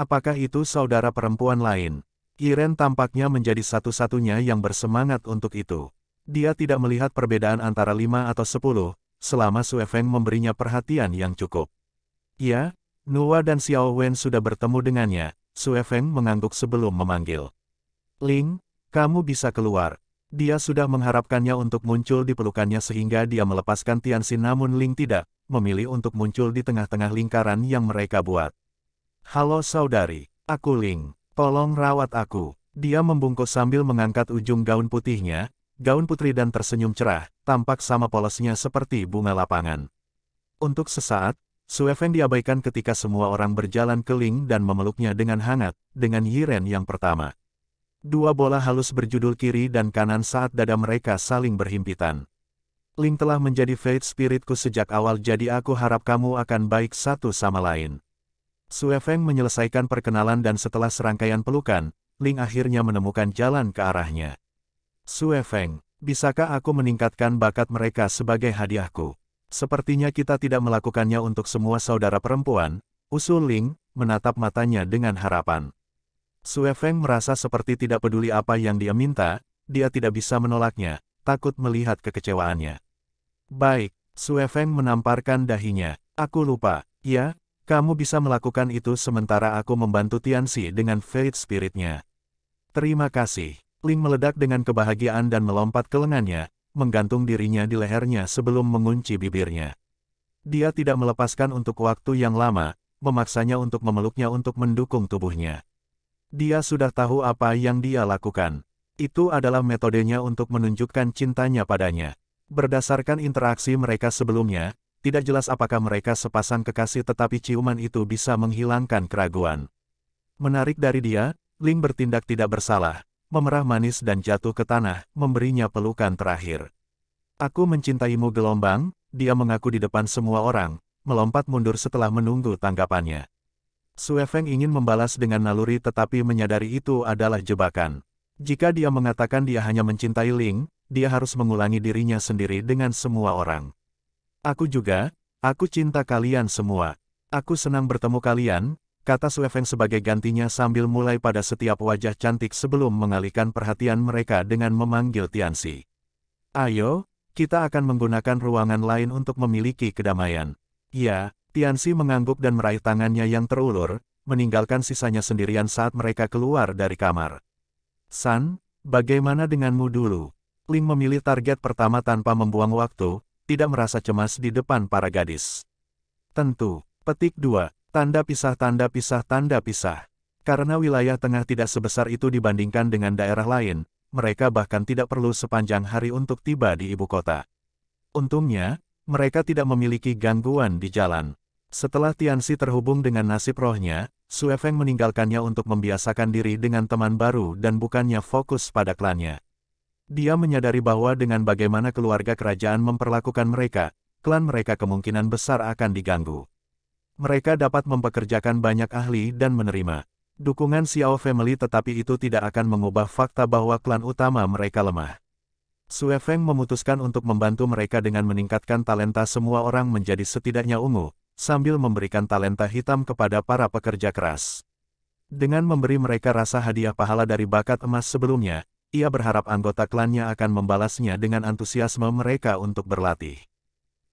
[SPEAKER 1] Apakah itu saudara perempuan lain? Iren tampaknya menjadi satu-satunya yang bersemangat untuk itu. Dia tidak melihat perbedaan antara lima atau sepuluh, selama Sue Feng memberinya perhatian yang cukup. Ya, Nuwa dan Xiao Wen sudah bertemu dengannya, Sue Feng mengangguk sebelum memanggil. Ling, kamu bisa keluar. Dia sudah mengharapkannya untuk muncul di pelukannya sehingga dia melepaskan Tianxin namun Ling tidak, memilih untuk muncul di tengah-tengah lingkaran yang mereka buat. Halo saudari, aku Ling, tolong rawat aku. Dia membungkus sambil mengangkat ujung gaun putihnya, gaun putri dan tersenyum cerah, tampak sama polosnya seperti bunga lapangan. Untuk sesaat, Sueven diabaikan ketika semua orang berjalan keling dan memeluknya dengan hangat, dengan Yiren yang pertama. Dua bola halus berjudul kiri dan kanan saat dada mereka saling berhimpitan. Ling telah menjadi Fate Spiritku sejak awal jadi aku harap kamu akan baik satu sama lain. Suefeng menyelesaikan perkenalan dan setelah serangkaian pelukan, Ling akhirnya menemukan jalan ke arahnya. Suefeng, bisakah aku meningkatkan bakat mereka sebagai hadiahku? Sepertinya kita tidak melakukannya untuk semua saudara perempuan, usul Ling, menatap matanya dengan harapan. Sue Feng merasa seperti tidak peduli apa yang dia minta, dia tidak bisa menolaknya, takut melihat kekecewaannya. Baik, Sue Feng menamparkan dahinya. Aku lupa, ya, kamu bisa melakukan itu sementara aku membantu Tian Tianxi dengan Fate Spiritnya. Terima kasih. Ling meledak dengan kebahagiaan dan melompat ke lengannya, menggantung dirinya di lehernya sebelum mengunci bibirnya. Dia tidak melepaskan untuk waktu yang lama, memaksanya untuk memeluknya untuk mendukung tubuhnya. Dia sudah tahu apa yang dia lakukan. Itu adalah metodenya untuk menunjukkan cintanya padanya. Berdasarkan interaksi mereka sebelumnya, tidak jelas apakah mereka sepasang kekasih tetapi ciuman itu bisa menghilangkan keraguan. Menarik dari dia, Ling bertindak tidak bersalah, memerah manis dan jatuh ke tanah, memberinya pelukan terakhir. Aku mencintaimu gelombang, dia mengaku di depan semua orang, melompat mundur setelah menunggu tanggapannya. Suefeng ingin membalas dengan naluri tetapi menyadari itu adalah jebakan. Jika dia mengatakan dia hanya mencintai Ling, dia harus mengulangi dirinya sendiri dengan semua orang. Aku juga, aku cinta kalian semua. Aku senang bertemu kalian, kata Sueven sebagai gantinya sambil mulai pada setiap wajah cantik sebelum mengalihkan perhatian mereka dengan memanggil Tiansi. Ayo, kita akan menggunakan ruangan lain untuk memiliki kedamaian. Ya, Tiansi mengangguk dan meraih tangannya yang terulur, meninggalkan sisanya sendirian saat mereka keluar dari kamar. San, bagaimana denganmu dulu? Ling memilih target pertama tanpa membuang waktu, tidak merasa cemas di depan para gadis. Tentu, petik 2, Tanda pisah tanda pisah tanda pisah. Karena wilayah tengah tidak sebesar itu dibandingkan dengan daerah lain, mereka bahkan tidak perlu sepanjang hari untuk tiba di ibu kota. Untungnya, mereka tidak memiliki gangguan di jalan. Setelah Tianxi terhubung dengan nasib rohnya, Sue Feng meninggalkannya untuk membiasakan diri dengan teman baru dan bukannya fokus pada klannya. Dia menyadari bahwa dengan bagaimana keluarga kerajaan memperlakukan mereka, klan mereka kemungkinan besar akan diganggu. Mereka dapat mempekerjakan banyak ahli dan menerima dukungan Xiao Family tetapi itu tidak akan mengubah fakta bahwa klan utama mereka lemah. Sue Feng memutuskan untuk membantu mereka dengan meningkatkan talenta semua orang menjadi setidaknya ungu, sambil memberikan talenta hitam kepada para pekerja keras. Dengan memberi mereka rasa hadiah pahala dari bakat emas sebelumnya, ia berharap anggota klannya akan membalasnya dengan antusiasme mereka untuk berlatih.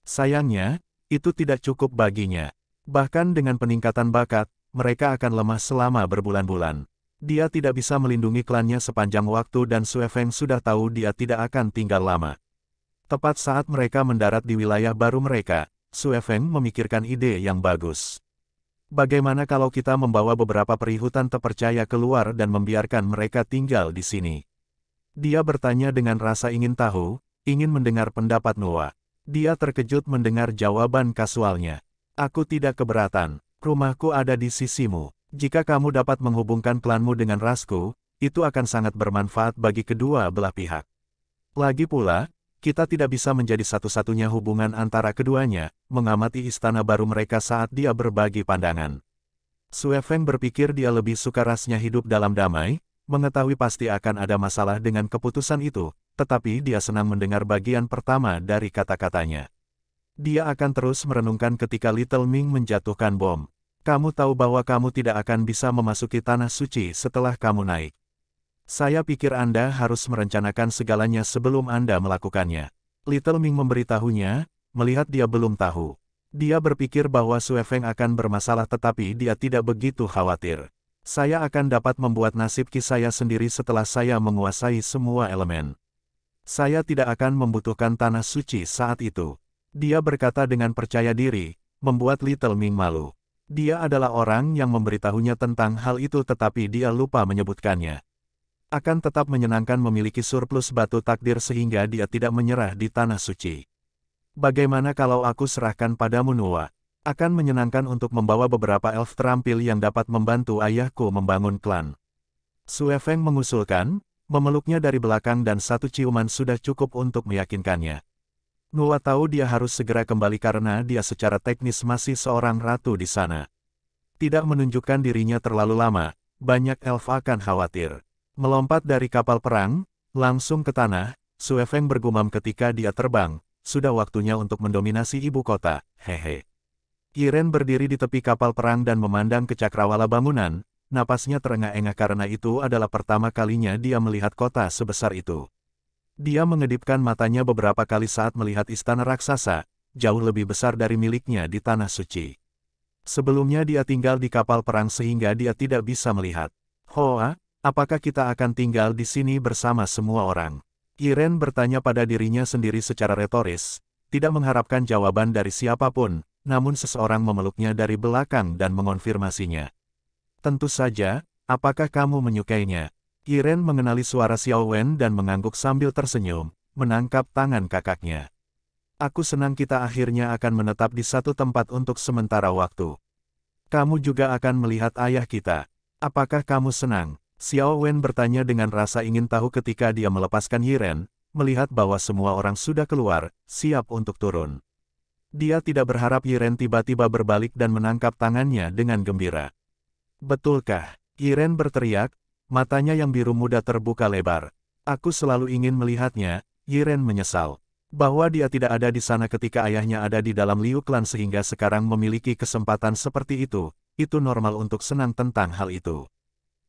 [SPEAKER 1] Sayangnya, itu tidak cukup baginya. Bahkan dengan peningkatan bakat, mereka akan lemah selama berbulan-bulan. Dia tidak bisa melindungi klannya sepanjang waktu dan Sue Feng sudah tahu dia tidak akan tinggal lama. Tepat saat mereka mendarat di wilayah baru mereka, Sue Feng memikirkan ide yang bagus. Bagaimana kalau kita membawa beberapa perihutan terpercaya keluar dan membiarkan mereka tinggal di sini? Dia bertanya dengan rasa ingin tahu, ingin mendengar pendapat Noah. Dia terkejut mendengar jawaban kasualnya. Aku tidak keberatan, rumahku ada di sisimu. Jika kamu dapat menghubungkan klanmu dengan rasku, itu akan sangat bermanfaat bagi kedua belah pihak. Lagi pula, kita tidak bisa menjadi satu-satunya hubungan antara keduanya, mengamati istana baru mereka saat dia berbagi pandangan. Suefeng berpikir dia lebih suka rasnya hidup dalam damai, mengetahui pasti akan ada masalah dengan keputusan itu, tetapi dia senang mendengar bagian pertama dari kata-katanya. Dia akan terus merenungkan ketika Little Ming menjatuhkan bom. Kamu tahu bahwa kamu tidak akan bisa memasuki tanah suci setelah kamu naik. Saya pikir Anda harus merencanakan segalanya sebelum Anda melakukannya. Little Ming memberitahunya, melihat dia belum tahu. Dia berpikir bahwa Sue Feng akan bermasalah tetapi dia tidak begitu khawatir. Saya akan dapat membuat nasib ki saya sendiri setelah saya menguasai semua elemen. Saya tidak akan membutuhkan tanah suci saat itu. Dia berkata dengan percaya diri, membuat Little Ming malu. Dia adalah orang yang memberitahunya tentang hal itu tetapi dia lupa menyebutkannya. Akan tetap menyenangkan memiliki surplus batu takdir sehingga dia tidak menyerah di Tanah Suci. Bagaimana kalau aku serahkan padamu Nuwa? Akan menyenangkan untuk membawa beberapa elf terampil yang dapat membantu ayahku membangun klan. Sue Feng mengusulkan, memeluknya dari belakang dan satu ciuman sudah cukup untuk meyakinkannya. Nula tahu dia harus segera kembali karena dia secara teknis masih seorang ratu di sana. Tidak menunjukkan dirinya terlalu lama, banyak elf akan khawatir. Melompat dari kapal perang, langsung ke tanah, Suefeng bergumam ketika dia terbang, sudah waktunya untuk mendominasi ibu kota, hehe. Iren berdiri di tepi kapal perang dan memandang ke cakrawala bangunan, napasnya terengah-engah karena itu adalah pertama kalinya dia melihat kota sebesar itu. Dia mengedipkan matanya beberapa kali saat melihat istana raksasa, jauh lebih besar dari miliknya di Tanah Suci. Sebelumnya dia tinggal di kapal perang sehingga dia tidak bisa melihat. Hoa, apakah kita akan tinggal di sini bersama semua orang? Iren bertanya pada dirinya sendiri secara retoris, tidak mengharapkan jawaban dari siapapun, namun seseorang memeluknya dari belakang dan mengonfirmasinya. Tentu saja, apakah kamu menyukainya? Iren mengenali suara Xiao Wen dan mengangguk sambil tersenyum, menangkap tangan kakaknya. Aku senang kita akhirnya akan menetap di satu tempat untuk sementara waktu. Kamu juga akan melihat ayah kita. Apakah kamu senang? Xiao Wen bertanya dengan rasa ingin tahu ketika dia melepaskan Yiren, melihat bahwa semua orang sudah keluar, siap untuk turun. Dia tidak berharap Yiren tiba-tiba berbalik dan menangkap tangannya dengan gembira. Betulkah? Yiren berteriak, Matanya yang biru muda terbuka lebar. Aku selalu ingin melihatnya, Yiren menyesal. Bahwa dia tidak ada di sana ketika ayahnya ada di dalam Liu Klan sehingga sekarang memiliki kesempatan seperti itu, itu normal untuk senang tentang hal itu.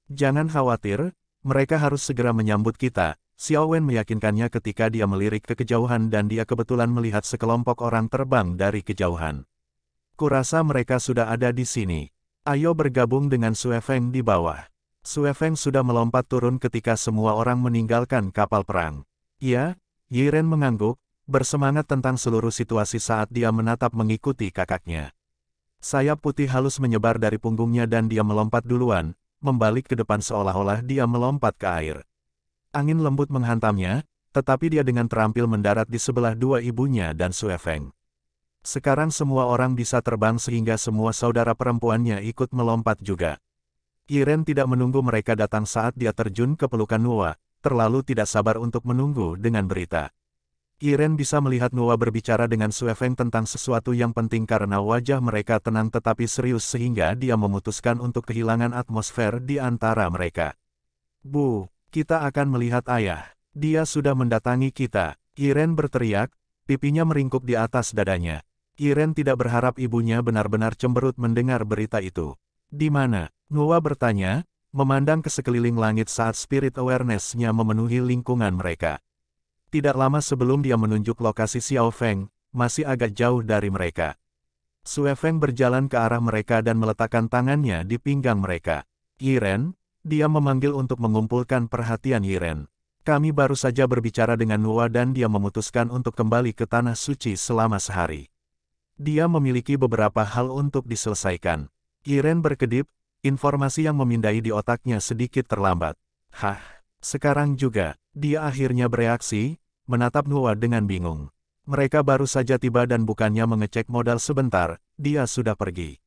[SPEAKER 1] Jangan khawatir, mereka harus segera menyambut kita, Xiao Wen meyakinkannya ketika dia melirik ke kejauhan dan dia kebetulan melihat sekelompok orang terbang dari kejauhan. Kurasa mereka sudah ada di sini. Ayo bergabung dengan Sue Feng di bawah. Suefeng sudah melompat turun ketika semua orang meninggalkan kapal perang. Ia, Yiren mengangguk, bersemangat tentang seluruh situasi saat dia menatap mengikuti kakaknya. Sayap putih halus menyebar dari punggungnya dan dia melompat duluan, membalik ke depan seolah-olah dia melompat ke air. Angin lembut menghantamnya, tetapi dia dengan terampil mendarat di sebelah dua ibunya dan Suefeng. Sekarang semua orang bisa terbang sehingga semua saudara perempuannya ikut melompat juga. Iren tidak menunggu mereka datang saat dia terjun ke pelukan Nuwa, terlalu tidak sabar untuk menunggu dengan berita. Iren bisa melihat Nuwa berbicara dengan Suefeng tentang sesuatu yang penting karena wajah mereka tenang tetapi serius sehingga dia memutuskan untuk kehilangan atmosfer di antara mereka. Bu, kita akan melihat ayah. Dia sudah mendatangi kita. Iren berteriak, pipinya meringkuk di atas dadanya. Iren tidak berharap ibunya benar-benar cemberut mendengar berita itu. Di mana? Nuwa bertanya, memandang ke sekeliling langit saat spirit awareness-nya memenuhi lingkungan mereka. Tidak lama sebelum dia menunjuk lokasi Xiao Feng, masih agak jauh dari mereka. Sue Feng berjalan ke arah mereka dan meletakkan tangannya di pinggang mereka. Yiren, dia memanggil untuk mengumpulkan perhatian Yiren. Kami baru saja berbicara dengan Nuwa dan dia memutuskan untuk kembali ke Tanah Suci selama sehari. Dia memiliki beberapa hal untuk diselesaikan. Iren berkedip, informasi yang memindai di otaknya sedikit terlambat. Hah, sekarang juga, dia akhirnya bereaksi, menatap Nuwa dengan bingung. Mereka baru saja tiba dan bukannya mengecek modal sebentar, dia sudah pergi.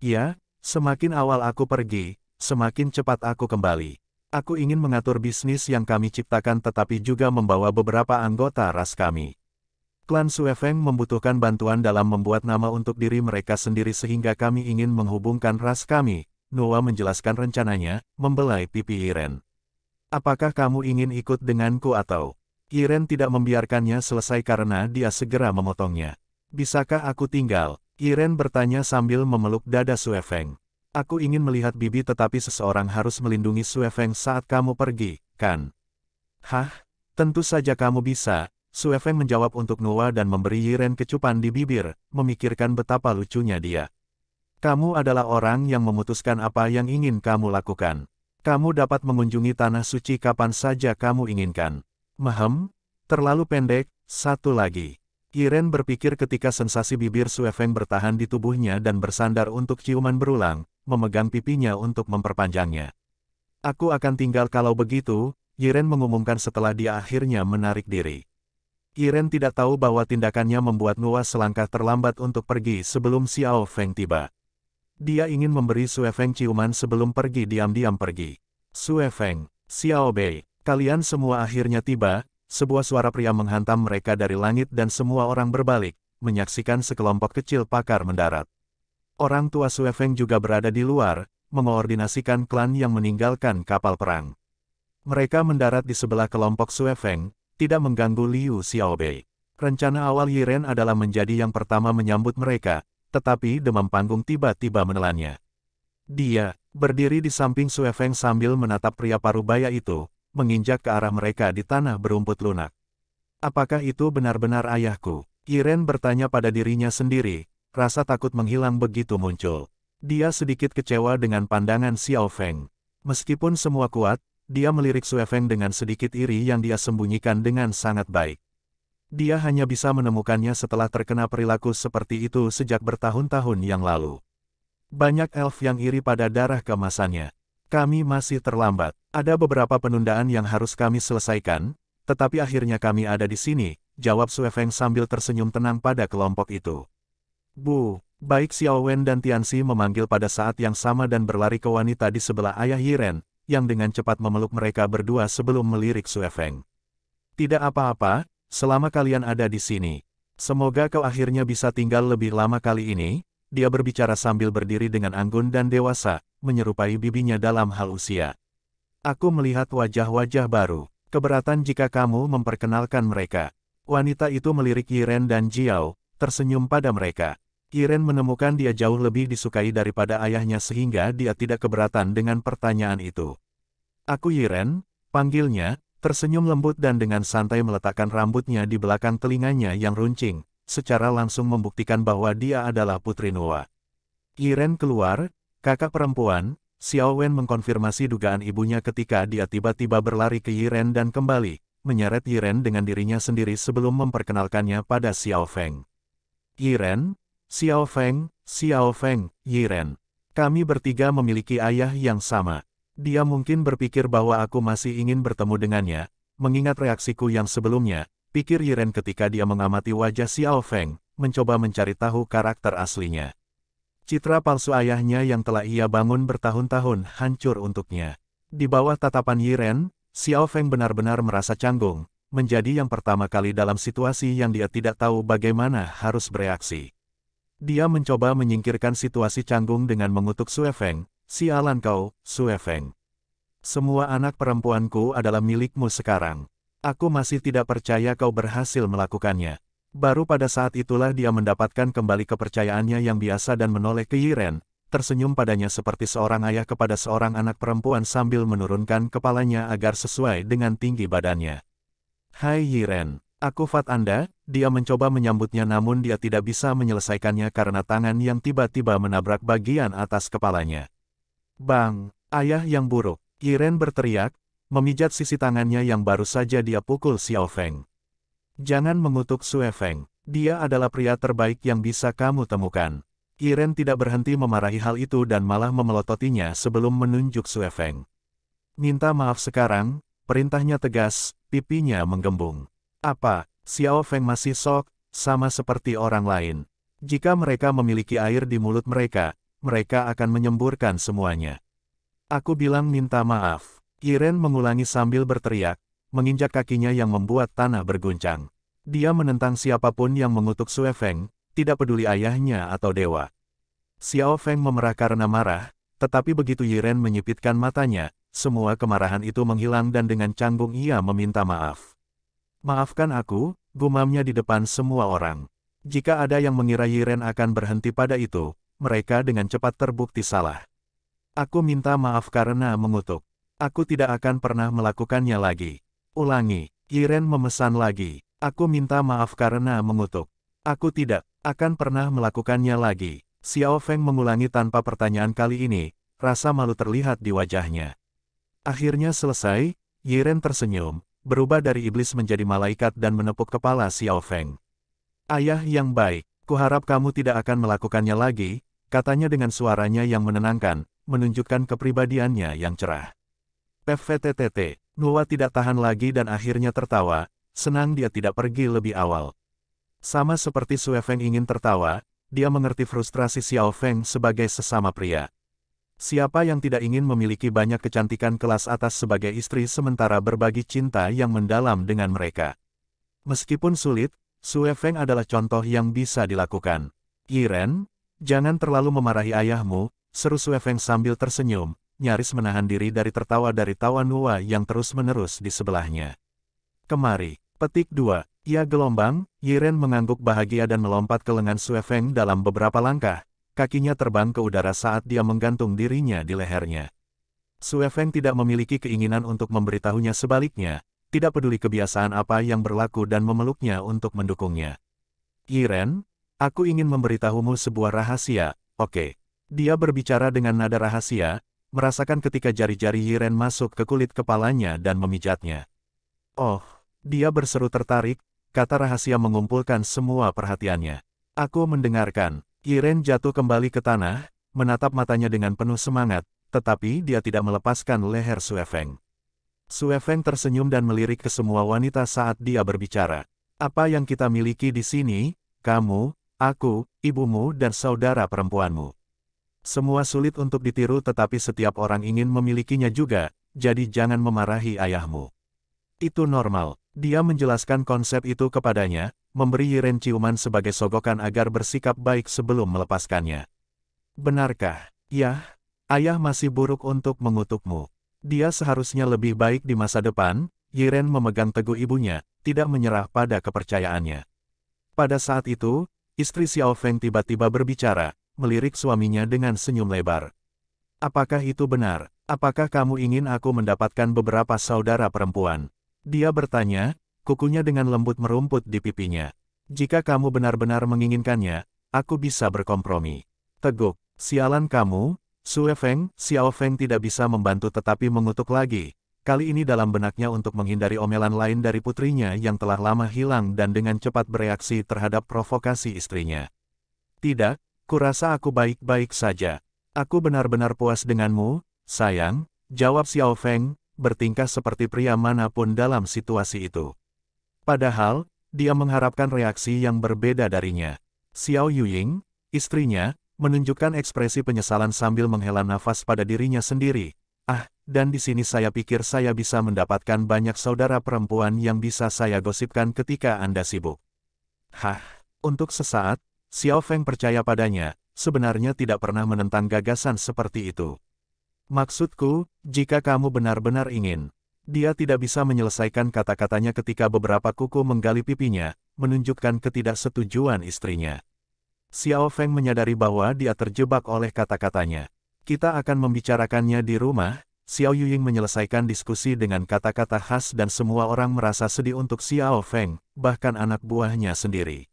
[SPEAKER 1] Ya, semakin awal aku pergi, semakin cepat aku kembali. Aku ingin mengatur bisnis yang kami ciptakan tetapi juga membawa beberapa anggota ras kami. Klan Suefeng membutuhkan bantuan dalam membuat nama untuk diri mereka sendiri sehingga kami ingin menghubungkan ras kami, Noah menjelaskan rencananya, membelai pipi Iren. Apakah kamu ingin ikut denganku atau? Iren tidak membiarkannya selesai karena dia segera memotongnya. Bisakah aku tinggal? Iren bertanya sambil memeluk dada Suefeng. Aku ingin melihat bibi tetapi seseorang harus melindungi Suefeng saat kamu pergi, kan? Hah? Tentu saja kamu bisa, Suefeng menjawab untuk Nuwa dan memberi Yiren kecupan di bibir, memikirkan betapa lucunya dia. Kamu adalah orang yang memutuskan apa yang ingin kamu lakukan. Kamu dapat mengunjungi tanah suci kapan saja kamu inginkan. Mahem? Terlalu pendek, satu lagi. Yiren berpikir ketika sensasi bibir Suefeng bertahan di tubuhnya dan bersandar untuk ciuman berulang, memegang pipinya untuk memperpanjangnya. Aku akan tinggal kalau begitu, Yiren mengumumkan setelah dia akhirnya menarik diri. Iren tidak tahu bahwa tindakannya membuat Nuwa selangkah terlambat untuk pergi sebelum Xiao Feng tiba. Dia ingin memberi Sue Feng ciuman sebelum pergi diam-diam pergi. Sue Feng, Xiao Bei, kalian semua akhirnya tiba, sebuah suara pria menghantam mereka dari langit dan semua orang berbalik, menyaksikan sekelompok kecil pakar mendarat. Orang tua Sue Feng juga berada di luar, mengoordinasikan klan yang meninggalkan kapal perang. Mereka mendarat di sebelah kelompok Sue Feng, tidak mengganggu Liu Xiaobei. Rencana awal Yiren adalah menjadi yang pertama menyambut mereka, tetapi demam panggung tiba-tiba menelannya. Dia, berdiri di samping Sue Feng sambil menatap pria parubaya itu, menginjak ke arah mereka di tanah berumput lunak. Apakah itu benar-benar ayahku? Yiren bertanya pada dirinya sendiri, rasa takut menghilang begitu muncul. Dia sedikit kecewa dengan pandangan Xiao Feng. Meskipun semua kuat, dia melirik Feng dengan sedikit iri yang dia sembunyikan dengan sangat baik. Dia hanya bisa menemukannya setelah terkena perilaku seperti itu sejak bertahun-tahun yang lalu. Banyak elf yang iri pada darah kemasannya. Kami masih terlambat. Ada beberapa penundaan yang harus kami selesaikan, tetapi akhirnya kami ada di sini, jawab Feng sambil tersenyum tenang pada kelompok itu. Bu, baik Xiao Wen dan Tian Tianxi memanggil pada saat yang sama dan berlari ke wanita di sebelah ayah Yiren, yang dengan cepat memeluk mereka berdua sebelum melirik Sue Feng. Tidak apa-apa, selama kalian ada di sini. Semoga kau akhirnya bisa tinggal lebih lama kali ini, dia berbicara sambil berdiri dengan anggun dan dewasa, menyerupai bibinya dalam hal usia. Aku melihat wajah-wajah baru. Keberatan jika kamu memperkenalkan mereka. Wanita itu melirik Yiren dan Jiao, tersenyum pada mereka. Iren menemukan dia jauh lebih disukai daripada ayahnya sehingga dia tidak keberatan dengan pertanyaan itu. Aku Iren, panggilnya, tersenyum lembut dan dengan santai meletakkan rambutnya di belakang telinganya yang runcing, secara langsung membuktikan bahwa dia adalah Putri Noah. Iren keluar, kakak perempuan, Xiao Wen mengkonfirmasi dugaan ibunya ketika dia tiba-tiba berlari ke Yiren dan kembali, menyeret Yiren dengan dirinya sendiri sebelum memperkenalkannya pada Xiao Feng. Yiren, Xiao Feng, Xiao Feng, Yiren. Kami bertiga memiliki ayah yang sama. Dia mungkin berpikir bahwa aku masih ingin bertemu dengannya, mengingat reaksiku yang sebelumnya, pikir Yiren ketika dia mengamati wajah Xiao Feng, mencoba mencari tahu karakter aslinya. Citra palsu ayahnya yang telah ia bangun bertahun-tahun hancur untuknya. Di bawah tatapan Yiren, Xiao Feng benar-benar merasa canggung, menjadi yang pertama kali dalam situasi yang dia tidak tahu bagaimana harus bereaksi. Dia mencoba menyingkirkan situasi canggung dengan mengutuk Suefeng, sialan kau, Suefeng. Semua anak perempuanku adalah milikmu sekarang. Aku masih tidak percaya kau berhasil melakukannya. Baru pada saat itulah dia mendapatkan kembali kepercayaannya yang biasa dan menoleh ke Yiren, tersenyum padanya seperti seorang ayah kepada seorang anak perempuan sambil menurunkan kepalanya agar sesuai dengan tinggi badannya. Hai Yiren, Aku Fat Anda, dia mencoba menyambutnya namun dia tidak bisa menyelesaikannya karena tangan yang tiba-tiba menabrak bagian atas kepalanya. Bang, ayah yang buruk, Yiren berteriak, memijat sisi tangannya yang baru saja dia pukul Xiao Feng. Jangan mengutuk Sue Feng, dia adalah pria terbaik yang bisa kamu temukan. Yiren tidak berhenti memarahi hal itu dan malah memelototinya sebelum menunjuk Sue Feng. Minta maaf sekarang, perintahnya tegas, pipinya menggembung. Apa, Xiao Feng masih sok, sama seperti orang lain. Jika mereka memiliki air di mulut mereka, mereka akan menyemburkan semuanya. Aku bilang minta maaf. Yiren mengulangi sambil berteriak, menginjak kakinya yang membuat tanah berguncang. Dia menentang siapapun yang mengutuk Sue Feng, tidak peduli ayahnya atau dewa. Xiao Feng memerah karena marah, tetapi begitu Yiren menyipitkan matanya, semua kemarahan itu menghilang dan dengan canggung ia meminta maaf. Maafkan aku, gumamnya di depan semua orang. Jika ada yang mengira Yiren akan berhenti pada itu, mereka dengan cepat terbukti salah. Aku minta maaf karena mengutuk. Aku tidak akan pernah melakukannya lagi. Ulangi, Yiren memesan lagi. Aku minta maaf karena mengutuk. Aku tidak akan pernah melakukannya lagi. Xiao Feng mengulangi tanpa pertanyaan kali ini, rasa malu terlihat di wajahnya. Akhirnya selesai, Yiren tersenyum, berubah dari iblis menjadi malaikat dan menepuk kepala Xiao Feng. Ayah yang baik, kuharap kamu tidak akan melakukannya lagi, katanya dengan suaranya yang menenangkan, menunjukkan kepribadiannya yang cerah. PVTTT, Nuwa tidak tahan lagi dan akhirnya tertawa, senang dia tidak pergi lebih awal. Sama seperti Sue Feng ingin tertawa, dia mengerti frustrasi Xiao Feng sebagai sesama pria. Siapa yang tidak ingin memiliki banyak kecantikan kelas atas sebagai istri sementara berbagi cinta yang mendalam dengan mereka? Meskipun sulit, Sue Feng adalah contoh yang bisa dilakukan. Iren, jangan terlalu memarahi ayahmu, seru Sue Feng sambil tersenyum, nyaris menahan diri dari tertawa dari tawa Nuwa yang terus-menerus di sebelahnya. Kemari, petik dua. Ia gelombang, Iren mengangguk bahagia dan melompat ke lengan Sue Feng dalam beberapa langkah, kakinya terbang ke udara saat dia menggantung dirinya di lehernya. Sue tidak memiliki keinginan untuk memberitahunya sebaliknya, tidak peduli kebiasaan apa yang berlaku dan memeluknya untuk mendukungnya. Yiren, aku ingin memberitahumu sebuah rahasia, oke. Okay. Dia berbicara dengan nada rahasia, merasakan ketika jari-jari Yiren masuk ke kulit kepalanya dan memijatnya. Oh, dia berseru tertarik, kata rahasia mengumpulkan semua perhatiannya. Aku mendengarkan, Yiren jatuh kembali ke tanah, menatap matanya dengan penuh semangat, tetapi dia tidak melepaskan leher Suefeng. Suefeng tersenyum dan melirik ke semua wanita saat dia berbicara. Apa yang kita miliki di sini, kamu, aku, ibumu dan saudara perempuanmu. Semua sulit untuk ditiru tetapi setiap orang ingin memilikinya juga, jadi jangan memarahi ayahmu. Itu normal. Dia menjelaskan konsep itu kepadanya, memberi Yiren ciuman sebagai sogokan agar bersikap baik sebelum melepaskannya. Benarkah? Yah, ayah masih buruk untuk mengutukmu. Dia seharusnya lebih baik di masa depan, Yiren memegang teguh ibunya, tidak menyerah pada kepercayaannya. Pada saat itu, istri Xiao Feng tiba-tiba berbicara, melirik suaminya dengan senyum lebar. Apakah itu benar? Apakah kamu ingin aku mendapatkan beberapa saudara perempuan? Dia bertanya, kukunya dengan lembut merumput di pipinya. Jika kamu benar-benar menginginkannya, aku bisa berkompromi. Teguk, sialan kamu, Sue Feng, Xiao Feng tidak bisa membantu tetapi mengutuk lagi. Kali ini dalam benaknya untuk menghindari omelan lain dari putrinya yang telah lama hilang dan dengan cepat bereaksi terhadap provokasi istrinya. Tidak, kurasa aku baik-baik saja. Aku benar-benar puas denganmu, sayang, jawab Xiao Feng, bertingkah seperti pria manapun dalam situasi itu. Padahal, dia mengharapkan reaksi yang berbeda darinya. Xiao Yuying, istrinya, menunjukkan ekspresi penyesalan sambil menghela nafas pada dirinya sendiri. Ah, dan di sini saya pikir saya bisa mendapatkan banyak saudara perempuan yang bisa saya gosipkan ketika Anda sibuk. Hah, untuk sesaat, Xiao Feng percaya padanya, sebenarnya tidak pernah menentang gagasan seperti itu. Maksudku, jika kamu benar-benar ingin, dia tidak bisa menyelesaikan kata-katanya ketika beberapa kuku menggali pipinya, menunjukkan ketidaksetujuan istrinya. Xiao Feng menyadari bahwa dia terjebak oleh kata-katanya. Kita akan membicarakannya di rumah, Xiao Yuying menyelesaikan diskusi dengan kata-kata khas dan semua orang merasa sedih untuk Xiao Feng, bahkan anak buahnya sendiri.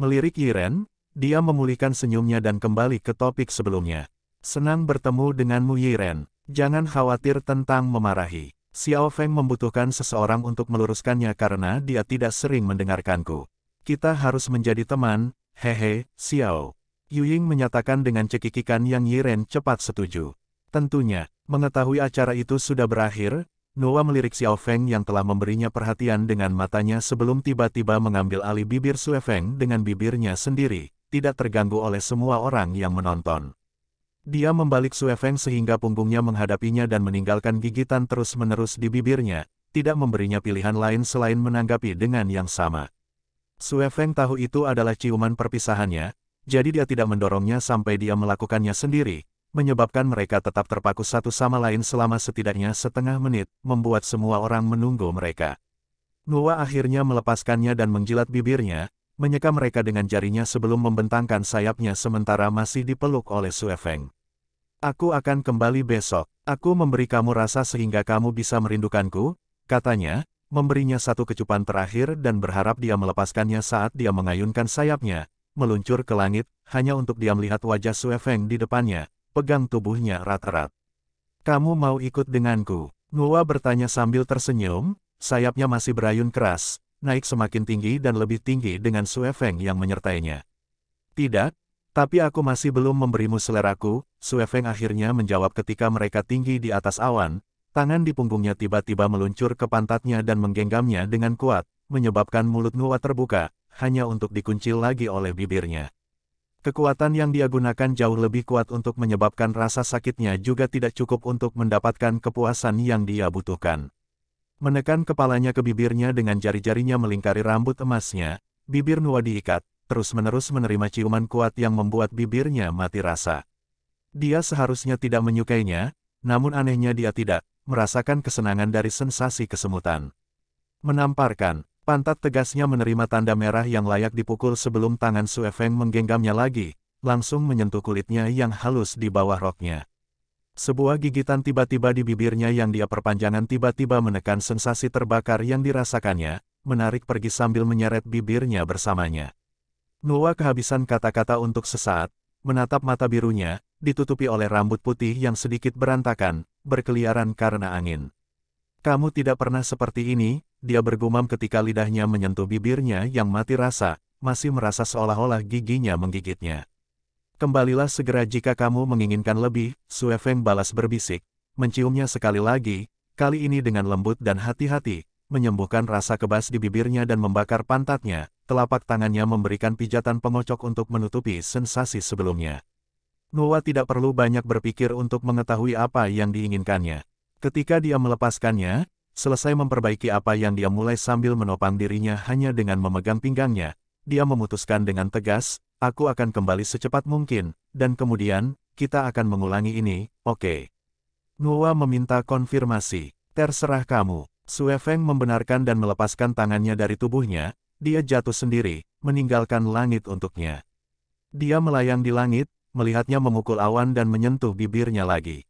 [SPEAKER 1] Melirik Yiren, dia memulihkan senyumnya dan kembali ke topik sebelumnya. Senang bertemu denganmu Yiren, jangan khawatir tentang memarahi. Xiao Feng membutuhkan seseorang untuk meluruskannya karena dia tidak sering mendengarkanku. Kita harus menjadi teman, hehe, Xiao. Yu Ying menyatakan dengan cekikikan yang Yiren cepat setuju. Tentunya, mengetahui acara itu sudah berakhir, Noah melirik Xiao Feng yang telah memberinya perhatian dengan matanya sebelum tiba-tiba mengambil alih bibir Sue Feng dengan bibirnya sendiri, tidak terganggu oleh semua orang yang menonton. Dia membalik Suefeng sehingga punggungnya menghadapinya dan meninggalkan gigitan terus-menerus di bibirnya, tidak memberinya pilihan lain selain menanggapi dengan yang sama. Suefeng tahu itu adalah ciuman perpisahannya, jadi dia tidak mendorongnya sampai dia melakukannya sendiri, menyebabkan mereka tetap terpaku satu sama lain selama setidaknya setengah menit, membuat semua orang menunggu mereka. Nua akhirnya melepaskannya dan menjilat bibirnya, menyeka mereka dengan jarinya sebelum membentangkan sayapnya sementara masih dipeluk oleh Feng. Aku akan kembali besok. Aku memberi kamu rasa sehingga kamu bisa merindukanku, katanya, memberinya satu kecupan terakhir dan berharap dia melepaskannya saat dia mengayunkan sayapnya, meluncur ke langit, hanya untuk dia melihat wajah Feng di depannya, pegang tubuhnya rat-rat. Kamu mau ikut denganku? Nuwa bertanya sambil tersenyum, sayapnya masih berayun keras, naik semakin tinggi dan lebih tinggi dengan Sue Feng yang menyertainya. Tidak, tapi aku masih belum memberimu seleraku, Sue Feng akhirnya menjawab ketika mereka tinggi di atas awan, tangan di punggungnya tiba-tiba meluncur ke pantatnya dan menggenggamnya dengan kuat, menyebabkan mulut Nuwa terbuka, hanya untuk dikunci lagi oleh bibirnya. Kekuatan yang dia gunakan jauh lebih kuat untuk menyebabkan rasa sakitnya juga tidak cukup untuk mendapatkan kepuasan yang dia butuhkan. Menekan kepalanya ke bibirnya dengan jari-jarinya melingkari rambut emasnya, bibir Nuwa diikat, terus-menerus menerima ciuman kuat yang membuat bibirnya mati rasa. Dia seharusnya tidak menyukainya, namun anehnya dia tidak, merasakan kesenangan dari sensasi kesemutan. Menamparkan, pantat tegasnya menerima tanda merah yang layak dipukul sebelum tangan Su Feng menggenggamnya lagi, langsung menyentuh kulitnya yang halus di bawah roknya. Sebuah gigitan tiba-tiba di bibirnya yang dia perpanjangan tiba-tiba menekan sensasi terbakar yang dirasakannya, menarik pergi sambil menyeret bibirnya bersamanya. Nuwa kehabisan kata-kata untuk sesaat, menatap mata birunya, ditutupi oleh rambut putih yang sedikit berantakan, berkeliaran karena angin. Kamu tidak pernah seperti ini, dia bergumam ketika lidahnya menyentuh bibirnya yang mati rasa, masih merasa seolah-olah giginya menggigitnya. Kembalilah segera jika kamu menginginkan lebih, Su Feng balas berbisik, menciumnya sekali lagi, kali ini dengan lembut dan hati-hati, menyembuhkan rasa kebas di bibirnya dan membakar pantatnya, telapak tangannya memberikan pijatan pengocok untuk menutupi sensasi sebelumnya. Nuwa tidak perlu banyak berpikir untuk mengetahui apa yang diinginkannya. Ketika dia melepaskannya, selesai memperbaiki apa yang dia mulai sambil menopang dirinya hanya dengan memegang pinggangnya, dia memutuskan dengan tegas, aku akan kembali secepat mungkin, dan kemudian, kita akan mengulangi ini, oke. Okay. Nuwa meminta konfirmasi. Terserah kamu. Sue Feng membenarkan dan melepaskan tangannya dari tubuhnya, dia jatuh sendiri, meninggalkan langit untuknya. Dia melayang di langit, melihatnya memukul awan dan menyentuh bibirnya lagi.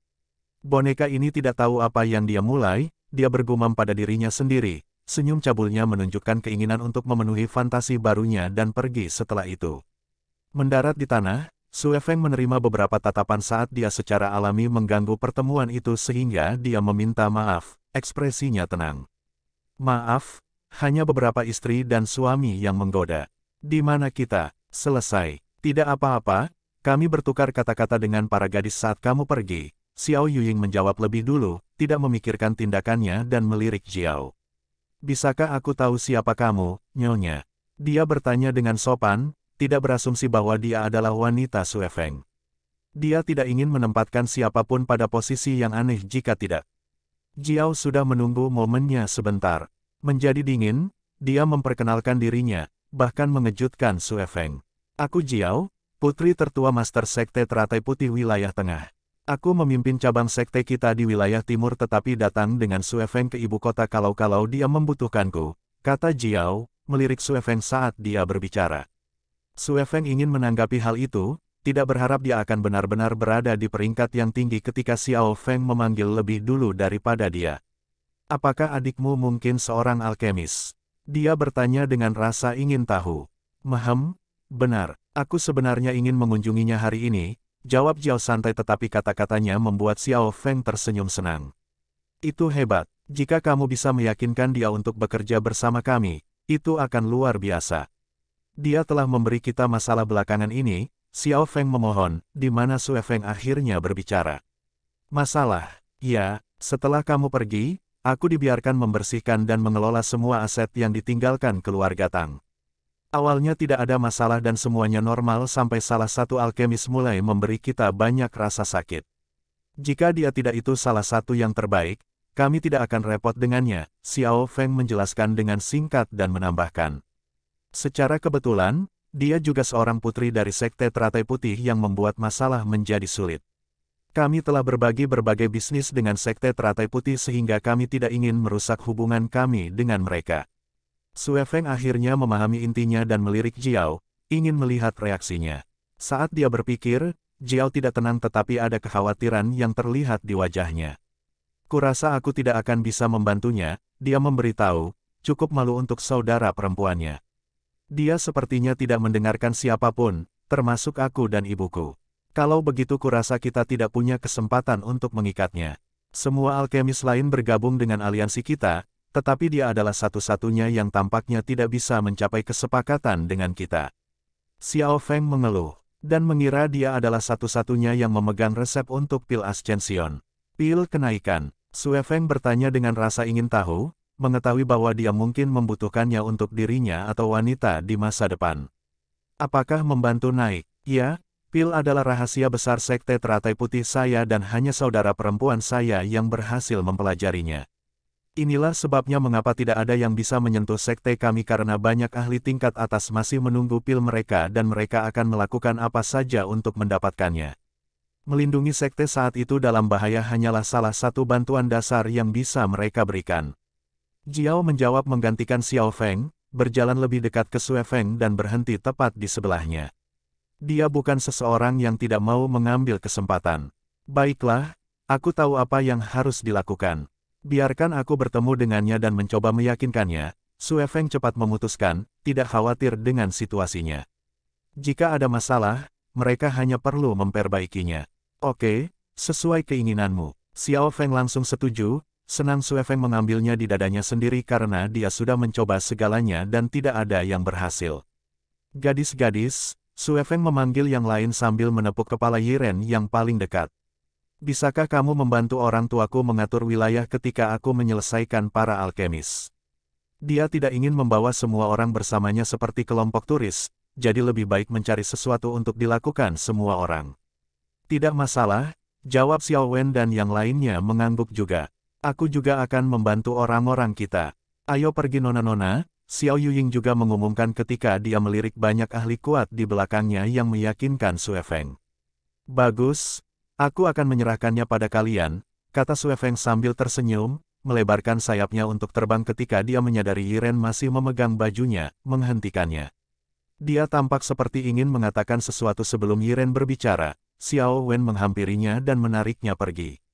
[SPEAKER 1] Boneka ini tidak tahu apa yang dia mulai, dia bergumam pada dirinya sendiri, senyum cabulnya menunjukkan keinginan untuk memenuhi fantasi barunya dan pergi setelah itu. Mendarat di tanah, Su Efeng menerima beberapa tatapan saat dia secara alami mengganggu pertemuan itu sehingga dia meminta maaf, ekspresinya tenang. Maaf, hanya beberapa istri dan suami yang menggoda. Di mana kita? Selesai. Tidak apa-apa, kami bertukar kata-kata dengan para gadis saat kamu pergi. Xiao Yuying menjawab lebih dulu, tidak memikirkan tindakannya dan melirik Jiao. Bisakah aku tahu siapa kamu, Nyonya? Dia bertanya dengan sopan, tidak berasumsi bahwa dia adalah wanita Suefeng. Dia tidak ingin menempatkan siapapun pada posisi yang aneh jika tidak. Jiao sudah menunggu momennya sebentar. Menjadi dingin, dia memperkenalkan dirinya, bahkan mengejutkan Suefeng. Aku Jiao, putri tertua Master Sekte Teratai Putih Wilayah Tengah. Aku memimpin cabang sekte kita di wilayah timur tetapi datang dengan Suefeng ke ibu kota kalau-kalau dia membutuhkanku, kata Jiao, melirik Suefeng saat dia berbicara. Sue Feng ingin menanggapi hal itu, tidak berharap dia akan benar-benar berada di peringkat yang tinggi ketika Xiao Feng memanggil lebih dulu daripada dia. Apakah adikmu mungkin seorang alkemis? Dia bertanya dengan rasa ingin tahu. Mahem? Benar, aku sebenarnya ingin mengunjunginya hari ini, jawab Jiao santai tetapi kata-katanya membuat Xiao Feng tersenyum senang. Itu hebat, jika kamu bisa meyakinkan dia untuk bekerja bersama kami, itu akan luar biasa. Dia telah memberi kita masalah belakangan ini, Xiao Feng memohon, di mana Sue Feng akhirnya berbicara. Masalah, ya, setelah kamu pergi, aku dibiarkan membersihkan dan mengelola semua aset yang ditinggalkan keluarga Tang. Awalnya tidak ada masalah dan semuanya normal sampai salah satu alkemis mulai memberi kita banyak rasa sakit. Jika dia tidak itu salah satu yang terbaik, kami tidak akan repot dengannya, Xiao Feng menjelaskan dengan singkat dan menambahkan. Secara kebetulan, dia juga seorang putri dari Sekte Teratai Putih yang membuat masalah menjadi sulit. Kami telah berbagi berbagai bisnis dengan Sekte Teratai Putih sehingga kami tidak ingin merusak hubungan kami dengan mereka. Sue Feng akhirnya memahami intinya dan melirik Jiao, ingin melihat reaksinya. Saat dia berpikir, Jiao tidak tenang tetapi ada kekhawatiran yang terlihat di wajahnya. Kurasa aku tidak akan bisa membantunya, dia memberitahu, cukup malu untuk saudara perempuannya. Dia sepertinya tidak mendengarkan siapapun, termasuk aku dan ibuku. Kalau begitu kurasa kita tidak punya kesempatan untuk mengikatnya. Semua alkemis lain bergabung dengan aliansi kita, tetapi dia adalah satu-satunya yang tampaknya tidak bisa mencapai kesepakatan dengan kita. Xiao Feng mengeluh, dan mengira dia adalah satu-satunya yang memegang resep untuk pil ascension. Pil kenaikan, Sue Feng bertanya dengan rasa ingin tahu, mengetahui bahwa dia mungkin membutuhkannya untuk dirinya atau wanita di masa depan. Apakah membantu naik? Ya, Pil adalah rahasia besar sekte teratai putih saya dan hanya saudara perempuan saya yang berhasil mempelajarinya. Inilah sebabnya mengapa tidak ada yang bisa menyentuh sekte kami karena banyak ahli tingkat atas masih menunggu pil mereka dan mereka akan melakukan apa saja untuk mendapatkannya. Melindungi sekte saat itu dalam bahaya hanyalah salah satu bantuan dasar yang bisa mereka berikan. Jiao menjawab menggantikan Xiao Feng, berjalan lebih dekat ke Sue Feng dan berhenti tepat di sebelahnya. Dia bukan seseorang yang tidak mau mengambil kesempatan. Baiklah, aku tahu apa yang harus dilakukan. Biarkan aku bertemu dengannya dan mencoba meyakinkannya. Sue Feng cepat memutuskan, tidak khawatir dengan situasinya. Jika ada masalah, mereka hanya perlu memperbaikinya. Oke, sesuai keinginanmu. Xiao Feng langsung setuju, Senang Sueven mengambilnya di dadanya sendiri karena dia sudah mencoba segalanya dan tidak ada yang berhasil. Gadis-gadis, Sueven memanggil yang lain sambil menepuk kepala Yiren yang paling dekat. Bisakah kamu membantu orang tuaku mengatur wilayah ketika aku menyelesaikan para alkemis? Dia tidak ingin membawa semua orang bersamanya seperti kelompok turis, jadi lebih baik mencari sesuatu untuk dilakukan semua orang. Tidak masalah, jawab Xiao Wen dan yang lainnya mengangguk juga aku juga akan membantu orang-orang kita. Ayo pergi nona-nona, Xiao Yuying juga mengumumkan ketika dia melirik banyak ahli kuat di belakangnya yang meyakinkan Sue Feng. Bagus, aku akan menyerahkannya pada kalian, kata Sue Feng sambil tersenyum, melebarkan sayapnya untuk terbang ketika dia menyadari Yiren masih memegang bajunya, menghentikannya. Dia tampak seperti ingin mengatakan sesuatu sebelum Yiren berbicara, Xiao Wen menghampirinya dan menariknya pergi.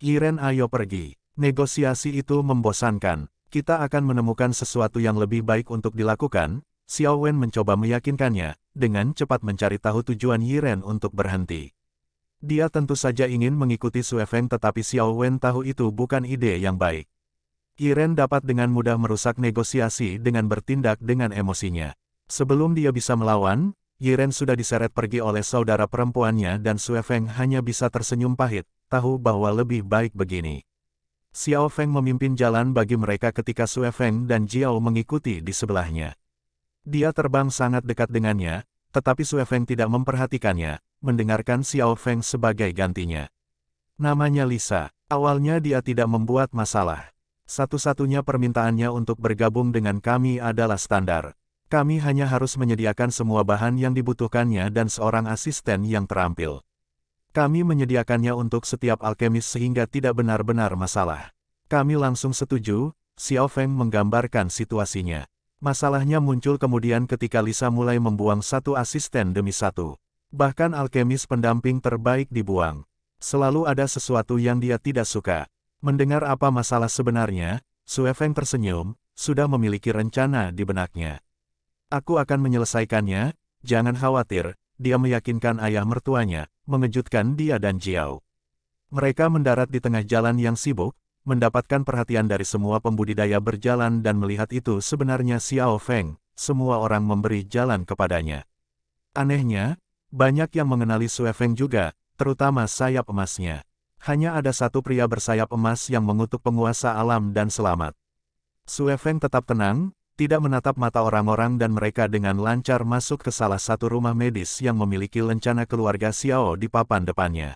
[SPEAKER 1] Yiren ayo pergi negosiasi itu membosankan, kita akan menemukan sesuatu yang lebih baik untuk dilakukan, Xiao Wen mencoba meyakinkannya, dengan cepat mencari tahu tujuan Yiren untuk berhenti. Dia tentu saja ingin mengikuti Su Feng tetapi Xiao Wen tahu itu bukan ide yang baik. Yiren dapat dengan mudah merusak negosiasi dengan bertindak dengan emosinya. Sebelum dia bisa melawan, Yiren sudah diseret pergi oleh saudara perempuannya dan Su Feng hanya bisa tersenyum pahit, tahu bahwa lebih baik begini. Xiao Feng memimpin jalan bagi mereka ketika Sue Feng dan Jiao mengikuti di sebelahnya. Dia terbang sangat dekat dengannya, tetapi Sue Feng tidak memperhatikannya, mendengarkan Xiao Feng sebagai gantinya. Namanya Lisa, awalnya dia tidak membuat masalah. Satu-satunya permintaannya untuk bergabung dengan kami adalah standar. Kami hanya harus menyediakan semua bahan yang dibutuhkannya dan seorang asisten yang terampil. Kami menyediakannya untuk setiap alkemis sehingga tidak benar-benar masalah. Kami langsung setuju, Xiao Feng menggambarkan situasinya. Masalahnya muncul kemudian ketika Lisa mulai membuang satu asisten demi satu. Bahkan alkemis pendamping terbaik dibuang. Selalu ada sesuatu yang dia tidak suka. Mendengar apa masalah sebenarnya, Sue Feng tersenyum, sudah memiliki rencana di benaknya. Aku akan menyelesaikannya, jangan khawatir, dia meyakinkan ayah mertuanya, mengejutkan dia dan Jiao. Mereka mendarat di tengah jalan yang sibuk, mendapatkan perhatian dari semua pembudidaya berjalan dan melihat itu sebenarnya Xiao Feng, semua orang memberi jalan kepadanya. Anehnya, banyak yang mengenali Sue Feng juga, terutama sayap emasnya. Hanya ada satu pria bersayap emas yang mengutuk penguasa alam dan selamat. Sue Feng tetap tenang, tidak menatap mata orang-orang dan mereka dengan lancar masuk ke salah satu rumah medis yang memiliki lencana keluarga Xiao di papan depannya.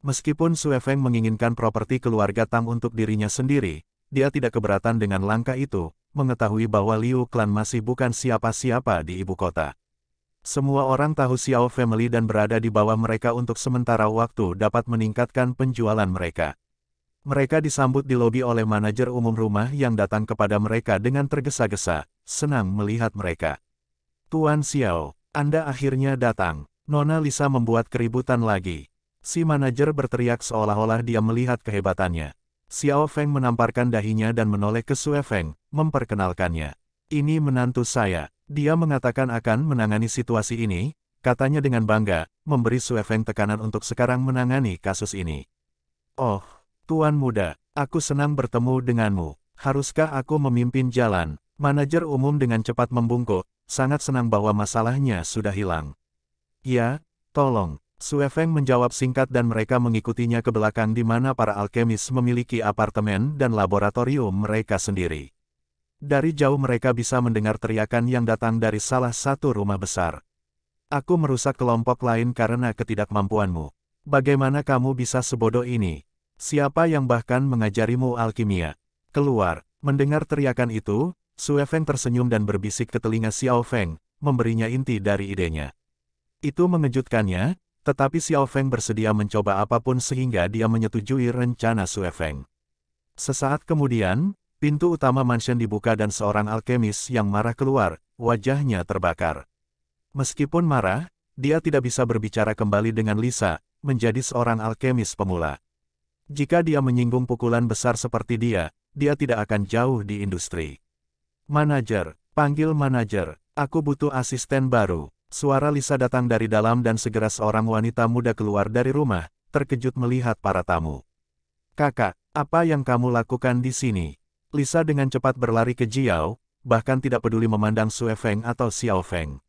[SPEAKER 1] Meskipun Sue Feng menginginkan properti keluarga Tang untuk dirinya sendiri, dia tidak keberatan dengan langkah itu, mengetahui bahwa Liu Clan masih bukan siapa-siapa di ibu kota. Semua orang tahu Xiao Family dan berada di bawah mereka untuk sementara waktu dapat meningkatkan penjualan mereka. Mereka disambut di lobi oleh manajer umum rumah yang datang kepada mereka dengan tergesa-gesa, senang melihat mereka. Tuan Xiao, Anda akhirnya datang. Nona Lisa membuat keributan lagi. Si manajer berteriak seolah-olah dia melihat kehebatannya. Xiao Feng menamparkan dahinya dan menoleh ke Sue Feng, memperkenalkannya. Ini menantu saya. Dia mengatakan akan menangani situasi ini, katanya dengan bangga, memberi Sue Feng tekanan untuk sekarang menangani kasus ini. Oh, Tuan muda, aku senang bertemu denganmu. Haruskah aku memimpin jalan? Manajer umum dengan cepat membungkuk, sangat senang bahwa masalahnya sudah hilang. Ya, tolong. Suefeng menjawab singkat dan mereka mengikutinya ke belakang di mana para alkemis memiliki apartemen dan laboratorium mereka sendiri. Dari jauh mereka bisa mendengar teriakan yang datang dari salah satu rumah besar. Aku merusak kelompok lain karena ketidakmampuanmu. Bagaimana kamu bisa sebodoh ini? Siapa yang bahkan mengajarimu alkimia? Keluar. Mendengar teriakan itu, Sue Feng tersenyum dan berbisik ke telinga Xiao Feng, memberinya inti dari idenya. Itu mengejutkannya, tetapi Xiao Feng bersedia mencoba apapun sehingga dia menyetujui rencana Sue Feng. Sesaat kemudian, pintu utama mansion dibuka dan seorang alkemis yang marah keluar, wajahnya terbakar. Meskipun marah, dia tidak bisa berbicara kembali dengan Lisa, menjadi seorang alkemis pemula. Jika dia menyinggung pukulan besar seperti dia, dia tidak akan jauh di industri. Manajer, panggil manajer, aku butuh asisten baru. Suara Lisa datang dari dalam dan segera seorang wanita muda keluar dari rumah, terkejut melihat para tamu. Kakak, apa yang kamu lakukan di sini? Lisa dengan cepat berlari ke Jiao, bahkan tidak peduli memandang Sue Feng atau Xiao Feng.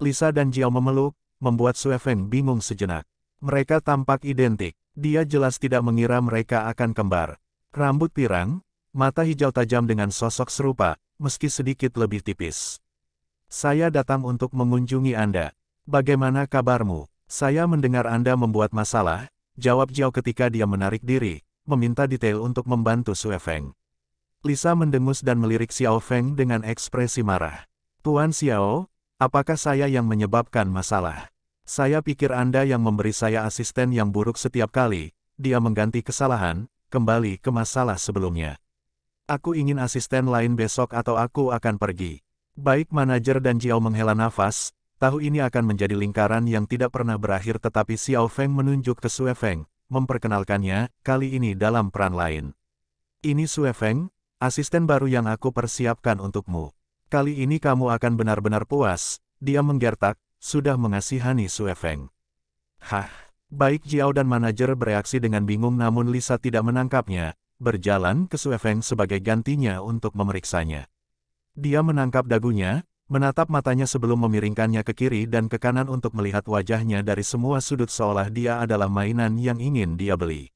[SPEAKER 1] Lisa dan Jiao memeluk, membuat Sue Feng bingung sejenak. Mereka tampak identik. Dia jelas tidak mengira mereka akan kembar. Rambut pirang, mata hijau tajam dengan sosok serupa, meski sedikit lebih tipis. Saya datang untuk mengunjungi Anda. Bagaimana kabarmu? Saya mendengar Anda membuat masalah, jawab Jiao ketika dia menarik diri, meminta detail untuk membantu Su Feng. Lisa mendengus dan melirik Xiao Feng dengan ekspresi marah. Tuan Xiao, apakah saya yang menyebabkan masalah? Saya pikir Anda yang memberi saya asisten yang buruk setiap kali, dia mengganti kesalahan, kembali ke masalah sebelumnya. Aku ingin asisten lain besok atau aku akan pergi. Baik manajer dan Jiao menghela nafas, tahu ini akan menjadi lingkaran yang tidak pernah berakhir tetapi Xiao Feng menunjuk ke Sue Feng, memperkenalkannya, kali ini dalam peran lain. Ini Sue Feng, asisten baru yang aku persiapkan untukmu. Kali ini kamu akan benar-benar puas, dia menggertak, sudah mengasihani Su Feng. Hah, baik Jiao dan manajer bereaksi dengan bingung namun Lisa tidak menangkapnya, berjalan ke Su Feng sebagai gantinya untuk memeriksanya. Dia menangkap dagunya, menatap matanya sebelum memiringkannya ke kiri dan ke kanan untuk melihat wajahnya dari semua sudut seolah dia adalah mainan yang ingin dia beli.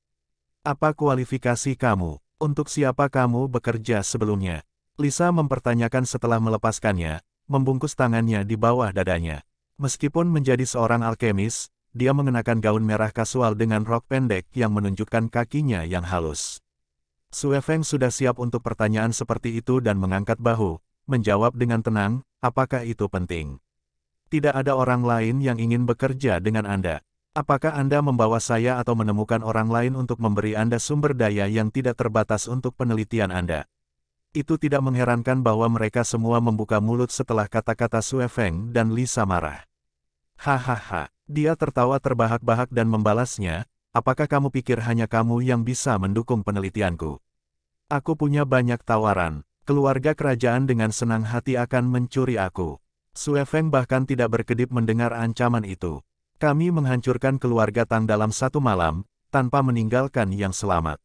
[SPEAKER 1] Apa kualifikasi kamu? Untuk siapa kamu bekerja sebelumnya? Lisa mempertanyakan setelah melepaskannya, membungkus tangannya di bawah dadanya. Meskipun menjadi seorang alkemis, dia mengenakan gaun merah kasual dengan rok pendek yang menunjukkan kakinya yang halus. Sue sudah siap untuk pertanyaan seperti itu dan mengangkat bahu, menjawab dengan tenang, apakah itu penting? Tidak ada orang lain yang ingin bekerja dengan Anda. Apakah Anda membawa saya atau menemukan orang lain untuk memberi Anda sumber daya yang tidak terbatas untuk penelitian Anda? itu tidak mengherankan bahwa mereka semua membuka mulut setelah kata-kata Sue Feng dan Lisa marah.
[SPEAKER 2] Hahaha,
[SPEAKER 1] dia tertawa terbahak-bahak dan membalasnya, apakah kamu pikir hanya kamu yang bisa mendukung penelitianku? Aku punya banyak tawaran, keluarga kerajaan dengan senang hati akan mencuri aku. Sue Feng bahkan tidak berkedip mendengar ancaman itu. Kami menghancurkan keluarga Tang dalam satu malam, tanpa meninggalkan yang selamat.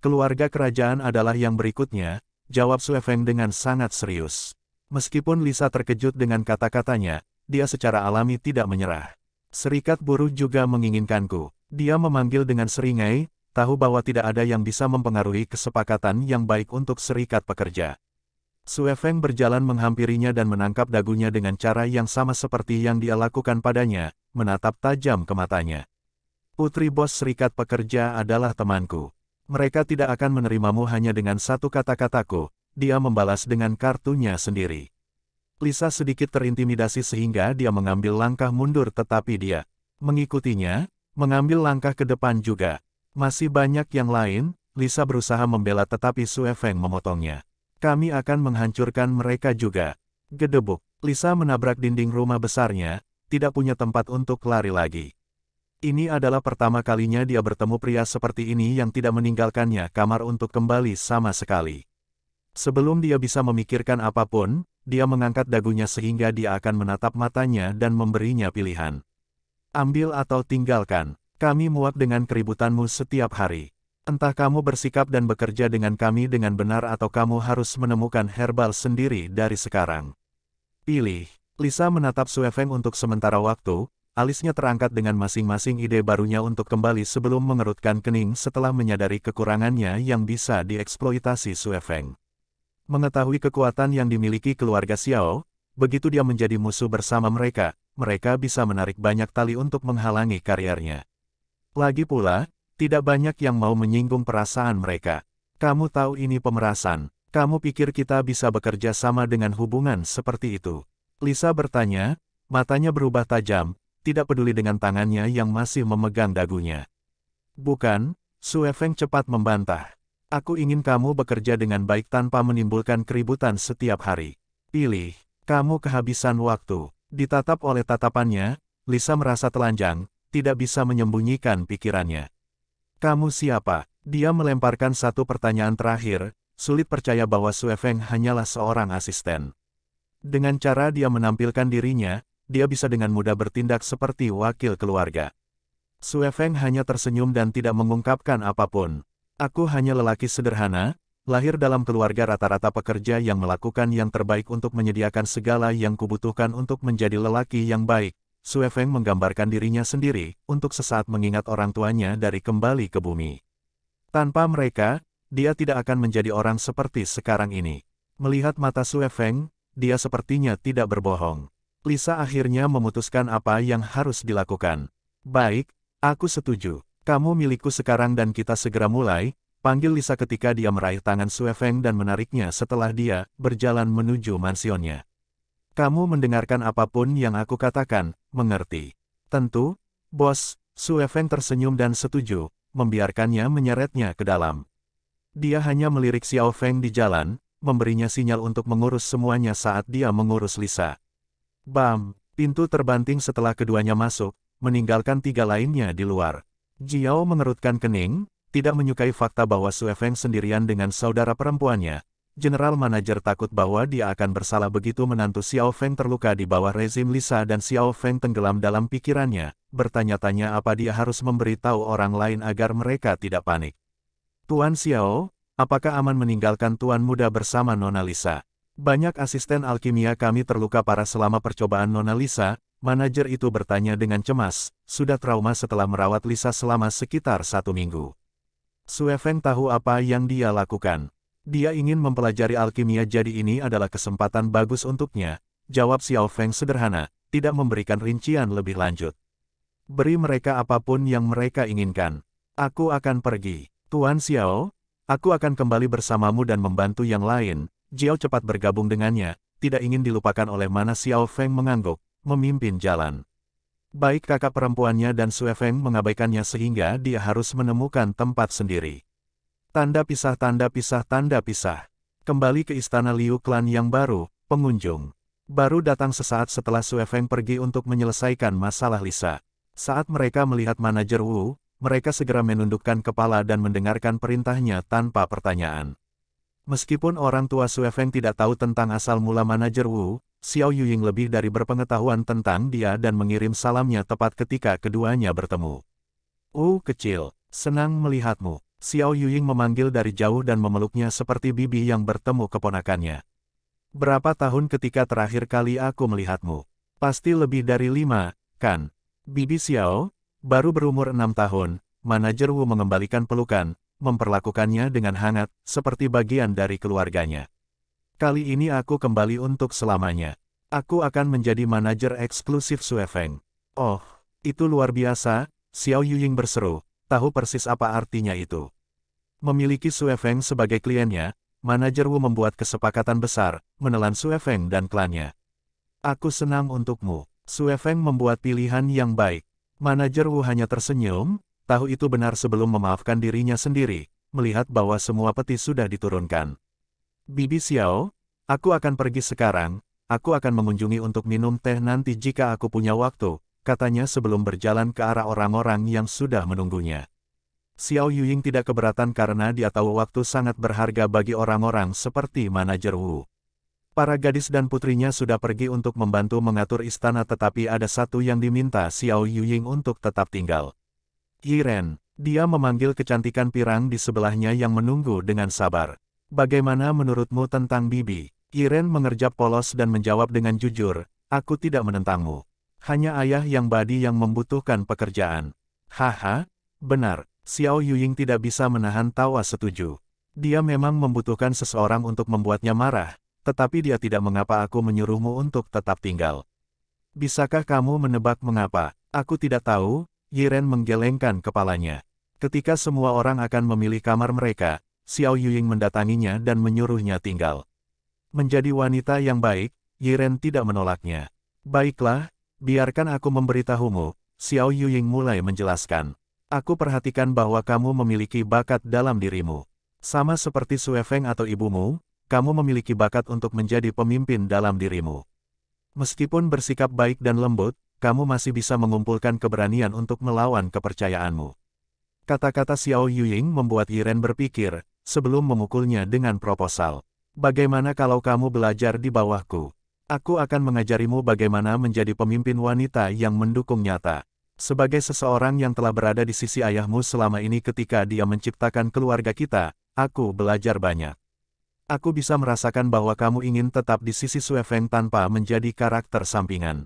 [SPEAKER 1] Keluarga kerajaan adalah yang berikutnya, jawab Su Feng dengan sangat serius. Meskipun Lisa terkejut dengan kata-katanya, dia secara alami tidak menyerah. Serikat buruh juga menginginkanku. Dia memanggil dengan seringai, tahu bahwa tidak ada yang bisa mempengaruhi kesepakatan yang baik untuk serikat pekerja. Feng berjalan menghampirinya dan menangkap dagunya dengan cara yang sama seperti yang dia lakukan padanya, menatap tajam ke matanya. Putri bos serikat pekerja adalah temanku. Mereka tidak akan menerimamu hanya dengan satu kata-kataku, dia membalas dengan kartunya sendiri. Lisa sedikit terintimidasi sehingga dia mengambil langkah mundur tetapi dia mengikutinya, mengambil langkah ke depan juga. Masih banyak yang lain, Lisa berusaha membela tetapi Sue Feng memotongnya. Kami akan menghancurkan mereka juga. Gedebuk, Lisa menabrak dinding rumah besarnya, tidak punya tempat untuk lari lagi. Ini adalah pertama kalinya dia bertemu pria seperti ini yang tidak meninggalkannya kamar untuk kembali sama sekali. Sebelum dia bisa memikirkan apapun, dia mengangkat dagunya sehingga dia akan menatap matanya dan memberinya pilihan. Ambil atau tinggalkan, kami muak dengan keributanmu setiap hari. Entah kamu bersikap dan bekerja dengan kami dengan benar atau kamu harus menemukan herbal sendiri dari sekarang. Pilih. Lisa menatap Feng untuk sementara waktu, alisnya terangkat dengan masing-masing ide barunya untuk kembali sebelum mengerutkan kening setelah menyadari kekurangannya yang bisa dieksploitasi Sue Feng. Mengetahui kekuatan yang dimiliki keluarga Xiao, begitu dia menjadi musuh bersama mereka, mereka bisa menarik banyak tali untuk menghalangi karirnya. Lagi pula, tidak banyak yang mau menyinggung perasaan mereka. Kamu tahu ini pemerasan, kamu pikir kita bisa bekerja sama dengan hubungan seperti itu? Lisa bertanya, matanya berubah tajam, tidak peduli dengan tangannya yang masih memegang dagunya. Bukan, Su Feng cepat membantah. Aku ingin kamu bekerja dengan baik tanpa menimbulkan keributan setiap hari. Pilih, kamu kehabisan waktu. Ditatap oleh tatapannya, Lisa merasa telanjang, tidak bisa menyembunyikan pikirannya. Kamu siapa? Dia melemparkan satu pertanyaan terakhir, sulit percaya bahwa Su Feng hanyalah seorang asisten. Dengan cara dia menampilkan dirinya, dia bisa dengan mudah bertindak seperti wakil keluarga. Sue Feng hanya tersenyum dan tidak mengungkapkan apapun. Aku hanya lelaki sederhana, lahir dalam keluarga rata-rata pekerja yang melakukan yang terbaik untuk menyediakan segala yang kubutuhkan untuk menjadi lelaki yang baik. Sue Feng menggambarkan dirinya sendiri, untuk sesaat mengingat orang tuanya dari kembali ke bumi. Tanpa mereka, dia tidak akan menjadi orang seperti sekarang ini. Melihat mata Sue Feng, dia sepertinya tidak berbohong. Lisa akhirnya memutuskan apa yang harus dilakukan. Baik, aku setuju. Kamu milikku sekarang dan kita segera mulai, panggil Lisa ketika dia meraih tangan Feng dan menariknya setelah dia berjalan menuju mansionnya. Kamu mendengarkan apapun yang aku katakan, mengerti. Tentu, bos, Feng tersenyum dan setuju, membiarkannya menyeretnya ke dalam. Dia hanya melirik Xiao Feng di jalan, memberinya sinyal untuk mengurus semuanya saat dia mengurus Lisa. Bam! Pintu terbanting setelah keduanya masuk, meninggalkan tiga lainnya di luar. Jiao mengerutkan kening, tidak menyukai fakta bahwa Su Feng sendirian dengan saudara perempuannya. General Manager takut bahwa dia akan bersalah begitu menantu Xiao Feng terluka di bawah rezim Lisa dan Xiao Feng tenggelam dalam pikirannya, bertanya-tanya apa dia harus memberitahu orang lain agar mereka tidak panik. Tuan Xiao, apakah aman meninggalkan Tuan Muda bersama Nona Lisa? Banyak asisten alkimia kami terluka parah selama percobaan Nona Lisa, manajer itu bertanya dengan cemas, sudah trauma setelah merawat Lisa selama sekitar satu minggu. Suefeng tahu apa yang dia lakukan. Dia ingin mempelajari alkimia jadi ini adalah kesempatan bagus untuknya, jawab Xiao Feng sederhana, tidak memberikan rincian lebih lanjut. Beri mereka apapun yang mereka inginkan. Aku akan pergi. Tuan Xiao, aku akan kembali bersamamu dan membantu yang lain, Jiao cepat bergabung dengannya, tidak ingin dilupakan oleh mana Xiao Feng mengangguk, memimpin jalan. Baik kakak perempuannya dan Sue Feng mengabaikannya sehingga dia harus menemukan tempat sendiri. Tanda pisah tanda pisah tanda pisah. Kembali ke istana Liu Klan yang baru, pengunjung. Baru datang sesaat setelah Sue Feng pergi untuk menyelesaikan masalah Lisa. Saat mereka melihat manajer Wu, mereka segera menundukkan kepala dan mendengarkan perintahnya tanpa pertanyaan. Meskipun orang tua Su Feng tidak tahu tentang asal mula manajer Wu, Xiao Yuying lebih dari berpengetahuan tentang dia dan mengirim salamnya tepat ketika keduanya bertemu. Wu kecil, senang melihatmu. Xiao Yuying memanggil dari jauh dan memeluknya seperti bibi yang bertemu keponakannya. Berapa tahun ketika terakhir kali aku melihatmu? Pasti lebih dari lima, kan? Bibi Xiao, baru berumur enam tahun, manajer Wu mengembalikan pelukan, memperlakukannya dengan hangat, seperti bagian dari keluarganya. Kali ini aku kembali untuk selamanya. Aku akan menjadi manajer eksklusif Suefeng. Oh, itu luar biasa, Xiao Yuying berseru, tahu persis apa artinya itu. Memiliki Suefeng sebagai kliennya, manajer Wu membuat kesepakatan besar, menelan Suefeng dan klannya. Aku senang untukmu. Suefeng membuat pilihan yang baik. Manajer Wu hanya tersenyum, tahu itu benar sebelum memaafkan dirinya sendiri, melihat bahwa semua peti sudah diturunkan. Bibi Xiao, aku akan pergi sekarang, aku akan mengunjungi untuk minum teh nanti jika aku punya waktu, katanya sebelum berjalan ke arah orang-orang yang sudah menunggunya. Xiao Yuying tidak keberatan karena dia tahu waktu sangat berharga bagi orang-orang seperti manajer Wu. Para gadis dan putrinya sudah pergi untuk membantu mengatur istana tetapi ada satu yang diminta Xiao Yuying untuk tetap tinggal. Yiren, dia memanggil kecantikan pirang di sebelahnya yang menunggu dengan sabar. Bagaimana menurutmu tentang Bibi? Yiren mengerjap polos dan menjawab dengan jujur, aku tidak menentangmu. Hanya ayah yang badi yang membutuhkan pekerjaan. Haha, benar, Xiao Yuying tidak bisa menahan tawa setuju. Dia memang membutuhkan seseorang untuk membuatnya marah, tetapi dia tidak mengapa aku menyuruhmu untuk tetap tinggal. Bisakah kamu menebak mengapa? Aku tidak tahu, Yiren menggelengkan kepalanya. Ketika semua orang akan memilih kamar mereka, Xiao Yuying mendatanginya dan menyuruhnya tinggal. Menjadi wanita yang baik, Yiren tidak menolaknya. Baiklah, biarkan aku memberitahumu, Xiao Yuying mulai menjelaskan. Aku perhatikan bahwa kamu memiliki bakat dalam dirimu. Sama seperti Sue Feng atau ibumu, kamu memiliki bakat untuk menjadi pemimpin dalam dirimu. Meskipun bersikap baik dan lembut, kamu masih bisa mengumpulkan keberanian untuk melawan kepercayaanmu. Kata-kata Xiao Yuying membuat Yiren berpikir, sebelum memukulnya dengan proposal. Bagaimana kalau kamu belajar di bawahku? Aku akan mengajarimu bagaimana menjadi pemimpin wanita yang mendukung nyata. Sebagai seseorang yang telah berada di sisi ayahmu selama ini ketika dia menciptakan keluarga kita, aku belajar banyak. Aku bisa merasakan bahwa kamu ingin tetap di sisi Feng tanpa menjadi karakter sampingan.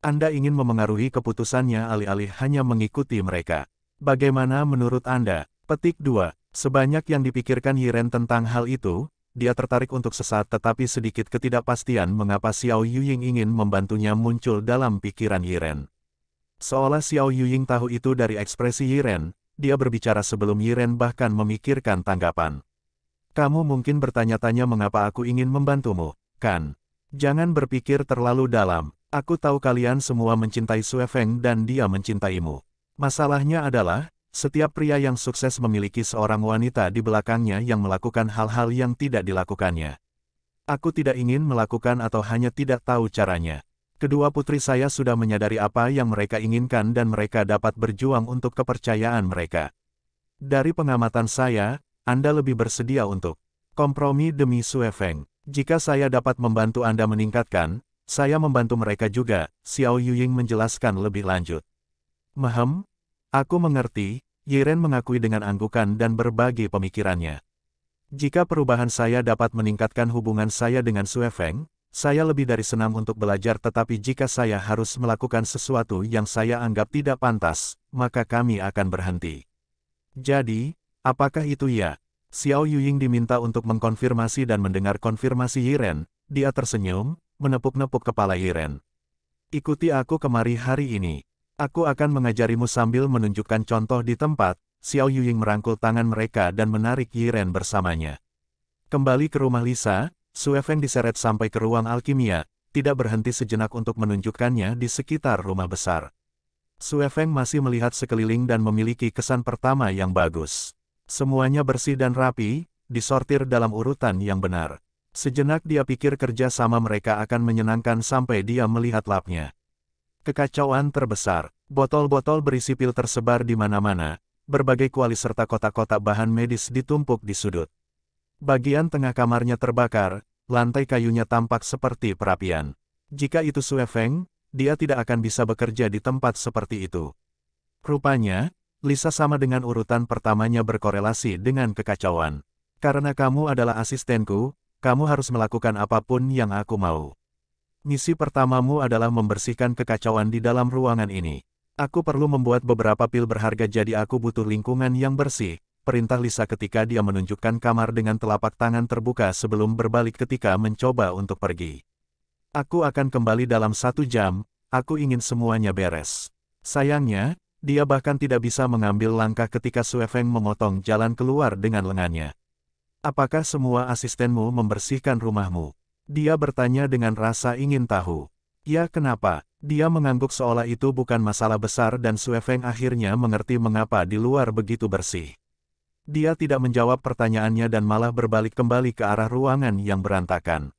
[SPEAKER 1] Anda ingin memengaruhi keputusannya alih-alih hanya mengikuti mereka. Bagaimana menurut Anda? Petik 2. Sebanyak yang dipikirkan Yiren tentang hal itu, dia tertarik untuk sesat tetapi sedikit ketidakpastian mengapa Xiao Yuying ingin membantunya muncul dalam pikiran Yiren. Seolah Xiao Yuying tahu itu dari ekspresi Yiren, dia berbicara sebelum Yiren bahkan memikirkan tanggapan. Kamu mungkin bertanya-tanya mengapa aku ingin membantumu, kan? Jangan berpikir terlalu dalam. Aku tahu kalian semua mencintai Sue Feng dan dia mencintaimu. Masalahnya adalah, setiap pria yang sukses memiliki seorang wanita di belakangnya yang melakukan hal-hal yang tidak dilakukannya. Aku tidak ingin melakukan atau hanya tidak tahu caranya. Kedua putri saya sudah menyadari apa yang mereka inginkan dan mereka dapat berjuang untuk kepercayaan mereka. Dari pengamatan saya, Anda lebih bersedia untuk kompromi demi Sue Feng. Jika saya dapat membantu Anda meningkatkan, saya membantu mereka juga, Xiao Yuying menjelaskan lebih lanjut. Mehem? Aku mengerti, Yiren mengakui dengan anggukan dan berbagi pemikirannya. Jika perubahan saya dapat meningkatkan hubungan saya dengan Sue Feng, saya lebih dari senang untuk belajar tetapi jika saya harus melakukan sesuatu yang saya anggap tidak pantas, maka kami akan berhenti. Jadi, apakah itu ya? Xiao Yuying diminta untuk mengkonfirmasi dan mendengar konfirmasi Yiren, dia tersenyum, menepuk-nepuk kepala Yiren. Ikuti aku kemari hari ini. Aku akan mengajarimu sambil menunjukkan contoh di tempat, Xiao Yuying merangkul tangan mereka dan menarik Yiren bersamanya. Kembali ke rumah Lisa, Sue Feng diseret sampai ke ruang alkimia, tidak berhenti sejenak untuk menunjukkannya di sekitar rumah besar. Sue Feng masih melihat sekeliling dan memiliki kesan pertama yang bagus. Semuanya bersih dan rapi, disortir dalam urutan yang benar. Sejenak dia pikir kerja sama mereka akan menyenangkan sampai dia melihat lapnya. Kekacauan terbesar, botol-botol berisi pil tersebar di mana-mana, berbagai kuali serta kotak-kotak bahan medis ditumpuk di sudut. Bagian tengah kamarnya terbakar, lantai kayunya tampak seperti perapian. Jika itu Sue Feng, dia tidak akan bisa bekerja di tempat seperti itu. Rupanya, Lisa sama dengan urutan pertamanya berkorelasi dengan kekacauan. Karena kamu adalah asistenku, kamu harus melakukan apapun yang aku mau. Misi pertamamu adalah membersihkan kekacauan di dalam ruangan ini. Aku perlu membuat beberapa pil berharga jadi aku butuh lingkungan yang bersih, perintah Lisa ketika dia menunjukkan kamar dengan telapak tangan terbuka sebelum berbalik ketika mencoba untuk pergi. Aku akan kembali dalam satu jam, aku ingin semuanya beres. Sayangnya, dia bahkan tidak bisa mengambil langkah ketika Suefeng memotong jalan keluar dengan lengannya. Apakah semua asistenmu membersihkan rumahmu? Dia bertanya dengan rasa ingin tahu. Ya kenapa? Dia mengangguk seolah itu bukan masalah besar dan Feng akhirnya mengerti mengapa di luar begitu bersih. Dia tidak menjawab pertanyaannya dan malah berbalik kembali ke arah ruangan yang berantakan.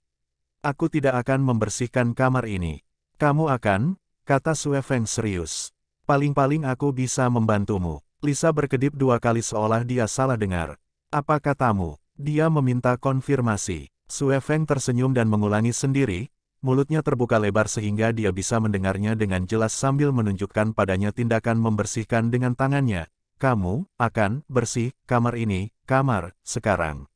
[SPEAKER 1] Aku tidak akan membersihkan kamar ini. Kamu akan? Kata Feng serius. Paling-paling aku bisa membantumu. Lisa berkedip dua kali seolah dia salah dengar. Apa katamu? Dia meminta konfirmasi. Sue Feng tersenyum dan mengulangi sendiri, mulutnya terbuka lebar sehingga dia bisa mendengarnya dengan jelas sambil menunjukkan padanya tindakan membersihkan dengan tangannya. Kamu, akan, bersih, kamar ini, kamar, sekarang.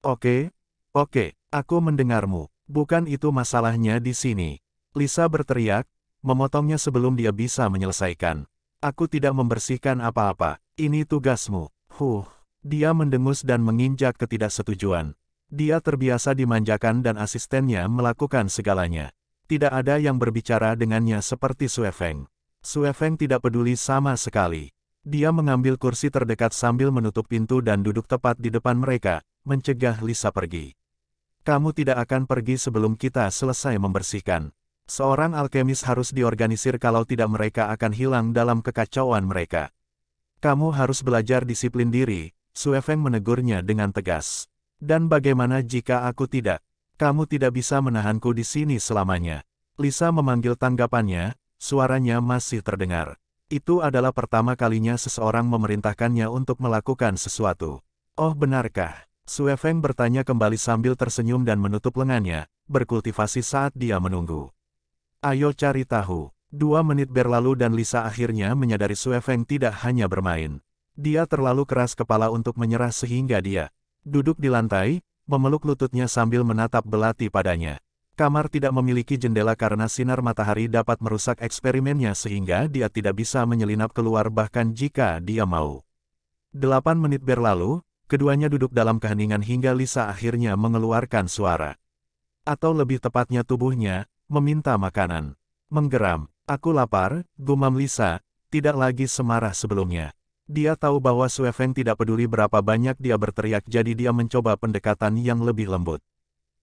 [SPEAKER 1] Oke, oke, aku mendengarmu. Bukan itu masalahnya di sini. Lisa berteriak, memotongnya sebelum dia bisa menyelesaikan. Aku tidak membersihkan apa-apa, ini tugasmu. Huh. Dia mendengus dan menginjak ketidaksetujuan. Dia terbiasa dimanjakan dan asistennya melakukan segalanya. Tidak ada yang berbicara dengannya seperti Feng. Suefeng. Feng tidak peduli sama sekali. Dia mengambil kursi terdekat sambil menutup pintu dan duduk tepat di depan mereka, mencegah Lisa pergi. Kamu tidak akan pergi sebelum kita selesai membersihkan. Seorang alkemis harus diorganisir kalau tidak mereka akan hilang dalam kekacauan mereka. Kamu harus belajar disiplin diri, Feng menegurnya dengan tegas. Dan bagaimana jika aku tidak? Kamu tidak bisa menahanku di sini selamanya. Lisa memanggil tanggapannya, suaranya masih terdengar. Itu adalah pertama kalinya seseorang memerintahkannya untuk melakukan sesuatu. Oh benarkah? Feng bertanya kembali sambil tersenyum dan menutup lengannya, berkultivasi saat dia menunggu. Ayo cari tahu. Dua menit berlalu dan Lisa akhirnya menyadari Feng tidak hanya bermain. Dia terlalu keras kepala untuk menyerah sehingga dia duduk di lantai, memeluk lututnya sambil menatap belati padanya. Kamar tidak memiliki jendela karena sinar matahari dapat merusak eksperimennya sehingga dia tidak bisa menyelinap keluar bahkan jika dia mau. Delapan menit berlalu, keduanya duduk dalam keheningan hingga Lisa akhirnya mengeluarkan suara. Atau lebih tepatnya tubuhnya, meminta makanan. Menggeram, aku lapar, gumam Lisa, tidak lagi semarah sebelumnya. Dia tahu bahwa Suefeng tidak peduli berapa banyak dia berteriak jadi dia mencoba pendekatan yang lebih lembut.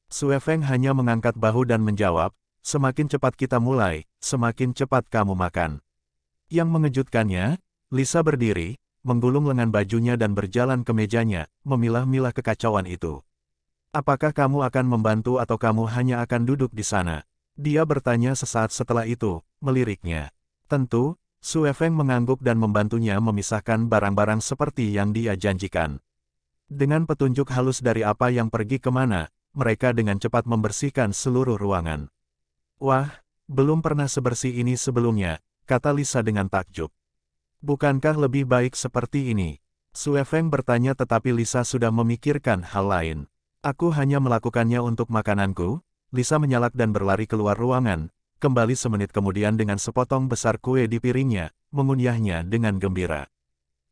[SPEAKER 1] Suefeng hanya mengangkat bahu dan menjawab, semakin cepat kita mulai, semakin cepat kamu makan. Yang mengejutkannya, Lisa berdiri, menggulung lengan bajunya dan berjalan ke mejanya, memilah-milah kekacauan itu. Apakah kamu akan membantu atau kamu hanya akan duduk di sana? Dia bertanya sesaat setelah itu, meliriknya. Tentu, Su Feng mengangguk dan membantunya memisahkan barang-barang seperti yang dia janjikan. Dengan petunjuk halus dari apa yang pergi kemana, mereka dengan cepat membersihkan seluruh ruangan. Wah, belum pernah sebersih ini sebelumnya, kata Lisa dengan takjub. Bukankah lebih baik seperti ini? Su Feng bertanya tetapi Lisa sudah memikirkan hal lain. Aku hanya melakukannya untuk makananku, Lisa menyalak dan berlari keluar ruangan, kembali semenit kemudian dengan sepotong besar kue di piringnya, mengunyahnya dengan gembira.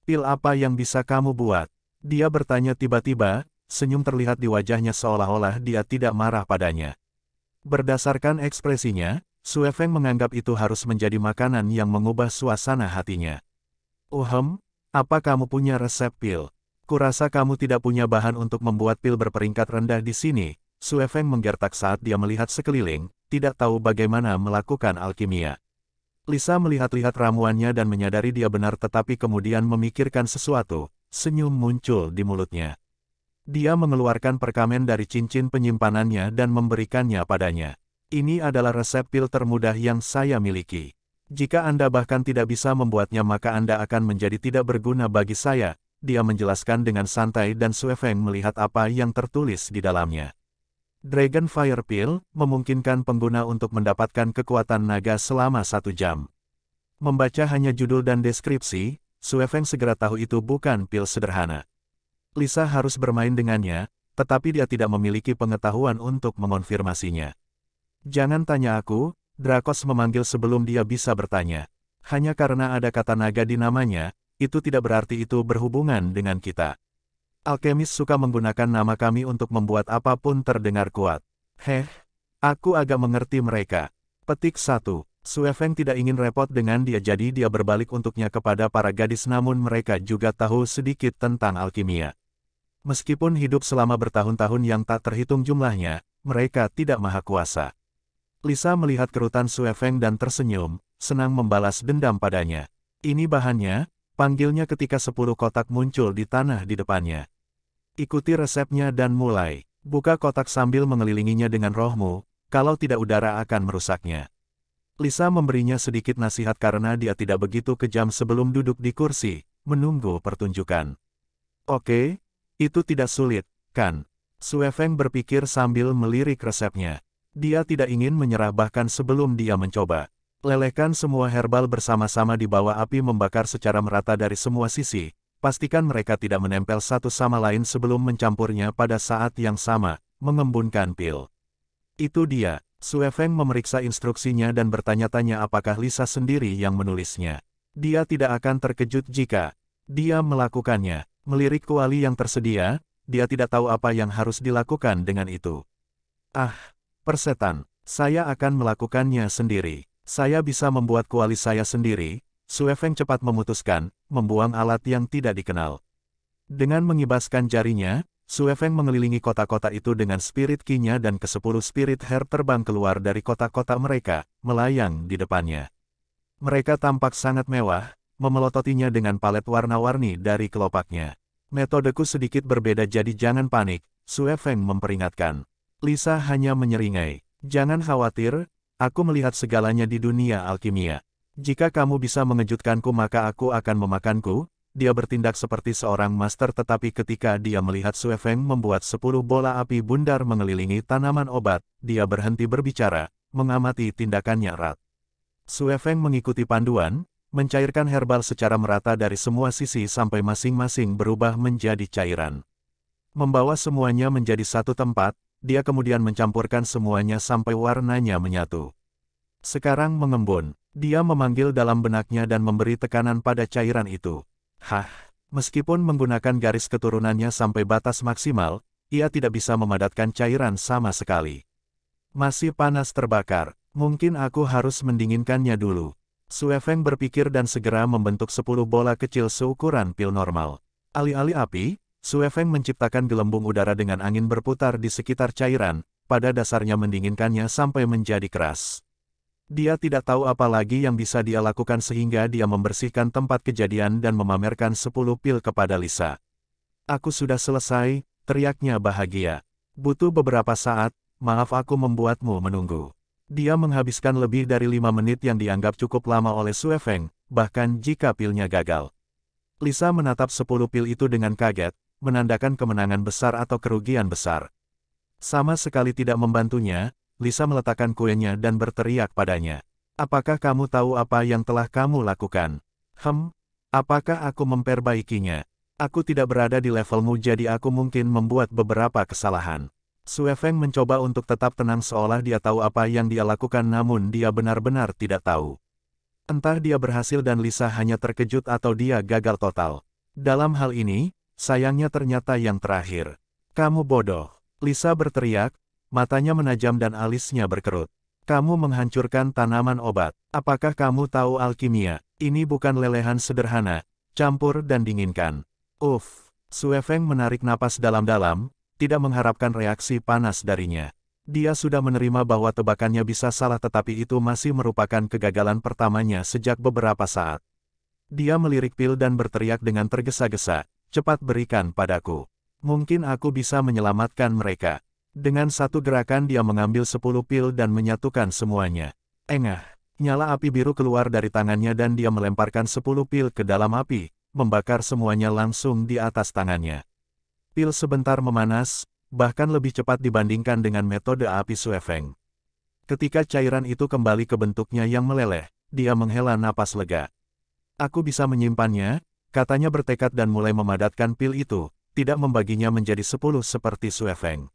[SPEAKER 1] Pil apa yang bisa kamu buat? Dia bertanya tiba-tiba, senyum terlihat di wajahnya seolah-olah dia tidak marah padanya. Berdasarkan ekspresinya, Suefeng menganggap itu harus menjadi makanan yang mengubah suasana hatinya. Uhem, oh, apa kamu punya resep pil? Kurasa kamu tidak punya bahan untuk membuat pil berperingkat rendah di sini, Suefeng menggertak saat dia melihat sekeliling, tidak tahu bagaimana melakukan alkimia. Lisa melihat-lihat ramuannya dan menyadari dia benar tetapi kemudian memikirkan sesuatu, senyum muncul di mulutnya. Dia mengeluarkan perkamen dari cincin penyimpanannya dan memberikannya padanya. Ini adalah resep pil termudah yang saya miliki. Jika Anda bahkan tidak bisa membuatnya maka Anda akan menjadi tidak berguna bagi saya, dia menjelaskan dengan santai dan Suefeng melihat apa yang tertulis di dalamnya. Dragon Fire Pill memungkinkan pengguna untuk mendapatkan kekuatan naga selama satu jam. Membaca hanya judul dan deskripsi, Suefeng segera tahu itu bukan pil sederhana. Lisa harus bermain dengannya, tetapi dia tidak memiliki pengetahuan untuk mengonfirmasinya. Jangan tanya aku, Drakos memanggil sebelum dia bisa bertanya. Hanya karena ada kata naga di namanya, itu tidak berarti itu berhubungan dengan kita. Alkemis suka menggunakan nama kami untuk membuat apapun terdengar kuat. Heh, aku agak mengerti mereka. Petik 1. Suefeng tidak ingin repot dengan dia jadi dia berbalik untuknya kepada para gadis namun mereka juga tahu sedikit tentang alkimia. Meskipun hidup selama bertahun-tahun yang tak terhitung jumlahnya, mereka tidak maha kuasa. Lisa melihat kerutan Suefeng dan tersenyum, senang membalas dendam padanya. Ini bahannya, panggilnya ketika sepuluh kotak muncul di tanah di depannya. Ikuti resepnya dan mulai. Buka kotak sambil mengelilinginya dengan rohmu, kalau tidak udara akan merusaknya. Lisa memberinya sedikit nasihat karena dia tidak begitu kejam sebelum duduk di kursi, menunggu pertunjukan. Oke, itu tidak sulit, kan? Suefeng berpikir sambil melirik resepnya. Dia tidak ingin menyerah bahkan sebelum dia mencoba. Lelehkan semua herbal bersama-sama di bawah api membakar secara merata dari semua sisi, pastikan mereka tidak menempel satu sama lain sebelum mencampurnya pada saat yang sama, mengembunkan pil. Itu dia, Sue Feng memeriksa instruksinya dan bertanya-tanya apakah Lisa sendiri yang menulisnya. Dia tidak akan terkejut jika dia melakukannya. Melirik kuali yang tersedia, dia tidak tahu apa yang harus dilakukan dengan itu. Ah, persetan, saya akan melakukannya sendiri. Saya bisa membuat kuali saya sendiri, Sue Feng cepat memutuskan, membuang alat yang tidak dikenal. Dengan mengibaskan jarinya, Suefeng mengelilingi kota-kota itu dengan spirit kinya dan kesepuluh spirit hair terbang keluar dari kota-kota mereka, melayang di depannya. Mereka tampak sangat mewah, memelototinya dengan palet warna-warni dari kelopaknya. Metodeku sedikit berbeda jadi jangan panik, Suefeng memperingatkan. Lisa hanya menyeringai. Jangan khawatir, aku melihat segalanya di dunia alkimia. Jika kamu bisa mengejutkanku maka aku akan memakanku, dia bertindak seperti seorang master tetapi ketika dia melihat Feng membuat sepuluh bola api bundar mengelilingi tanaman obat, dia berhenti berbicara, mengamati tindakannya erat. Feng mengikuti panduan, mencairkan herbal secara merata dari semua sisi sampai masing-masing berubah menjadi cairan. Membawa semuanya menjadi satu tempat, dia kemudian mencampurkan semuanya sampai warnanya menyatu. Sekarang mengembun, dia memanggil dalam benaknya dan memberi tekanan pada cairan itu. Hah, meskipun menggunakan garis keturunannya sampai batas maksimal, ia tidak bisa memadatkan cairan sama sekali. Masih panas terbakar, mungkin aku harus mendinginkannya dulu. Suefeng berpikir dan segera membentuk 10 bola kecil seukuran pil normal. Alih-alih api, Suefeng menciptakan gelembung udara dengan angin berputar di sekitar cairan, pada dasarnya mendinginkannya sampai menjadi keras. Dia tidak tahu apa lagi yang bisa dia lakukan sehingga dia membersihkan tempat kejadian dan memamerkan 10 pil kepada Lisa. Aku sudah selesai, teriaknya bahagia. Butuh beberapa saat, maaf aku membuatmu menunggu. Dia menghabiskan lebih dari lima menit yang dianggap cukup lama oleh Sue Feng, bahkan jika pilnya gagal. Lisa menatap sepuluh pil itu dengan kaget, menandakan kemenangan besar atau kerugian besar. Sama sekali tidak membantunya, Lisa meletakkan kuenya dan berteriak padanya. Apakah kamu tahu apa yang telah kamu lakukan? Hem, apakah aku memperbaikinya? Aku tidak berada di levelmu jadi aku mungkin membuat beberapa kesalahan. Suefeng mencoba untuk tetap tenang seolah dia tahu apa yang dia lakukan namun dia benar-benar tidak tahu. Entah dia berhasil dan Lisa hanya terkejut atau dia gagal total. Dalam hal ini, sayangnya ternyata yang terakhir. Kamu bodoh. Lisa berteriak, matanya menajam dan alisnya berkerut. Kamu menghancurkan tanaman obat. Apakah kamu tahu alkimia? Ini bukan lelehan sederhana, campur dan dinginkan. Uff, Suefeng menarik napas dalam-dalam, tidak mengharapkan reaksi panas darinya. Dia sudah menerima bahwa tebakannya bisa salah tetapi itu masih merupakan kegagalan pertamanya sejak beberapa saat. Dia melirik pil dan berteriak dengan tergesa-gesa, cepat berikan padaku. Mungkin aku bisa menyelamatkan mereka. Dengan satu gerakan dia mengambil sepuluh pil dan menyatukan semuanya. Engah, nyala api biru keluar dari tangannya dan dia melemparkan sepuluh pil ke dalam api, membakar semuanya langsung di atas tangannya. Pil sebentar memanas, bahkan lebih cepat dibandingkan dengan metode api suefeng. Ketika cairan itu kembali ke bentuknya yang meleleh, dia menghela napas lega. Aku bisa menyimpannya, katanya bertekad dan mulai memadatkan pil itu, tidak membaginya menjadi sepuluh seperti Suefeng.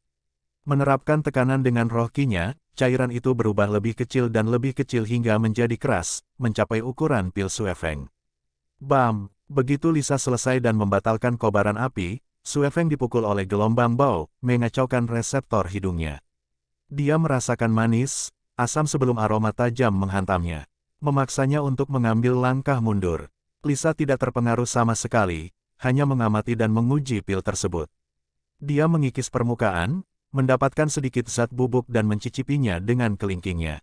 [SPEAKER 1] Menerapkan tekanan dengan roh kinya, cairan itu berubah lebih kecil dan lebih kecil hingga menjadi keras, mencapai ukuran pil Suefeng. Bam! Begitu Lisa selesai dan membatalkan kobaran api, Suefeng dipukul oleh gelombang bau, mengacaukan reseptor hidungnya. Dia merasakan manis, asam sebelum aroma tajam menghantamnya. Memaksanya untuk mengambil langkah mundur. Lisa tidak terpengaruh sama sekali, hanya mengamati dan menguji pil tersebut. Dia mengikis permukaan, mendapatkan sedikit zat bubuk dan mencicipinya dengan kelingkingnya.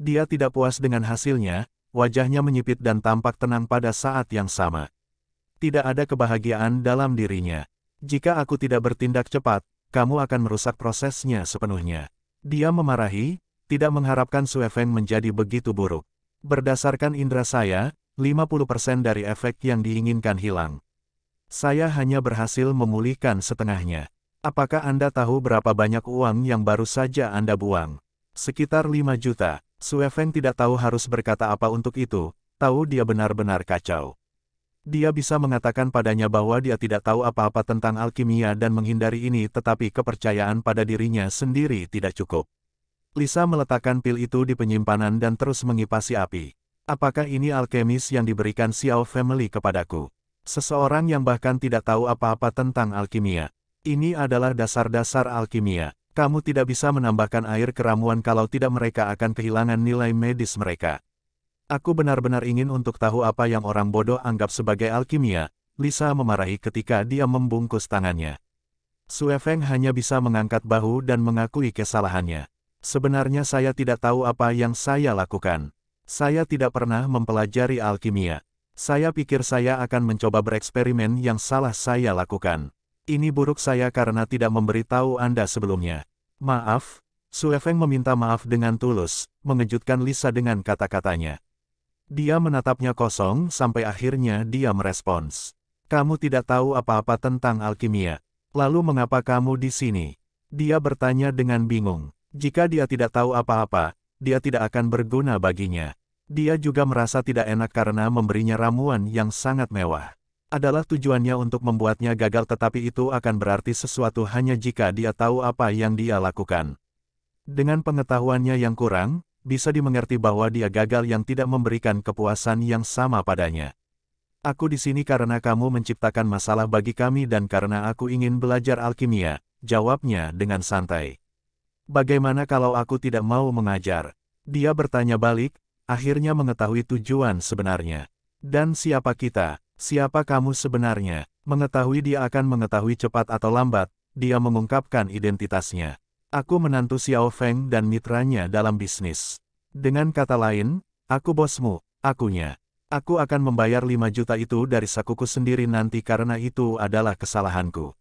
[SPEAKER 1] Dia tidak puas dengan hasilnya, wajahnya menyipit dan tampak tenang pada saat yang sama. Tidak ada kebahagiaan dalam dirinya. Jika aku tidak bertindak cepat, kamu akan merusak prosesnya sepenuhnya. Dia memarahi, tidak mengharapkan Suefeng menjadi begitu buruk. Berdasarkan indera saya, 50% dari efek yang diinginkan hilang. Saya hanya berhasil memulihkan setengahnya. Apakah Anda tahu berapa banyak uang yang baru saja Anda buang? Sekitar 5 juta. Feng tidak tahu harus berkata apa untuk itu, tahu dia benar-benar kacau. Dia bisa mengatakan padanya bahwa dia tidak tahu apa-apa tentang alkimia dan menghindari ini tetapi kepercayaan pada dirinya sendiri tidak cukup. Lisa meletakkan pil itu di penyimpanan dan terus mengipasi api. Apakah ini alkemis yang diberikan Xiao Family kepadaku? Seseorang yang bahkan tidak tahu apa-apa tentang alkimia. Ini adalah dasar-dasar alkimia. Kamu tidak bisa menambahkan air keramuan kalau tidak mereka akan kehilangan nilai medis mereka. Aku benar-benar ingin untuk tahu apa yang orang bodoh anggap sebagai alkimia, Lisa memarahi ketika dia membungkus tangannya. Suefeng hanya bisa mengangkat bahu dan mengakui kesalahannya. Sebenarnya saya tidak tahu apa yang saya lakukan. Saya tidak pernah mempelajari alkimia. Saya pikir saya akan mencoba bereksperimen yang salah saya lakukan. Ini buruk saya karena tidak memberitahu Anda sebelumnya.
[SPEAKER 3] Maaf,
[SPEAKER 1] Su Suefeng meminta maaf dengan tulus, mengejutkan Lisa dengan kata-katanya. Dia menatapnya kosong sampai akhirnya dia merespons. Kamu tidak tahu apa-apa tentang alkimia. Lalu mengapa kamu di sini? Dia bertanya dengan bingung. Jika dia tidak tahu apa-apa, dia tidak akan berguna baginya. Dia juga merasa tidak enak karena memberinya ramuan yang sangat mewah adalah tujuannya untuk membuatnya gagal tetapi itu akan berarti sesuatu hanya jika dia tahu apa yang dia lakukan. Dengan pengetahuannya yang kurang, bisa dimengerti bahwa dia gagal yang tidak memberikan kepuasan yang sama padanya. Aku di sini karena kamu menciptakan masalah bagi kami dan karena aku ingin belajar alkimia, jawabnya dengan santai. Bagaimana kalau aku tidak mau mengajar? Dia bertanya balik, akhirnya mengetahui tujuan sebenarnya. Dan siapa kita? Siapa kamu sebenarnya? Mengetahui dia akan mengetahui cepat atau lambat, dia mengungkapkan identitasnya. Aku menantu Xiao Feng dan mitranya dalam bisnis. Dengan kata lain, aku bosmu, akunya. Aku akan membayar 5 juta itu dari sakuku sendiri nanti karena itu adalah kesalahanku.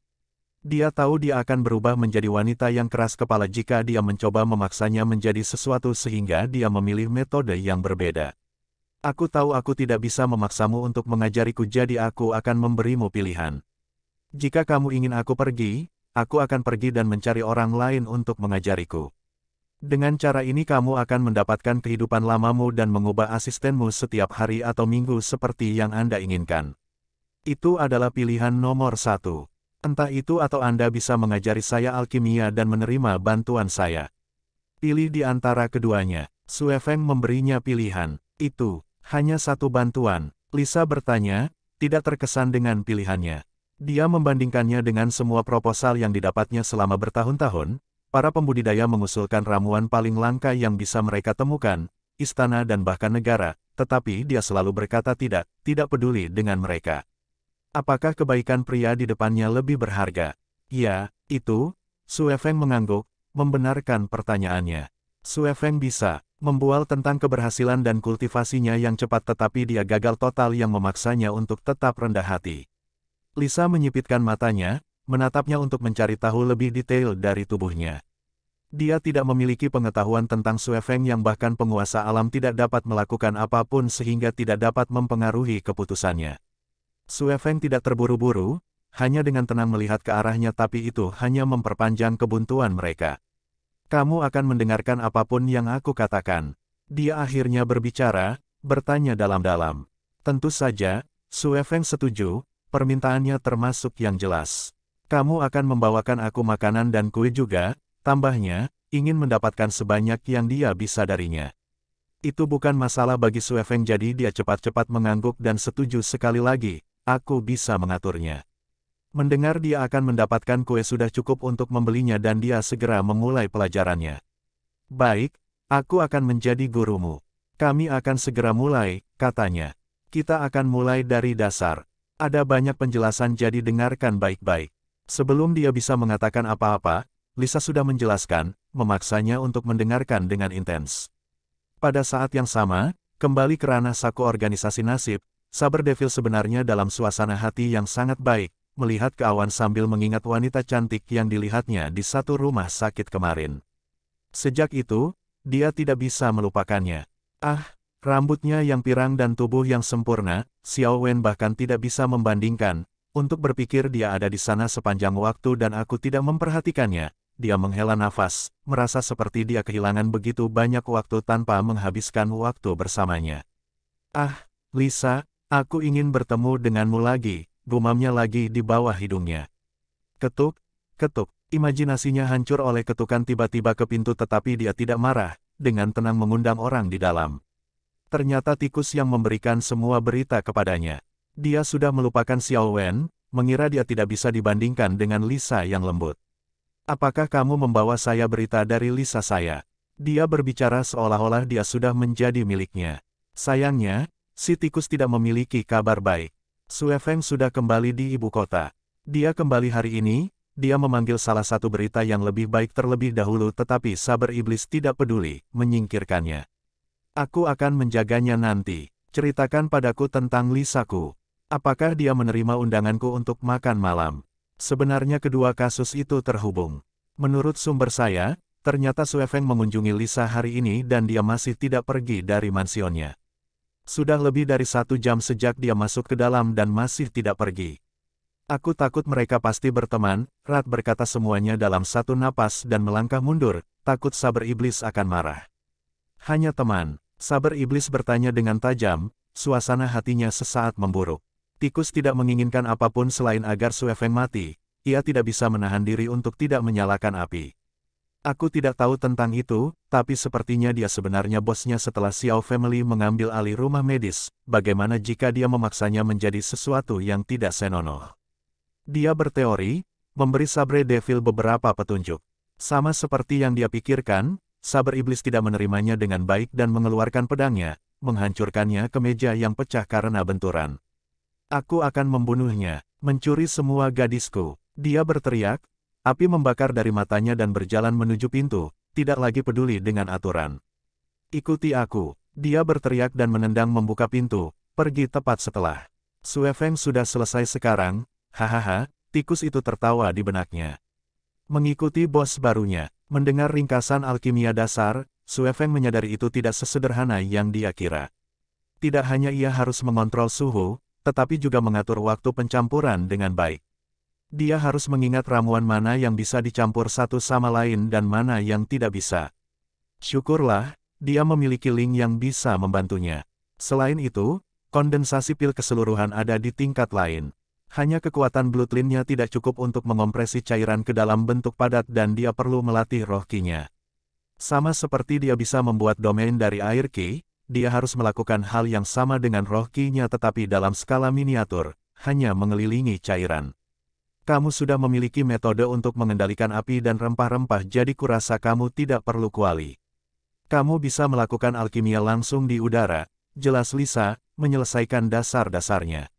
[SPEAKER 1] Dia tahu dia akan berubah menjadi wanita yang keras kepala jika dia mencoba memaksanya menjadi sesuatu sehingga dia memilih metode yang berbeda. Aku tahu aku tidak bisa memaksamu untuk mengajariku jadi aku akan memberimu pilihan. Jika kamu ingin aku pergi, aku akan pergi dan mencari orang lain untuk mengajariku. Dengan cara ini kamu akan mendapatkan kehidupan lamamu dan mengubah asistenmu setiap hari atau minggu seperti yang Anda inginkan. Itu adalah pilihan nomor satu. Entah itu atau Anda bisa mengajari saya alkimia dan menerima bantuan saya. Pilih di antara keduanya. Suefeng memberinya pilihan. Itu, hanya satu bantuan, Lisa bertanya, tidak terkesan dengan pilihannya. Dia membandingkannya dengan semua proposal yang didapatnya selama bertahun-tahun, para pembudidaya mengusulkan ramuan paling langka yang bisa mereka temukan, istana dan bahkan negara, tetapi dia selalu berkata tidak, tidak peduli dengan mereka. Apakah kebaikan pria di depannya lebih berharga? Ya, itu, Su mengangguk, membenarkan pertanyaannya. Su bisa, membual tentang keberhasilan dan kultivasinya yang cepat tetapi dia gagal total yang memaksanya untuk tetap rendah hati. Lisa menyipitkan matanya, menatapnya untuk mencari tahu lebih detail dari tubuhnya. Dia tidak memiliki pengetahuan tentang Suefeng yang bahkan penguasa alam tidak dapat melakukan apapun sehingga tidak dapat mempengaruhi keputusannya. Suefeng tidak terburu-buru, hanya dengan tenang melihat ke arahnya tapi itu hanya memperpanjang kebuntuan mereka. Kamu akan mendengarkan apapun yang aku katakan. Dia akhirnya berbicara, bertanya dalam-dalam. Tentu saja, Sue Feng setuju, permintaannya termasuk yang jelas. Kamu akan membawakan aku makanan dan kue juga, tambahnya, ingin mendapatkan sebanyak yang dia bisa darinya. Itu bukan masalah bagi Sue Feng jadi dia cepat-cepat mengangguk dan setuju sekali lagi, aku bisa mengaturnya. Mendengar dia akan mendapatkan kue sudah cukup untuk membelinya dan dia segera memulai pelajarannya. Baik, aku akan menjadi gurumu. Kami akan segera mulai, katanya. Kita akan mulai dari dasar. Ada banyak penjelasan jadi dengarkan baik-baik. Sebelum dia bisa mengatakan apa-apa, Lisa sudah menjelaskan, memaksanya untuk mendengarkan dengan intens. Pada saat yang sama, kembali ke ranah saku organisasi nasib, Saber Devil sebenarnya dalam suasana hati yang sangat baik, melihat ke awan sambil mengingat wanita cantik yang dilihatnya di satu rumah sakit kemarin. Sejak itu, dia tidak bisa melupakannya. Ah, rambutnya yang pirang dan tubuh yang sempurna, Xiao Wen bahkan tidak bisa membandingkan, untuk berpikir dia ada di sana sepanjang waktu dan aku tidak memperhatikannya. Dia menghela nafas, merasa seperti dia kehilangan begitu banyak waktu tanpa menghabiskan waktu bersamanya. Ah, Lisa, aku ingin bertemu denganmu lagi, gumamnya lagi di bawah hidungnya. Ketuk, ketuk, imajinasinya hancur oleh ketukan tiba-tiba ke pintu tetapi dia tidak marah, dengan tenang mengundang orang di dalam. Ternyata tikus yang memberikan semua berita kepadanya. Dia sudah melupakan Xiao Wen, mengira dia tidak bisa dibandingkan dengan Lisa yang lembut. Apakah kamu membawa saya berita dari Lisa saya? Dia berbicara seolah-olah dia sudah menjadi miliknya. Sayangnya, si tikus tidak memiliki kabar baik. Sue Feng sudah kembali di ibu kota. Dia kembali hari ini, dia memanggil salah satu berita yang lebih baik terlebih dahulu tetapi sabar iblis tidak peduli, menyingkirkannya. Aku akan menjaganya nanti. Ceritakan padaku tentang Lisaku. Apakah dia menerima undanganku untuk makan malam? Sebenarnya kedua kasus itu terhubung. Menurut sumber saya, ternyata Sue Feng mengunjungi Lisa hari ini dan dia masih tidak pergi dari mansionnya. Sudah lebih dari satu jam sejak dia masuk ke dalam dan masih tidak pergi. Aku takut mereka pasti berteman, Rat berkata semuanya dalam satu napas dan melangkah mundur, takut sabar iblis akan marah. Hanya teman, sabar iblis bertanya dengan tajam, suasana hatinya sesaat memburuk. Tikus tidak menginginkan apapun selain agar Suefeng mati, ia tidak bisa menahan diri untuk tidak menyalakan api. Aku tidak tahu tentang itu, tapi sepertinya dia sebenarnya bosnya setelah Xiao Family mengambil alih rumah medis, bagaimana jika dia memaksanya menjadi sesuatu yang tidak senonoh. Dia berteori, memberi Sabre Devil beberapa petunjuk. Sama seperti yang dia pikirkan, Saber Iblis tidak menerimanya dengan baik dan mengeluarkan pedangnya, menghancurkannya ke meja yang pecah karena benturan. Aku akan membunuhnya, mencuri semua gadisku. Dia berteriak, Api membakar dari matanya dan berjalan menuju pintu, tidak lagi peduli dengan aturan. Ikuti aku, dia berteriak dan menendang membuka pintu, pergi tepat setelah. Suefeng sudah selesai sekarang, hahaha, tikus itu tertawa di benaknya. Mengikuti bos barunya, mendengar ringkasan alkimia dasar, Suefeng menyadari itu tidak sesederhana yang dia kira. Tidak hanya ia harus mengontrol suhu, tetapi juga mengatur waktu pencampuran dengan baik. Dia harus mengingat ramuan mana yang bisa dicampur satu sama lain dan mana yang tidak bisa. Syukurlah, dia memiliki link yang bisa membantunya. Selain itu, kondensasi pil keseluruhan ada di tingkat lain. Hanya kekuatan bloodline-nya tidak cukup untuk mengompresi cairan ke dalam bentuk padat dan dia perlu melatih roh nya Sama seperti dia bisa membuat domain dari air ki, dia harus melakukan hal yang sama dengan roh nya tetapi dalam skala miniatur, hanya mengelilingi cairan kamu sudah memiliki metode untuk mengendalikan api dan rempah-rempah jadi kurasa kamu tidak perlu kuali. Kamu bisa melakukan alkimia langsung di udara, jelas Lisa, menyelesaikan dasar-dasarnya.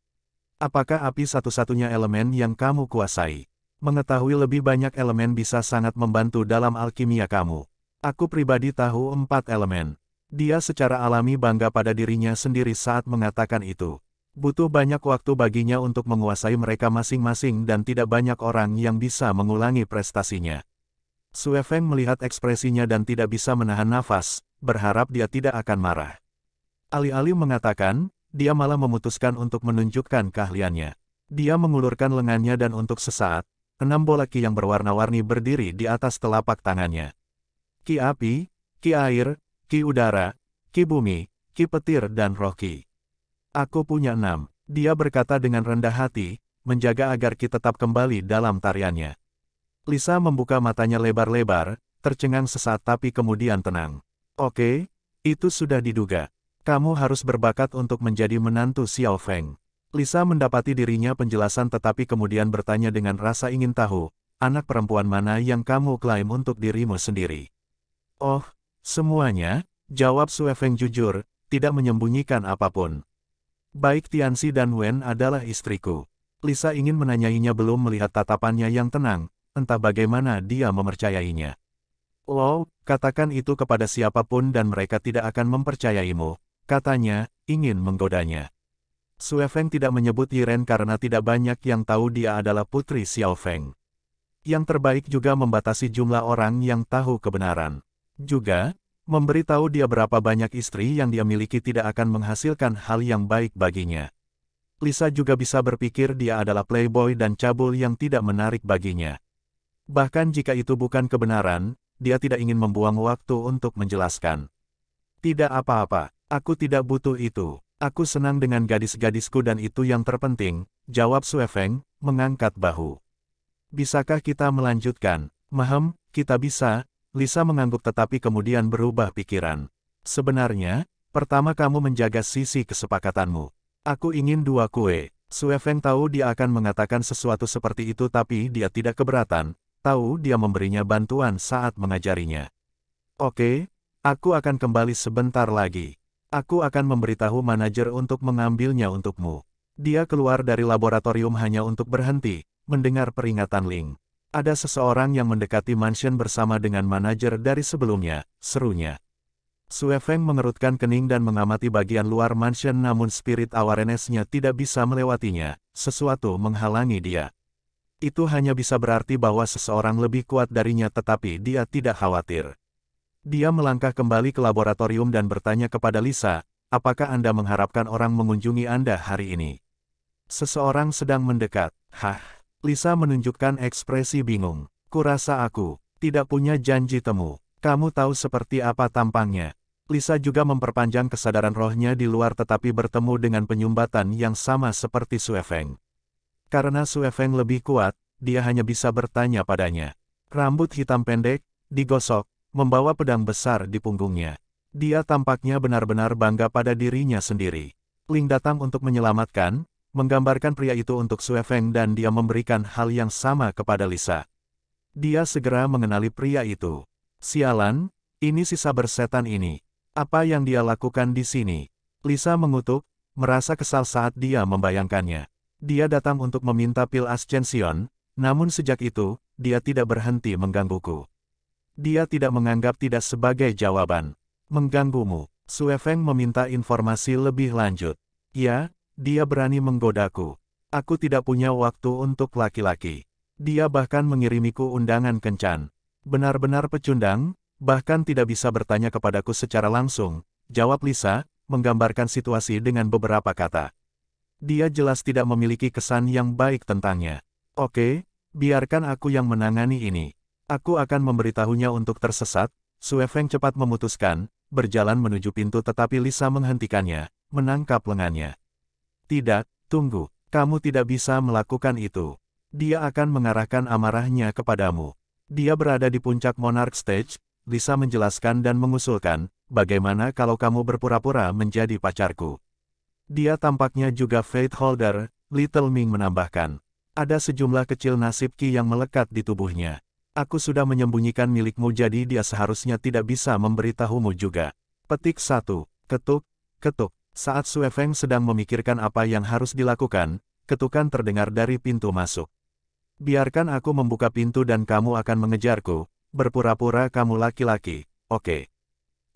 [SPEAKER 1] Apakah api satu-satunya elemen yang kamu kuasai? Mengetahui lebih banyak elemen bisa sangat membantu dalam alkimia kamu. Aku pribadi tahu empat elemen. Dia secara alami bangga pada dirinya sendiri saat mengatakan itu. Butuh banyak waktu baginya untuk menguasai mereka masing-masing dan tidak banyak orang yang bisa mengulangi prestasinya. Sue Feng melihat ekspresinya dan tidak bisa menahan nafas, berharap dia tidak akan marah. Alih-alih mengatakan, dia malah memutuskan untuk menunjukkan keahliannya. Dia mengulurkan lengannya dan untuk sesaat, enam bola ki yang berwarna-warni berdiri di atas telapak tangannya. Ki api, ki air, ki udara, ki bumi, ki petir dan roh ki. Aku punya enam, dia berkata dengan rendah hati, menjaga agar kita tetap kembali dalam tariannya. Lisa membuka matanya lebar-lebar, tercengang sesaat tapi kemudian tenang. Oke, itu sudah diduga. Kamu harus berbakat untuk menjadi menantu Xiao Feng. Lisa mendapati dirinya penjelasan tetapi kemudian bertanya dengan rasa ingin tahu, anak perempuan mana yang kamu klaim untuk dirimu sendiri? Oh, semuanya, jawab Sue Feng jujur, tidak menyembunyikan apapun. Baik Tianxi dan Wen adalah istriku. Lisa ingin menanyainya belum melihat tatapannya yang tenang, entah bagaimana dia memercayainya. Wow, katakan itu kepada siapapun dan mereka tidak akan mempercayaimu, katanya, ingin menggodanya. Feng tidak menyebut Yiren karena tidak banyak yang tahu dia adalah putri Xiao Feng. Yang terbaik juga membatasi jumlah orang yang tahu kebenaran. Juga, Memberitahu dia berapa banyak istri yang dia miliki tidak akan menghasilkan hal yang baik baginya. Lisa juga bisa berpikir dia adalah playboy dan cabul yang tidak menarik baginya. Bahkan jika itu bukan kebenaran, dia tidak ingin membuang waktu untuk menjelaskan. Tidak apa-apa, aku tidak butuh itu. Aku senang dengan gadis-gadisku dan itu yang terpenting, jawab Suefeng, mengangkat bahu. Bisakah kita melanjutkan? Mahem, kita bisa, Lisa mengangguk tetapi kemudian berubah pikiran. Sebenarnya, pertama kamu menjaga sisi kesepakatanmu. Aku ingin dua kue. Suefeng tahu dia akan mengatakan sesuatu seperti itu tapi dia tidak keberatan, tahu dia memberinya bantuan saat mengajarinya. Oke, aku akan kembali sebentar lagi. Aku akan memberitahu manajer untuk mengambilnya untukmu. Dia keluar dari laboratorium hanya untuk berhenti, mendengar peringatan Ling ada seseorang yang mendekati mansion bersama dengan manajer dari sebelumnya, serunya. Sue Feng mengerutkan kening dan mengamati bagian luar mansion namun spirit awareness-nya tidak bisa melewatinya, sesuatu menghalangi dia. Itu hanya bisa berarti bahwa seseorang lebih kuat darinya tetapi dia tidak khawatir. Dia melangkah kembali ke laboratorium dan bertanya kepada Lisa, apakah Anda mengharapkan orang mengunjungi Anda hari ini? Seseorang sedang mendekat, hah? Lisa menunjukkan ekspresi bingung. Kurasa aku tidak punya janji temu. Kamu tahu seperti apa tampangnya. Lisa juga memperpanjang kesadaran rohnya di luar tetapi bertemu dengan penyumbatan yang sama seperti Suefeng. Karena Suefeng lebih kuat, dia hanya bisa bertanya padanya. Rambut hitam pendek, digosok, membawa pedang besar di punggungnya. Dia tampaknya benar-benar bangga pada dirinya sendiri. Ling datang untuk menyelamatkan, menggambarkan pria itu untuk Sue Feng dan dia memberikan hal yang sama kepada Lisa. Dia segera mengenali pria itu. Sialan, ini sisa bersetan ini. Apa yang dia lakukan di sini? Lisa mengutuk, merasa kesal saat dia membayangkannya. Dia datang untuk meminta pil Ascension, namun sejak itu, dia tidak berhenti menggangguku. Dia tidak menganggap tidak sebagai jawaban. Mengganggumu, Sue Feng meminta informasi lebih lanjut. Ya, dia berani menggodaku. Aku tidak punya waktu untuk laki-laki. Dia bahkan mengirimiku undangan kencan. Benar-benar pecundang, bahkan tidak bisa bertanya kepadaku secara langsung, jawab Lisa, menggambarkan situasi dengan beberapa kata. Dia jelas tidak memiliki kesan yang baik tentangnya. Oke, biarkan aku yang menangani ini. Aku akan memberitahunya untuk tersesat, Suefeng cepat memutuskan, berjalan menuju pintu tetapi Lisa menghentikannya, menangkap lengannya. Tidak, tunggu, kamu tidak bisa melakukan itu. Dia akan mengarahkan amarahnya kepadamu. Dia berada di puncak monark Stage, Lisa menjelaskan dan mengusulkan, bagaimana kalau kamu berpura-pura menjadi pacarku. Dia tampaknya juga Faith Holder, Little Ming menambahkan. Ada sejumlah kecil nasib Ki yang melekat di tubuhnya. Aku sudah menyembunyikan milikmu jadi dia seharusnya tidak bisa memberitahumu juga. Petik satu, Ketuk, ketuk. Saat Sue Feng sedang memikirkan apa yang harus dilakukan, ketukan terdengar dari pintu masuk. Biarkan aku membuka pintu dan kamu akan mengejarku, berpura-pura kamu laki-laki, oke. Okay.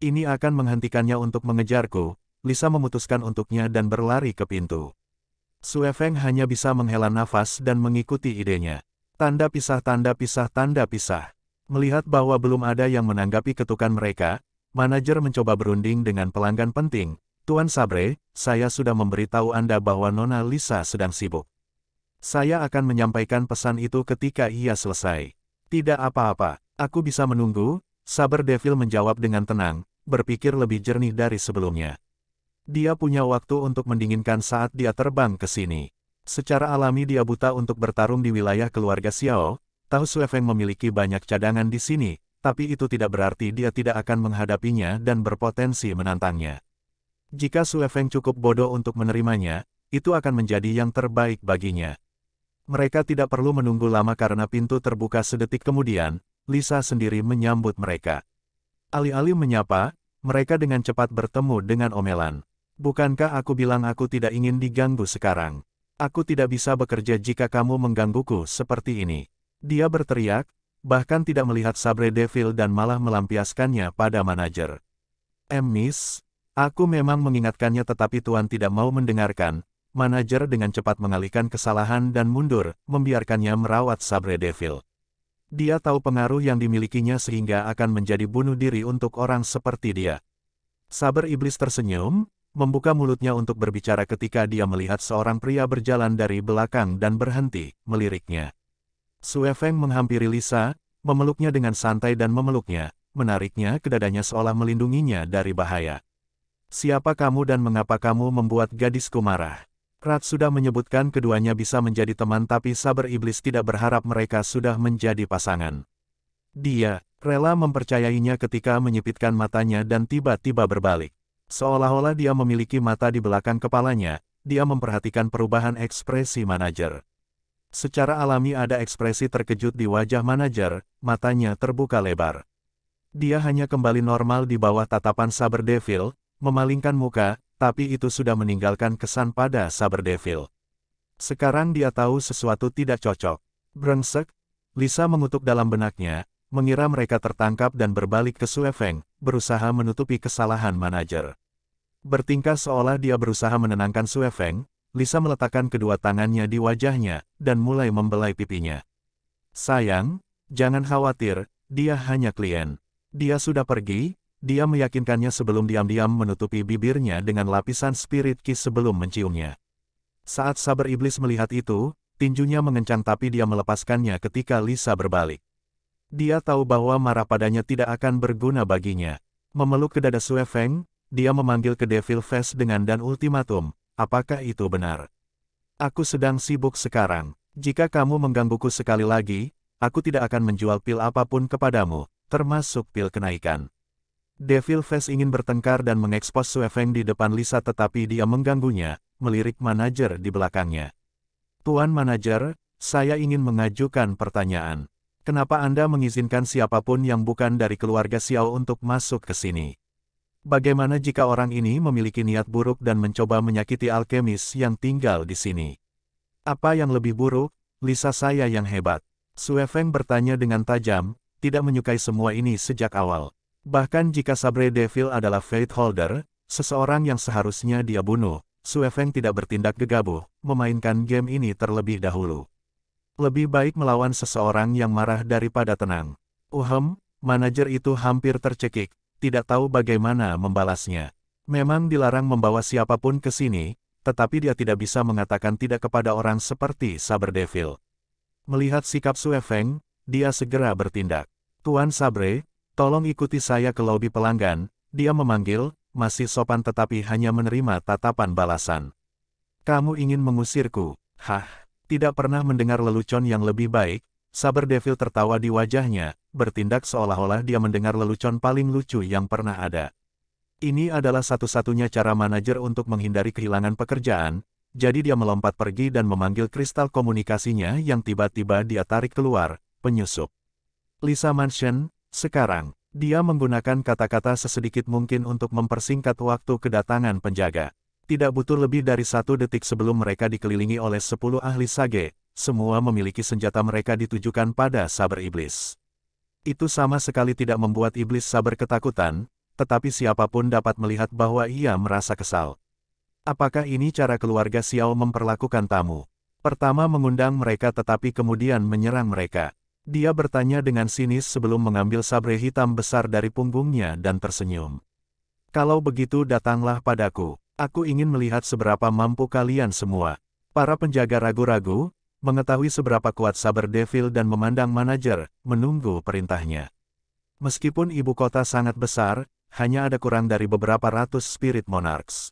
[SPEAKER 1] Ini akan menghentikannya untuk mengejarku, Lisa memutuskan untuknya dan berlari ke pintu. Sue Feng hanya bisa menghela nafas dan mengikuti idenya. Tanda pisah tanda pisah tanda pisah. Melihat bahwa belum ada yang menanggapi ketukan mereka, manajer mencoba berunding dengan pelanggan penting, Tuan Sabre, saya sudah memberitahu Anda bahwa Nona Lisa sedang sibuk. Saya akan menyampaikan pesan itu ketika ia selesai. Tidak apa-apa, aku bisa menunggu, Saber Devil menjawab dengan tenang, berpikir lebih jernih dari sebelumnya. Dia punya waktu untuk mendinginkan saat dia terbang ke sini. Secara alami dia buta untuk bertarung di wilayah keluarga Xiao, Tahu Suefeng memiliki banyak cadangan di sini, tapi itu tidak berarti dia tidak akan menghadapinya dan berpotensi menantangnya. Jika Su Feng cukup bodoh untuk menerimanya, itu akan menjadi yang terbaik baginya. Mereka tidak perlu menunggu lama karena pintu terbuka sedetik kemudian, Lisa sendiri menyambut mereka. Alih-alih menyapa, mereka dengan cepat bertemu dengan omelan. Bukankah aku bilang aku tidak ingin diganggu sekarang? Aku tidak bisa bekerja jika kamu menggangguku seperti ini. Dia berteriak, bahkan tidak melihat Sabre Devil dan malah melampiaskannya pada manajer. Emis. Aku memang mengingatkannya tetapi Tuan tidak mau mendengarkan, manajer dengan cepat mengalihkan kesalahan dan mundur, membiarkannya merawat Sabre Devil. Dia tahu pengaruh yang dimilikinya sehingga akan menjadi bunuh diri untuk orang seperti dia. Saber Iblis tersenyum, membuka mulutnya untuk berbicara ketika dia melihat seorang pria berjalan dari belakang dan berhenti, meliriknya. Suefeng menghampiri Lisa, memeluknya dengan santai dan memeluknya, menariknya ke dadanya seolah melindunginya dari bahaya. Siapa kamu dan mengapa kamu membuat gadisku marah? Rat sudah menyebutkan keduanya bisa menjadi teman tapi sabar iblis tidak berharap mereka sudah menjadi pasangan. Dia, rela mempercayainya ketika menyipitkan matanya dan tiba-tiba berbalik. Seolah-olah dia memiliki mata di belakang kepalanya, dia memperhatikan perubahan ekspresi manajer. Secara alami ada ekspresi terkejut di wajah manajer, matanya terbuka lebar. Dia hanya kembali normal di bawah tatapan sabar devil, memalingkan muka, tapi itu sudah meninggalkan kesan pada Saber Devil. Sekarang dia tahu sesuatu tidak cocok. Brengsek, Lisa mengutuk dalam benaknya, mengira mereka tertangkap dan berbalik ke Suefeng, berusaha menutupi kesalahan manajer. Bertingkah seolah dia berusaha menenangkan Suefeng, Lisa meletakkan kedua tangannya di wajahnya, dan mulai membelai pipinya. Sayang, jangan khawatir, dia hanya klien. Dia sudah pergi, dia meyakinkannya sebelum diam-diam menutupi bibirnya dengan lapisan spirit kiss sebelum menciumnya. Saat sabar iblis melihat itu, tinjunya mengencang tapi dia melepaskannya ketika Lisa berbalik. Dia tahu bahwa marah padanya tidak akan berguna baginya. Memeluk ke dada Sue Feng, dia memanggil ke Devil Face dengan dan ultimatum, apakah itu benar? Aku sedang sibuk sekarang. Jika kamu menggangguku sekali lagi, aku tidak akan menjual pil apapun kepadamu, termasuk pil kenaikan. Devil Face ingin bertengkar dan mengekspos Feng di depan Lisa tetapi dia mengganggunya, melirik manajer di belakangnya. Tuan manajer, saya ingin mengajukan pertanyaan. Kenapa Anda mengizinkan siapapun yang bukan dari keluarga Xiao untuk masuk ke sini? Bagaimana jika orang ini memiliki niat buruk dan mencoba menyakiti alkemis yang tinggal di sini? Apa yang lebih buruk, Lisa saya yang hebat? Sue Feng bertanya dengan tajam, tidak menyukai semua ini sejak awal. Bahkan jika Sabre Devil adalah Fate Holder, seseorang yang seharusnya dia bunuh, Suefeng tidak bertindak gegabah, memainkan game ini terlebih dahulu. Lebih baik melawan seseorang yang marah daripada tenang. Uhem, manajer itu hampir tercekik, tidak tahu bagaimana membalasnya. Memang dilarang membawa siapapun ke sini, tetapi dia tidak bisa mengatakan tidak kepada orang seperti Sabre Devil. Melihat sikap Suefeng, dia segera bertindak. Tuan Sabre, Tolong ikuti saya ke lobi pelanggan, dia memanggil, masih sopan tetapi hanya menerima tatapan balasan. Kamu ingin mengusirku, hah, tidak pernah mendengar lelucon yang lebih baik, saber devil tertawa di wajahnya, bertindak seolah-olah dia mendengar lelucon paling lucu yang pernah ada. Ini adalah satu-satunya cara manajer untuk menghindari kehilangan pekerjaan, jadi dia melompat pergi dan memanggil kristal komunikasinya yang tiba-tiba dia tarik keluar, penyusup. Lisa Mansion, sekarang, dia menggunakan kata-kata sesedikit mungkin untuk mempersingkat waktu kedatangan penjaga. Tidak butuh lebih dari satu detik sebelum mereka dikelilingi oleh sepuluh ahli sage, semua memiliki senjata mereka ditujukan pada saber iblis. Itu sama sekali tidak membuat iblis saber ketakutan, tetapi siapapun dapat melihat bahwa ia merasa kesal. Apakah ini cara keluarga Xiao memperlakukan tamu? Pertama mengundang mereka tetapi kemudian menyerang mereka. Dia bertanya dengan sinis sebelum mengambil sabre hitam besar dari punggungnya dan tersenyum. Kalau begitu datanglah padaku, aku ingin melihat seberapa mampu kalian semua. Para penjaga ragu-ragu, mengetahui seberapa kuat sabar Devil dan memandang manajer, menunggu perintahnya. Meskipun ibu kota sangat besar, hanya ada kurang dari beberapa ratus spirit monarchs.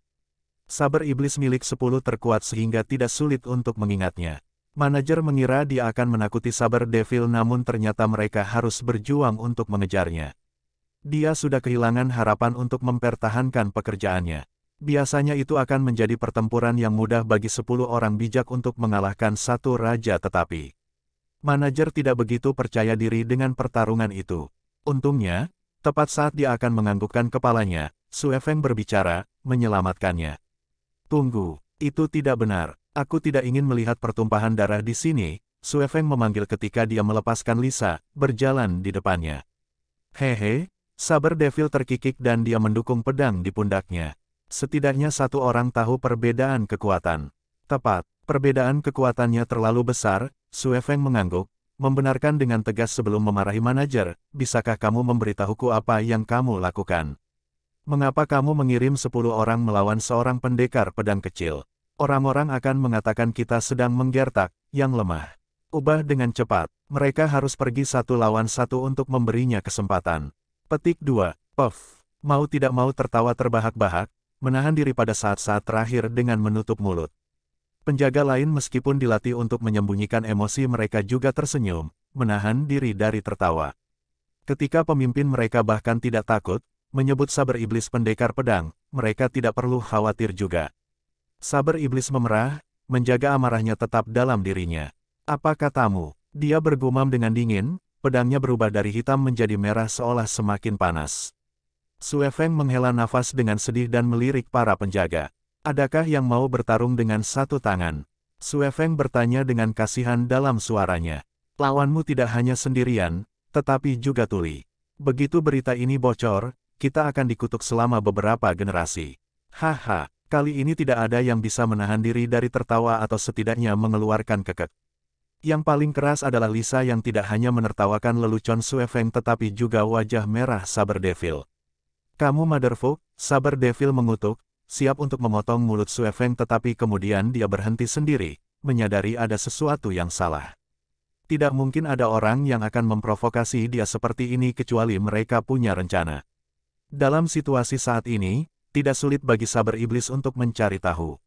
[SPEAKER 1] Saber iblis milik sepuluh terkuat sehingga tidak sulit untuk mengingatnya. Manajer mengira dia akan menakuti sabar Devil namun ternyata mereka harus berjuang untuk mengejarnya. Dia sudah kehilangan harapan untuk mempertahankan pekerjaannya. Biasanya itu akan menjadi pertempuran yang mudah bagi 10 orang bijak untuk mengalahkan satu raja tetapi manajer tidak begitu percaya diri dengan pertarungan itu. Untungnya, tepat saat dia akan menganggukkan kepalanya, Su Feng berbicara, menyelamatkannya. Tunggu, itu tidak benar. Aku tidak ingin melihat pertumpahan darah di sini, Suefeng memanggil ketika dia melepaskan Lisa, berjalan di depannya. Hehe, sabar devil terkikik dan dia mendukung pedang di pundaknya. Setidaknya satu orang tahu perbedaan kekuatan. Tepat, perbedaan kekuatannya terlalu besar, Suefeng mengangguk, membenarkan dengan tegas sebelum memarahi manajer, bisakah kamu memberitahuku apa yang kamu lakukan? Mengapa kamu mengirim sepuluh orang melawan seorang pendekar pedang kecil? Orang-orang akan mengatakan kita sedang menggertak, yang lemah. Ubah dengan cepat, mereka harus pergi satu lawan satu untuk memberinya kesempatan. Petik 2, puff. Mau tidak mau tertawa terbahak-bahak, menahan diri pada saat-saat terakhir dengan menutup mulut. Penjaga lain meskipun dilatih untuk menyembunyikan emosi mereka juga tersenyum, menahan diri dari tertawa. Ketika pemimpin mereka bahkan tidak takut, menyebut saber iblis pendekar pedang, mereka tidak perlu khawatir juga. Sabar iblis memerah, menjaga amarahnya tetap dalam dirinya. Apa katamu? Dia bergumam dengan dingin, pedangnya berubah dari hitam menjadi merah seolah semakin panas. Sue Feng menghela nafas dengan sedih dan melirik para penjaga. Adakah yang mau bertarung dengan satu tangan? Sue Feng bertanya dengan kasihan dalam suaranya. Lawanmu tidak hanya sendirian, tetapi juga tuli. Begitu berita ini bocor, kita akan dikutuk selama beberapa generasi. Haha. Kali ini tidak ada yang bisa menahan diri dari tertawa atau setidaknya mengeluarkan kekek. Yang paling keras adalah Lisa yang tidak hanya menertawakan lelucon Suefeng tetapi juga wajah merah Saber Devil. Kamu motherfuck, Saber Devil mengutuk, siap untuk memotong mulut Suefeng tetapi kemudian dia berhenti sendiri, menyadari ada sesuatu yang salah. Tidak mungkin ada orang yang akan memprovokasi dia seperti ini kecuali mereka punya rencana. Dalam situasi saat ini, tidak sulit bagi saber iblis untuk mencari tahu.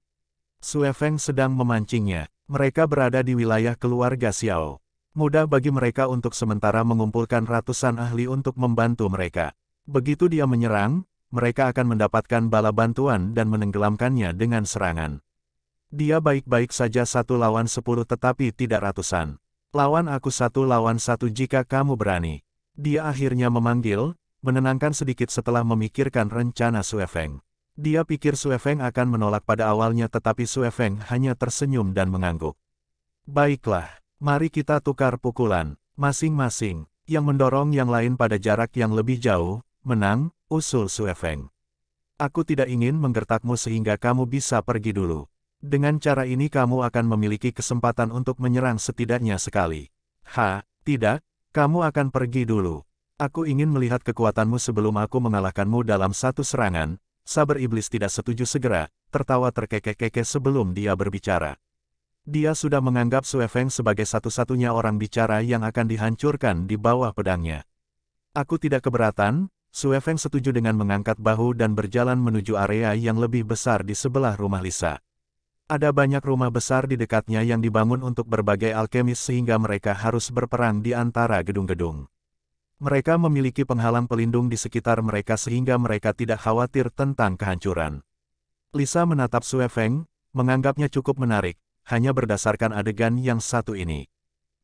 [SPEAKER 1] Sue Feng sedang memancingnya. Mereka berada di wilayah keluarga Xiao. Mudah bagi mereka untuk sementara mengumpulkan ratusan ahli untuk membantu mereka. Begitu dia menyerang, mereka akan mendapatkan bala bantuan dan menenggelamkannya dengan serangan. Dia baik-baik saja satu lawan sepuluh tetapi tidak ratusan. Lawan aku satu lawan satu jika kamu berani. Dia akhirnya memanggil, menenangkan sedikit setelah memikirkan rencana Sue Dia pikir Sue akan menolak pada awalnya tetapi Sue hanya tersenyum dan mengangguk. Baiklah, mari kita tukar pukulan, masing-masing, yang mendorong yang lain pada jarak yang lebih jauh, menang, usul Sue Aku tidak ingin menggertakmu sehingga kamu bisa pergi dulu. Dengan cara ini kamu akan memiliki kesempatan untuk menyerang setidaknya sekali. Ha, tidak, kamu akan pergi dulu. Aku ingin melihat kekuatanmu sebelum aku mengalahkanmu dalam satu serangan. Sabar iblis tidak setuju segera, tertawa terkekeh-kekeh sebelum dia berbicara. Dia sudah menganggap Sue Feng sebagai satu-satunya orang bicara yang akan dihancurkan di bawah pedangnya. Aku tidak keberatan, Sue Feng setuju dengan mengangkat bahu dan berjalan menuju area yang lebih besar di sebelah rumah Lisa. Ada banyak rumah besar di dekatnya yang dibangun untuk berbagai alkemis sehingga mereka harus berperang di antara gedung-gedung. Mereka memiliki penghalang pelindung di sekitar mereka sehingga mereka tidak khawatir tentang kehancuran. Lisa menatap Sue Feng, menganggapnya cukup menarik, hanya berdasarkan adegan yang satu ini.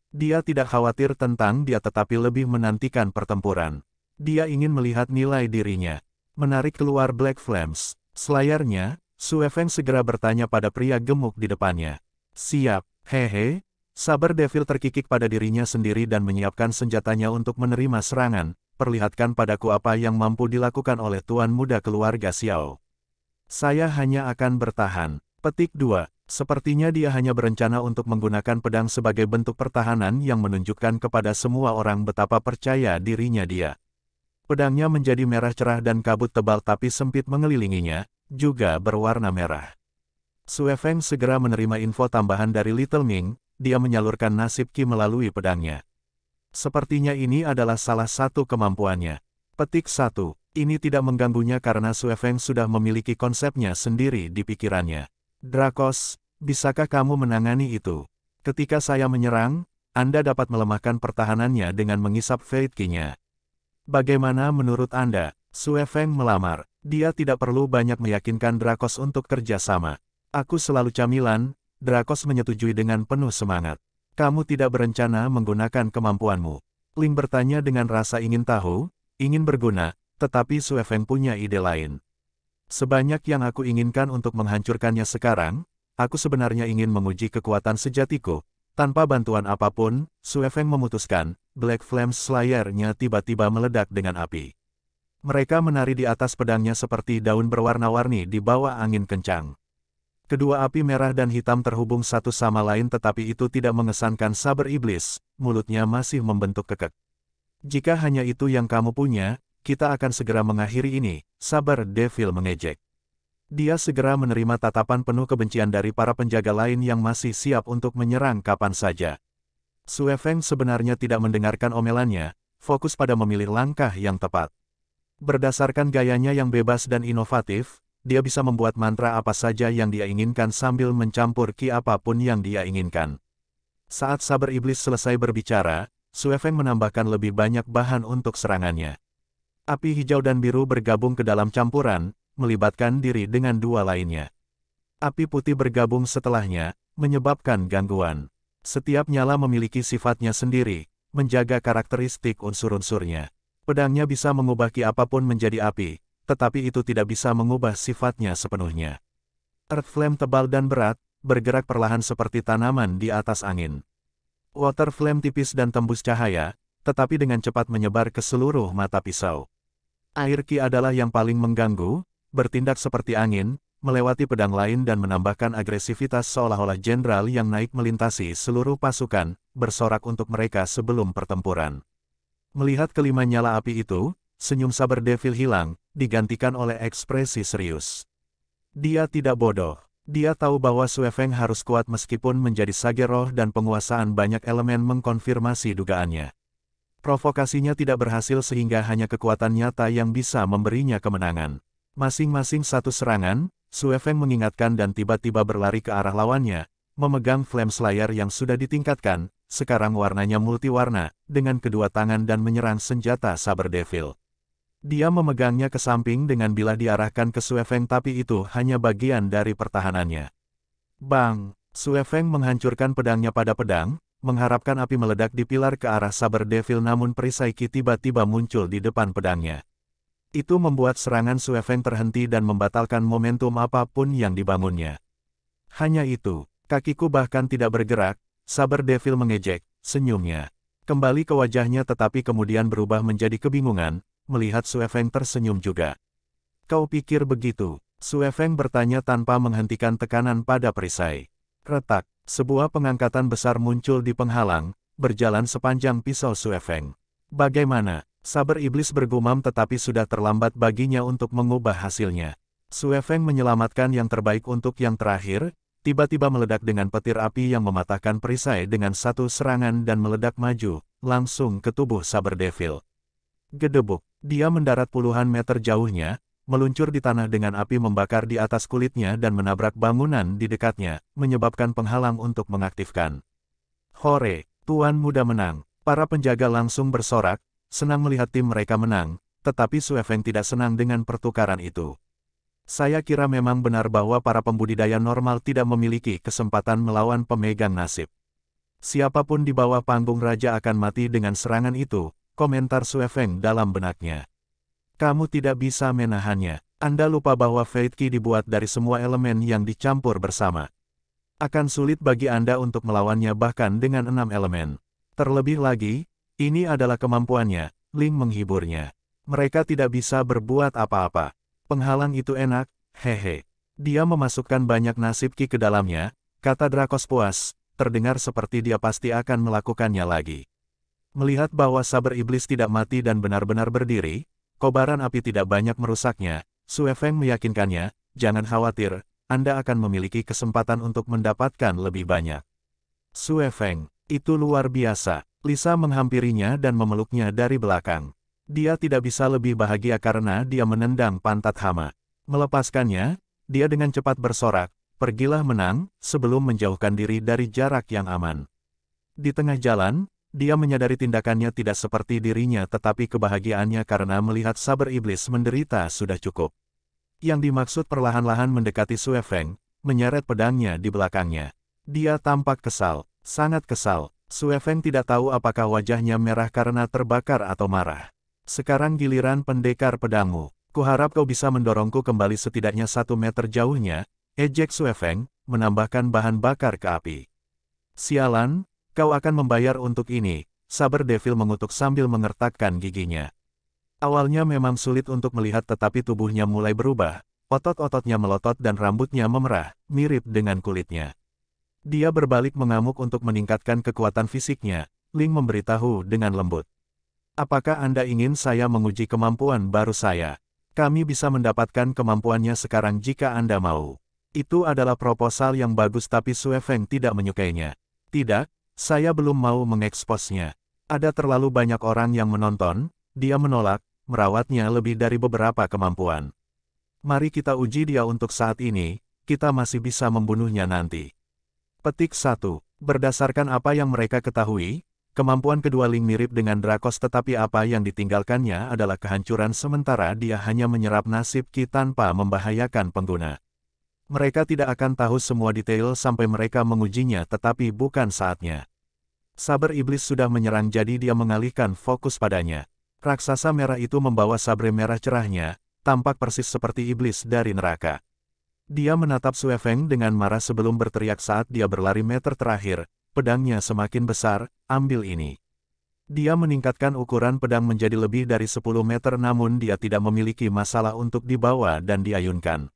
[SPEAKER 1] Dia tidak khawatir tentang dia tetapi lebih menantikan pertempuran. Dia ingin melihat nilai dirinya. Menarik keluar Black Flames. Selayarnya, Sue Feng segera bertanya pada pria gemuk di depannya. Siap, hehe, Sabar Devil terkikik pada dirinya sendiri dan menyiapkan senjatanya untuk menerima serangan, perlihatkan padaku apa yang mampu dilakukan oleh Tuan Muda keluarga Xiao. Saya hanya akan bertahan. Petik 2. Sepertinya dia hanya berencana untuk menggunakan pedang sebagai bentuk pertahanan yang menunjukkan kepada semua orang betapa percaya dirinya dia. Pedangnya menjadi merah cerah dan kabut tebal tapi sempit mengelilinginya, juga berwarna merah. Sue Feng segera menerima info tambahan dari Little Ming, dia menyalurkan nasib Ki melalui pedangnya. Sepertinya ini adalah salah satu kemampuannya. Petik satu. Ini tidak mengganggunya karena Feng sudah memiliki konsepnya sendiri di pikirannya. Drakos, bisakah kamu menangani itu? Ketika saya menyerang, Anda dapat melemahkan pertahanannya dengan mengisap Fate Ki-nya. Bagaimana menurut Anda? Feng melamar. Dia tidak perlu banyak meyakinkan Drakos untuk kerjasama. Aku selalu camilan, Drakos menyetujui dengan penuh semangat. Kamu tidak berencana menggunakan kemampuanmu. Ling bertanya dengan rasa ingin tahu, ingin berguna, tetapi Suefeng punya ide lain. Sebanyak yang aku inginkan untuk menghancurkannya sekarang, aku sebenarnya ingin menguji kekuatan sejatiku. Tanpa bantuan apapun, Suefeng memutuskan, Black Flame Slayer-nya tiba-tiba meledak dengan api. Mereka menari di atas pedangnya seperti daun berwarna-warni di bawah angin kencang. Kedua api merah dan hitam terhubung satu sama lain tetapi itu tidak mengesankan saber iblis, mulutnya masih membentuk kekek. Jika hanya itu yang kamu punya, kita akan segera mengakhiri ini, sabar devil mengejek. Dia segera menerima tatapan penuh kebencian dari para penjaga lain yang masih siap untuk menyerang kapan saja. Sue sebenarnya tidak mendengarkan omelannya, fokus pada memilih langkah yang tepat. Berdasarkan gayanya yang bebas dan inovatif, dia bisa membuat mantra apa saja yang dia inginkan sambil mencampur ki apapun yang dia inginkan. Saat sabar iblis selesai berbicara, Suefeng menambahkan lebih banyak bahan untuk serangannya. Api hijau dan biru bergabung ke dalam campuran, melibatkan diri dengan dua lainnya. Api putih bergabung setelahnya, menyebabkan gangguan. Setiap nyala memiliki sifatnya sendiri, menjaga karakteristik unsur-unsurnya. Pedangnya bisa mengubah ki apapun menjadi api, tetapi itu tidak bisa mengubah sifatnya sepenuhnya. Earth flame tebal dan berat, bergerak perlahan seperti tanaman di atas angin. Water flame tipis dan tembus cahaya, tetapi dengan cepat menyebar ke seluruh mata pisau. Air Ki adalah yang paling mengganggu, bertindak seperti angin, melewati pedang lain dan menambahkan agresivitas seolah-olah jenderal yang naik melintasi seluruh pasukan, bersorak untuk mereka sebelum pertempuran. Melihat kelima nyala api itu, senyum sabar Devil hilang, digantikan oleh ekspresi serius. Dia tidak bodoh. Dia tahu bahwa Suefeng harus kuat meskipun menjadi sage roh dan penguasaan banyak elemen mengkonfirmasi dugaannya. Provokasinya tidak berhasil sehingga hanya kekuatan nyata yang bisa memberinya kemenangan. Masing-masing satu serangan, Suefeng mengingatkan dan tiba-tiba berlari ke arah lawannya, memegang flame slayer yang sudah ditingkatkan, sekarang warnanya multiwarna, dengan kedua tangan dan menyerang senjata Saber Devil. Dia memegangnya ke samping dengan bila diarahkan ke Suefeng tapi itu hanya bagian dari pertahanannya. Bang! Suefeng menghancurkan pedangnya pada pedang, mengharapkan api meledak di pilar ke arah Saber Devil namun Ki tiba-tiba muncul di depan pedangnya. Itu membuat serangan Suefeng terhenti dan membatalkan momentum apapun yang dibangunnya. Hanya itu, kakiku bahkan tidak bergerak, Saber Devil mengejek, senyumnya. Kembali ke wajahnya tetapi kemudian berubah menjadi kebingungan, melihat Su Feng tersenyum juga. Kau pikir begitu? Su Feng bertanya tanpa menghentikan tekanan pada perisai. Retak, sebuah pengangkatan besar muncul di penghalang, berjalan sepanjang pisau Su Feng. Bagaimana? Saber iblis bergumam tetapi sudah terlambat baginya untuk mengubah hasilnya. Su Feng menyelamatkan yang terbaik untuk yang terakhir, tiba-tiba meledak dengan petir api yang mematahkan perisai dengan satu serangan dan meledak maju, langsung ke tubuh Saber Devil. Gedebuk, dia mendarat puluhan meter jauhnya, meluncur di tanah dengan api membakar di atas kulitnya dan menabrak bangunan di dekatnya, menyebabkan penghalang untuk mengaktifkan. Hore, Tuan Muda menang. Para penjaga langsung bersorak, senang melihat tim mereka menang, tetapi Suefeng tidak senang dengan pertukaran itu. Saya kira memang benar bahwa para pembudidaya normal tidak memiliki kesempatan melawan pemegang nasib. Siapapun di bawah panggung raja akan mati dengan serangan itu, komentar Suefeng dalam benaknya. Kamu tidak bisa menahannya. Anda lupa bahwa Fate Key dibuat dari semua elemen yang dicampur bersama. Akan sulit bagi Anda untuk melawannya bahkan dengan enam elemen. Terlebih lagi, ini adalah kemampuannya, Ling menghiburnya. Mereka tidak bisa berbuat apa-apa. Penghalang itu enak, hehe. Dia memasukkan banyak nasib Ki ke dalamnya, kata Drakos puas, terdengar seperti dia pasti akan melakukannya lagi. Melihat bahwa saber iblis tidak mati dan benar-benar berdiri, kobaran api tidak banyak merusaknya, Sue Feng meyakinkannya, jangan khawatir, Anda akan memiliki kesempatan untuk mendapatkan lebih banyak. Sue Feng, itu luar biasa. Lisa menghampirinya dan memeluknya dari belakang. Dia tidak bisa lebih bahagia karena dia menendang pantat hama. Melepaskannya, dia dengan cepat bersorak, pergilah menang, sebelum menjauhkan diri dari jarak yang aman. Di tengah jalan, dia menyadari tindakannya tidak seperti dirinya tetapi kebahagiaannya karena melihat sabar iblis menderita sudah cukup. Yang dimaksud perlahan-lahan mendekati Feng, menyeret pedangnya di belakangnya. Dia tampak kesal, sangat kesal. Feng tidak tahu apakah wajahnya merah karena terbakar atau marah. Sekarang giliran pendekar pedangmu. Kuharap kau bisa mendorongku kembali setidaknya satu meter jauhnya, ejek Feng, menambahkan bahan bakar ke api. Sialan, Kau akan membayar untuk ini, saber devil mengutuk sambil mengertakkan giginya. Awalnya memang sulit untuk melihat tetapi tubuhnya mulai berubah, otot-ototnya melotot dan rambutnya memerah, mirip dengan kulitnya. Dia berbalik mengamuk untuk meningkatkan kekuatan fisiknya, Ling memberitahu dengan lembut. Apakah Anda ingin saya menguji kemampuan baru saya? Kami bisa mendapatkan kemampuannya sekarang jika Anda mau. Itu adalah proposal yang bagus tapi Sue Feng tidak menyukainya. Tidak, saya belum mau mengeksposnya. Ada terlalu banyak orang yang menonton, dia menolak, merawatnya lebih dari beberapa kemampuan. Mari kita uji dia untuk saat ini, kita masih bisa membunuhnya nanti. Petik 1. Berdasarkan apa yang mereka ketahui, kemampuan kedua Ling mirip dengan Drakos tetapi apa yang ditinggalkannya adalah kehancuran sementara dia hanya menyerap nasib Ki tanpa membahayakan pengguna. Mereka tidak akan tahu semua detail sampai mereka mengujinya tetapi bukan saatnya. Saber iblis sudah menyerang jadi dia mengalihkan fokus padanya. Raksasa merah itu membawa sabre merah cerahnya, tampak persis seperti iblis dari neraka. Dia menatap Suefeng dengan marah sebelum berteriak saat dia berlari meter terakhir, pedangnya semakin besar, ambil ini. Dia meningkatkan ukuran pedang menjadi lebih dari 10 meter namun dia tidak memiliki masalah untuk dibawa dan diayunkan.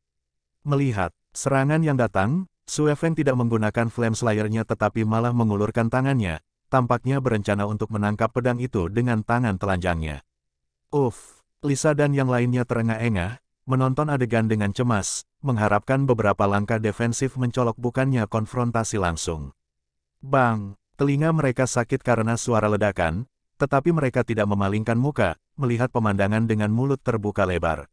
[SPEAKER 1] Melihat, Serangan yang datang, Sueven tidak menggunakan flame slayernya tetapi malah mengulurkan tangannya, tampaknya berencana untuk menangkap pedang itu dengan tangan telanjangnya. Uff, Lisa dan yang lainnya terengah-engah, menonton adegan dengan cemas, mengharapkan beberapa langkah defensif mencolok bukannya konfrontasi langsung. Bang, telinga mereka sakit karena suara ledakan,
[SPEAKER 2] tetapi mereka tidak memalingkan muka, melihat pemandangan dengan mulut terbuka lebar.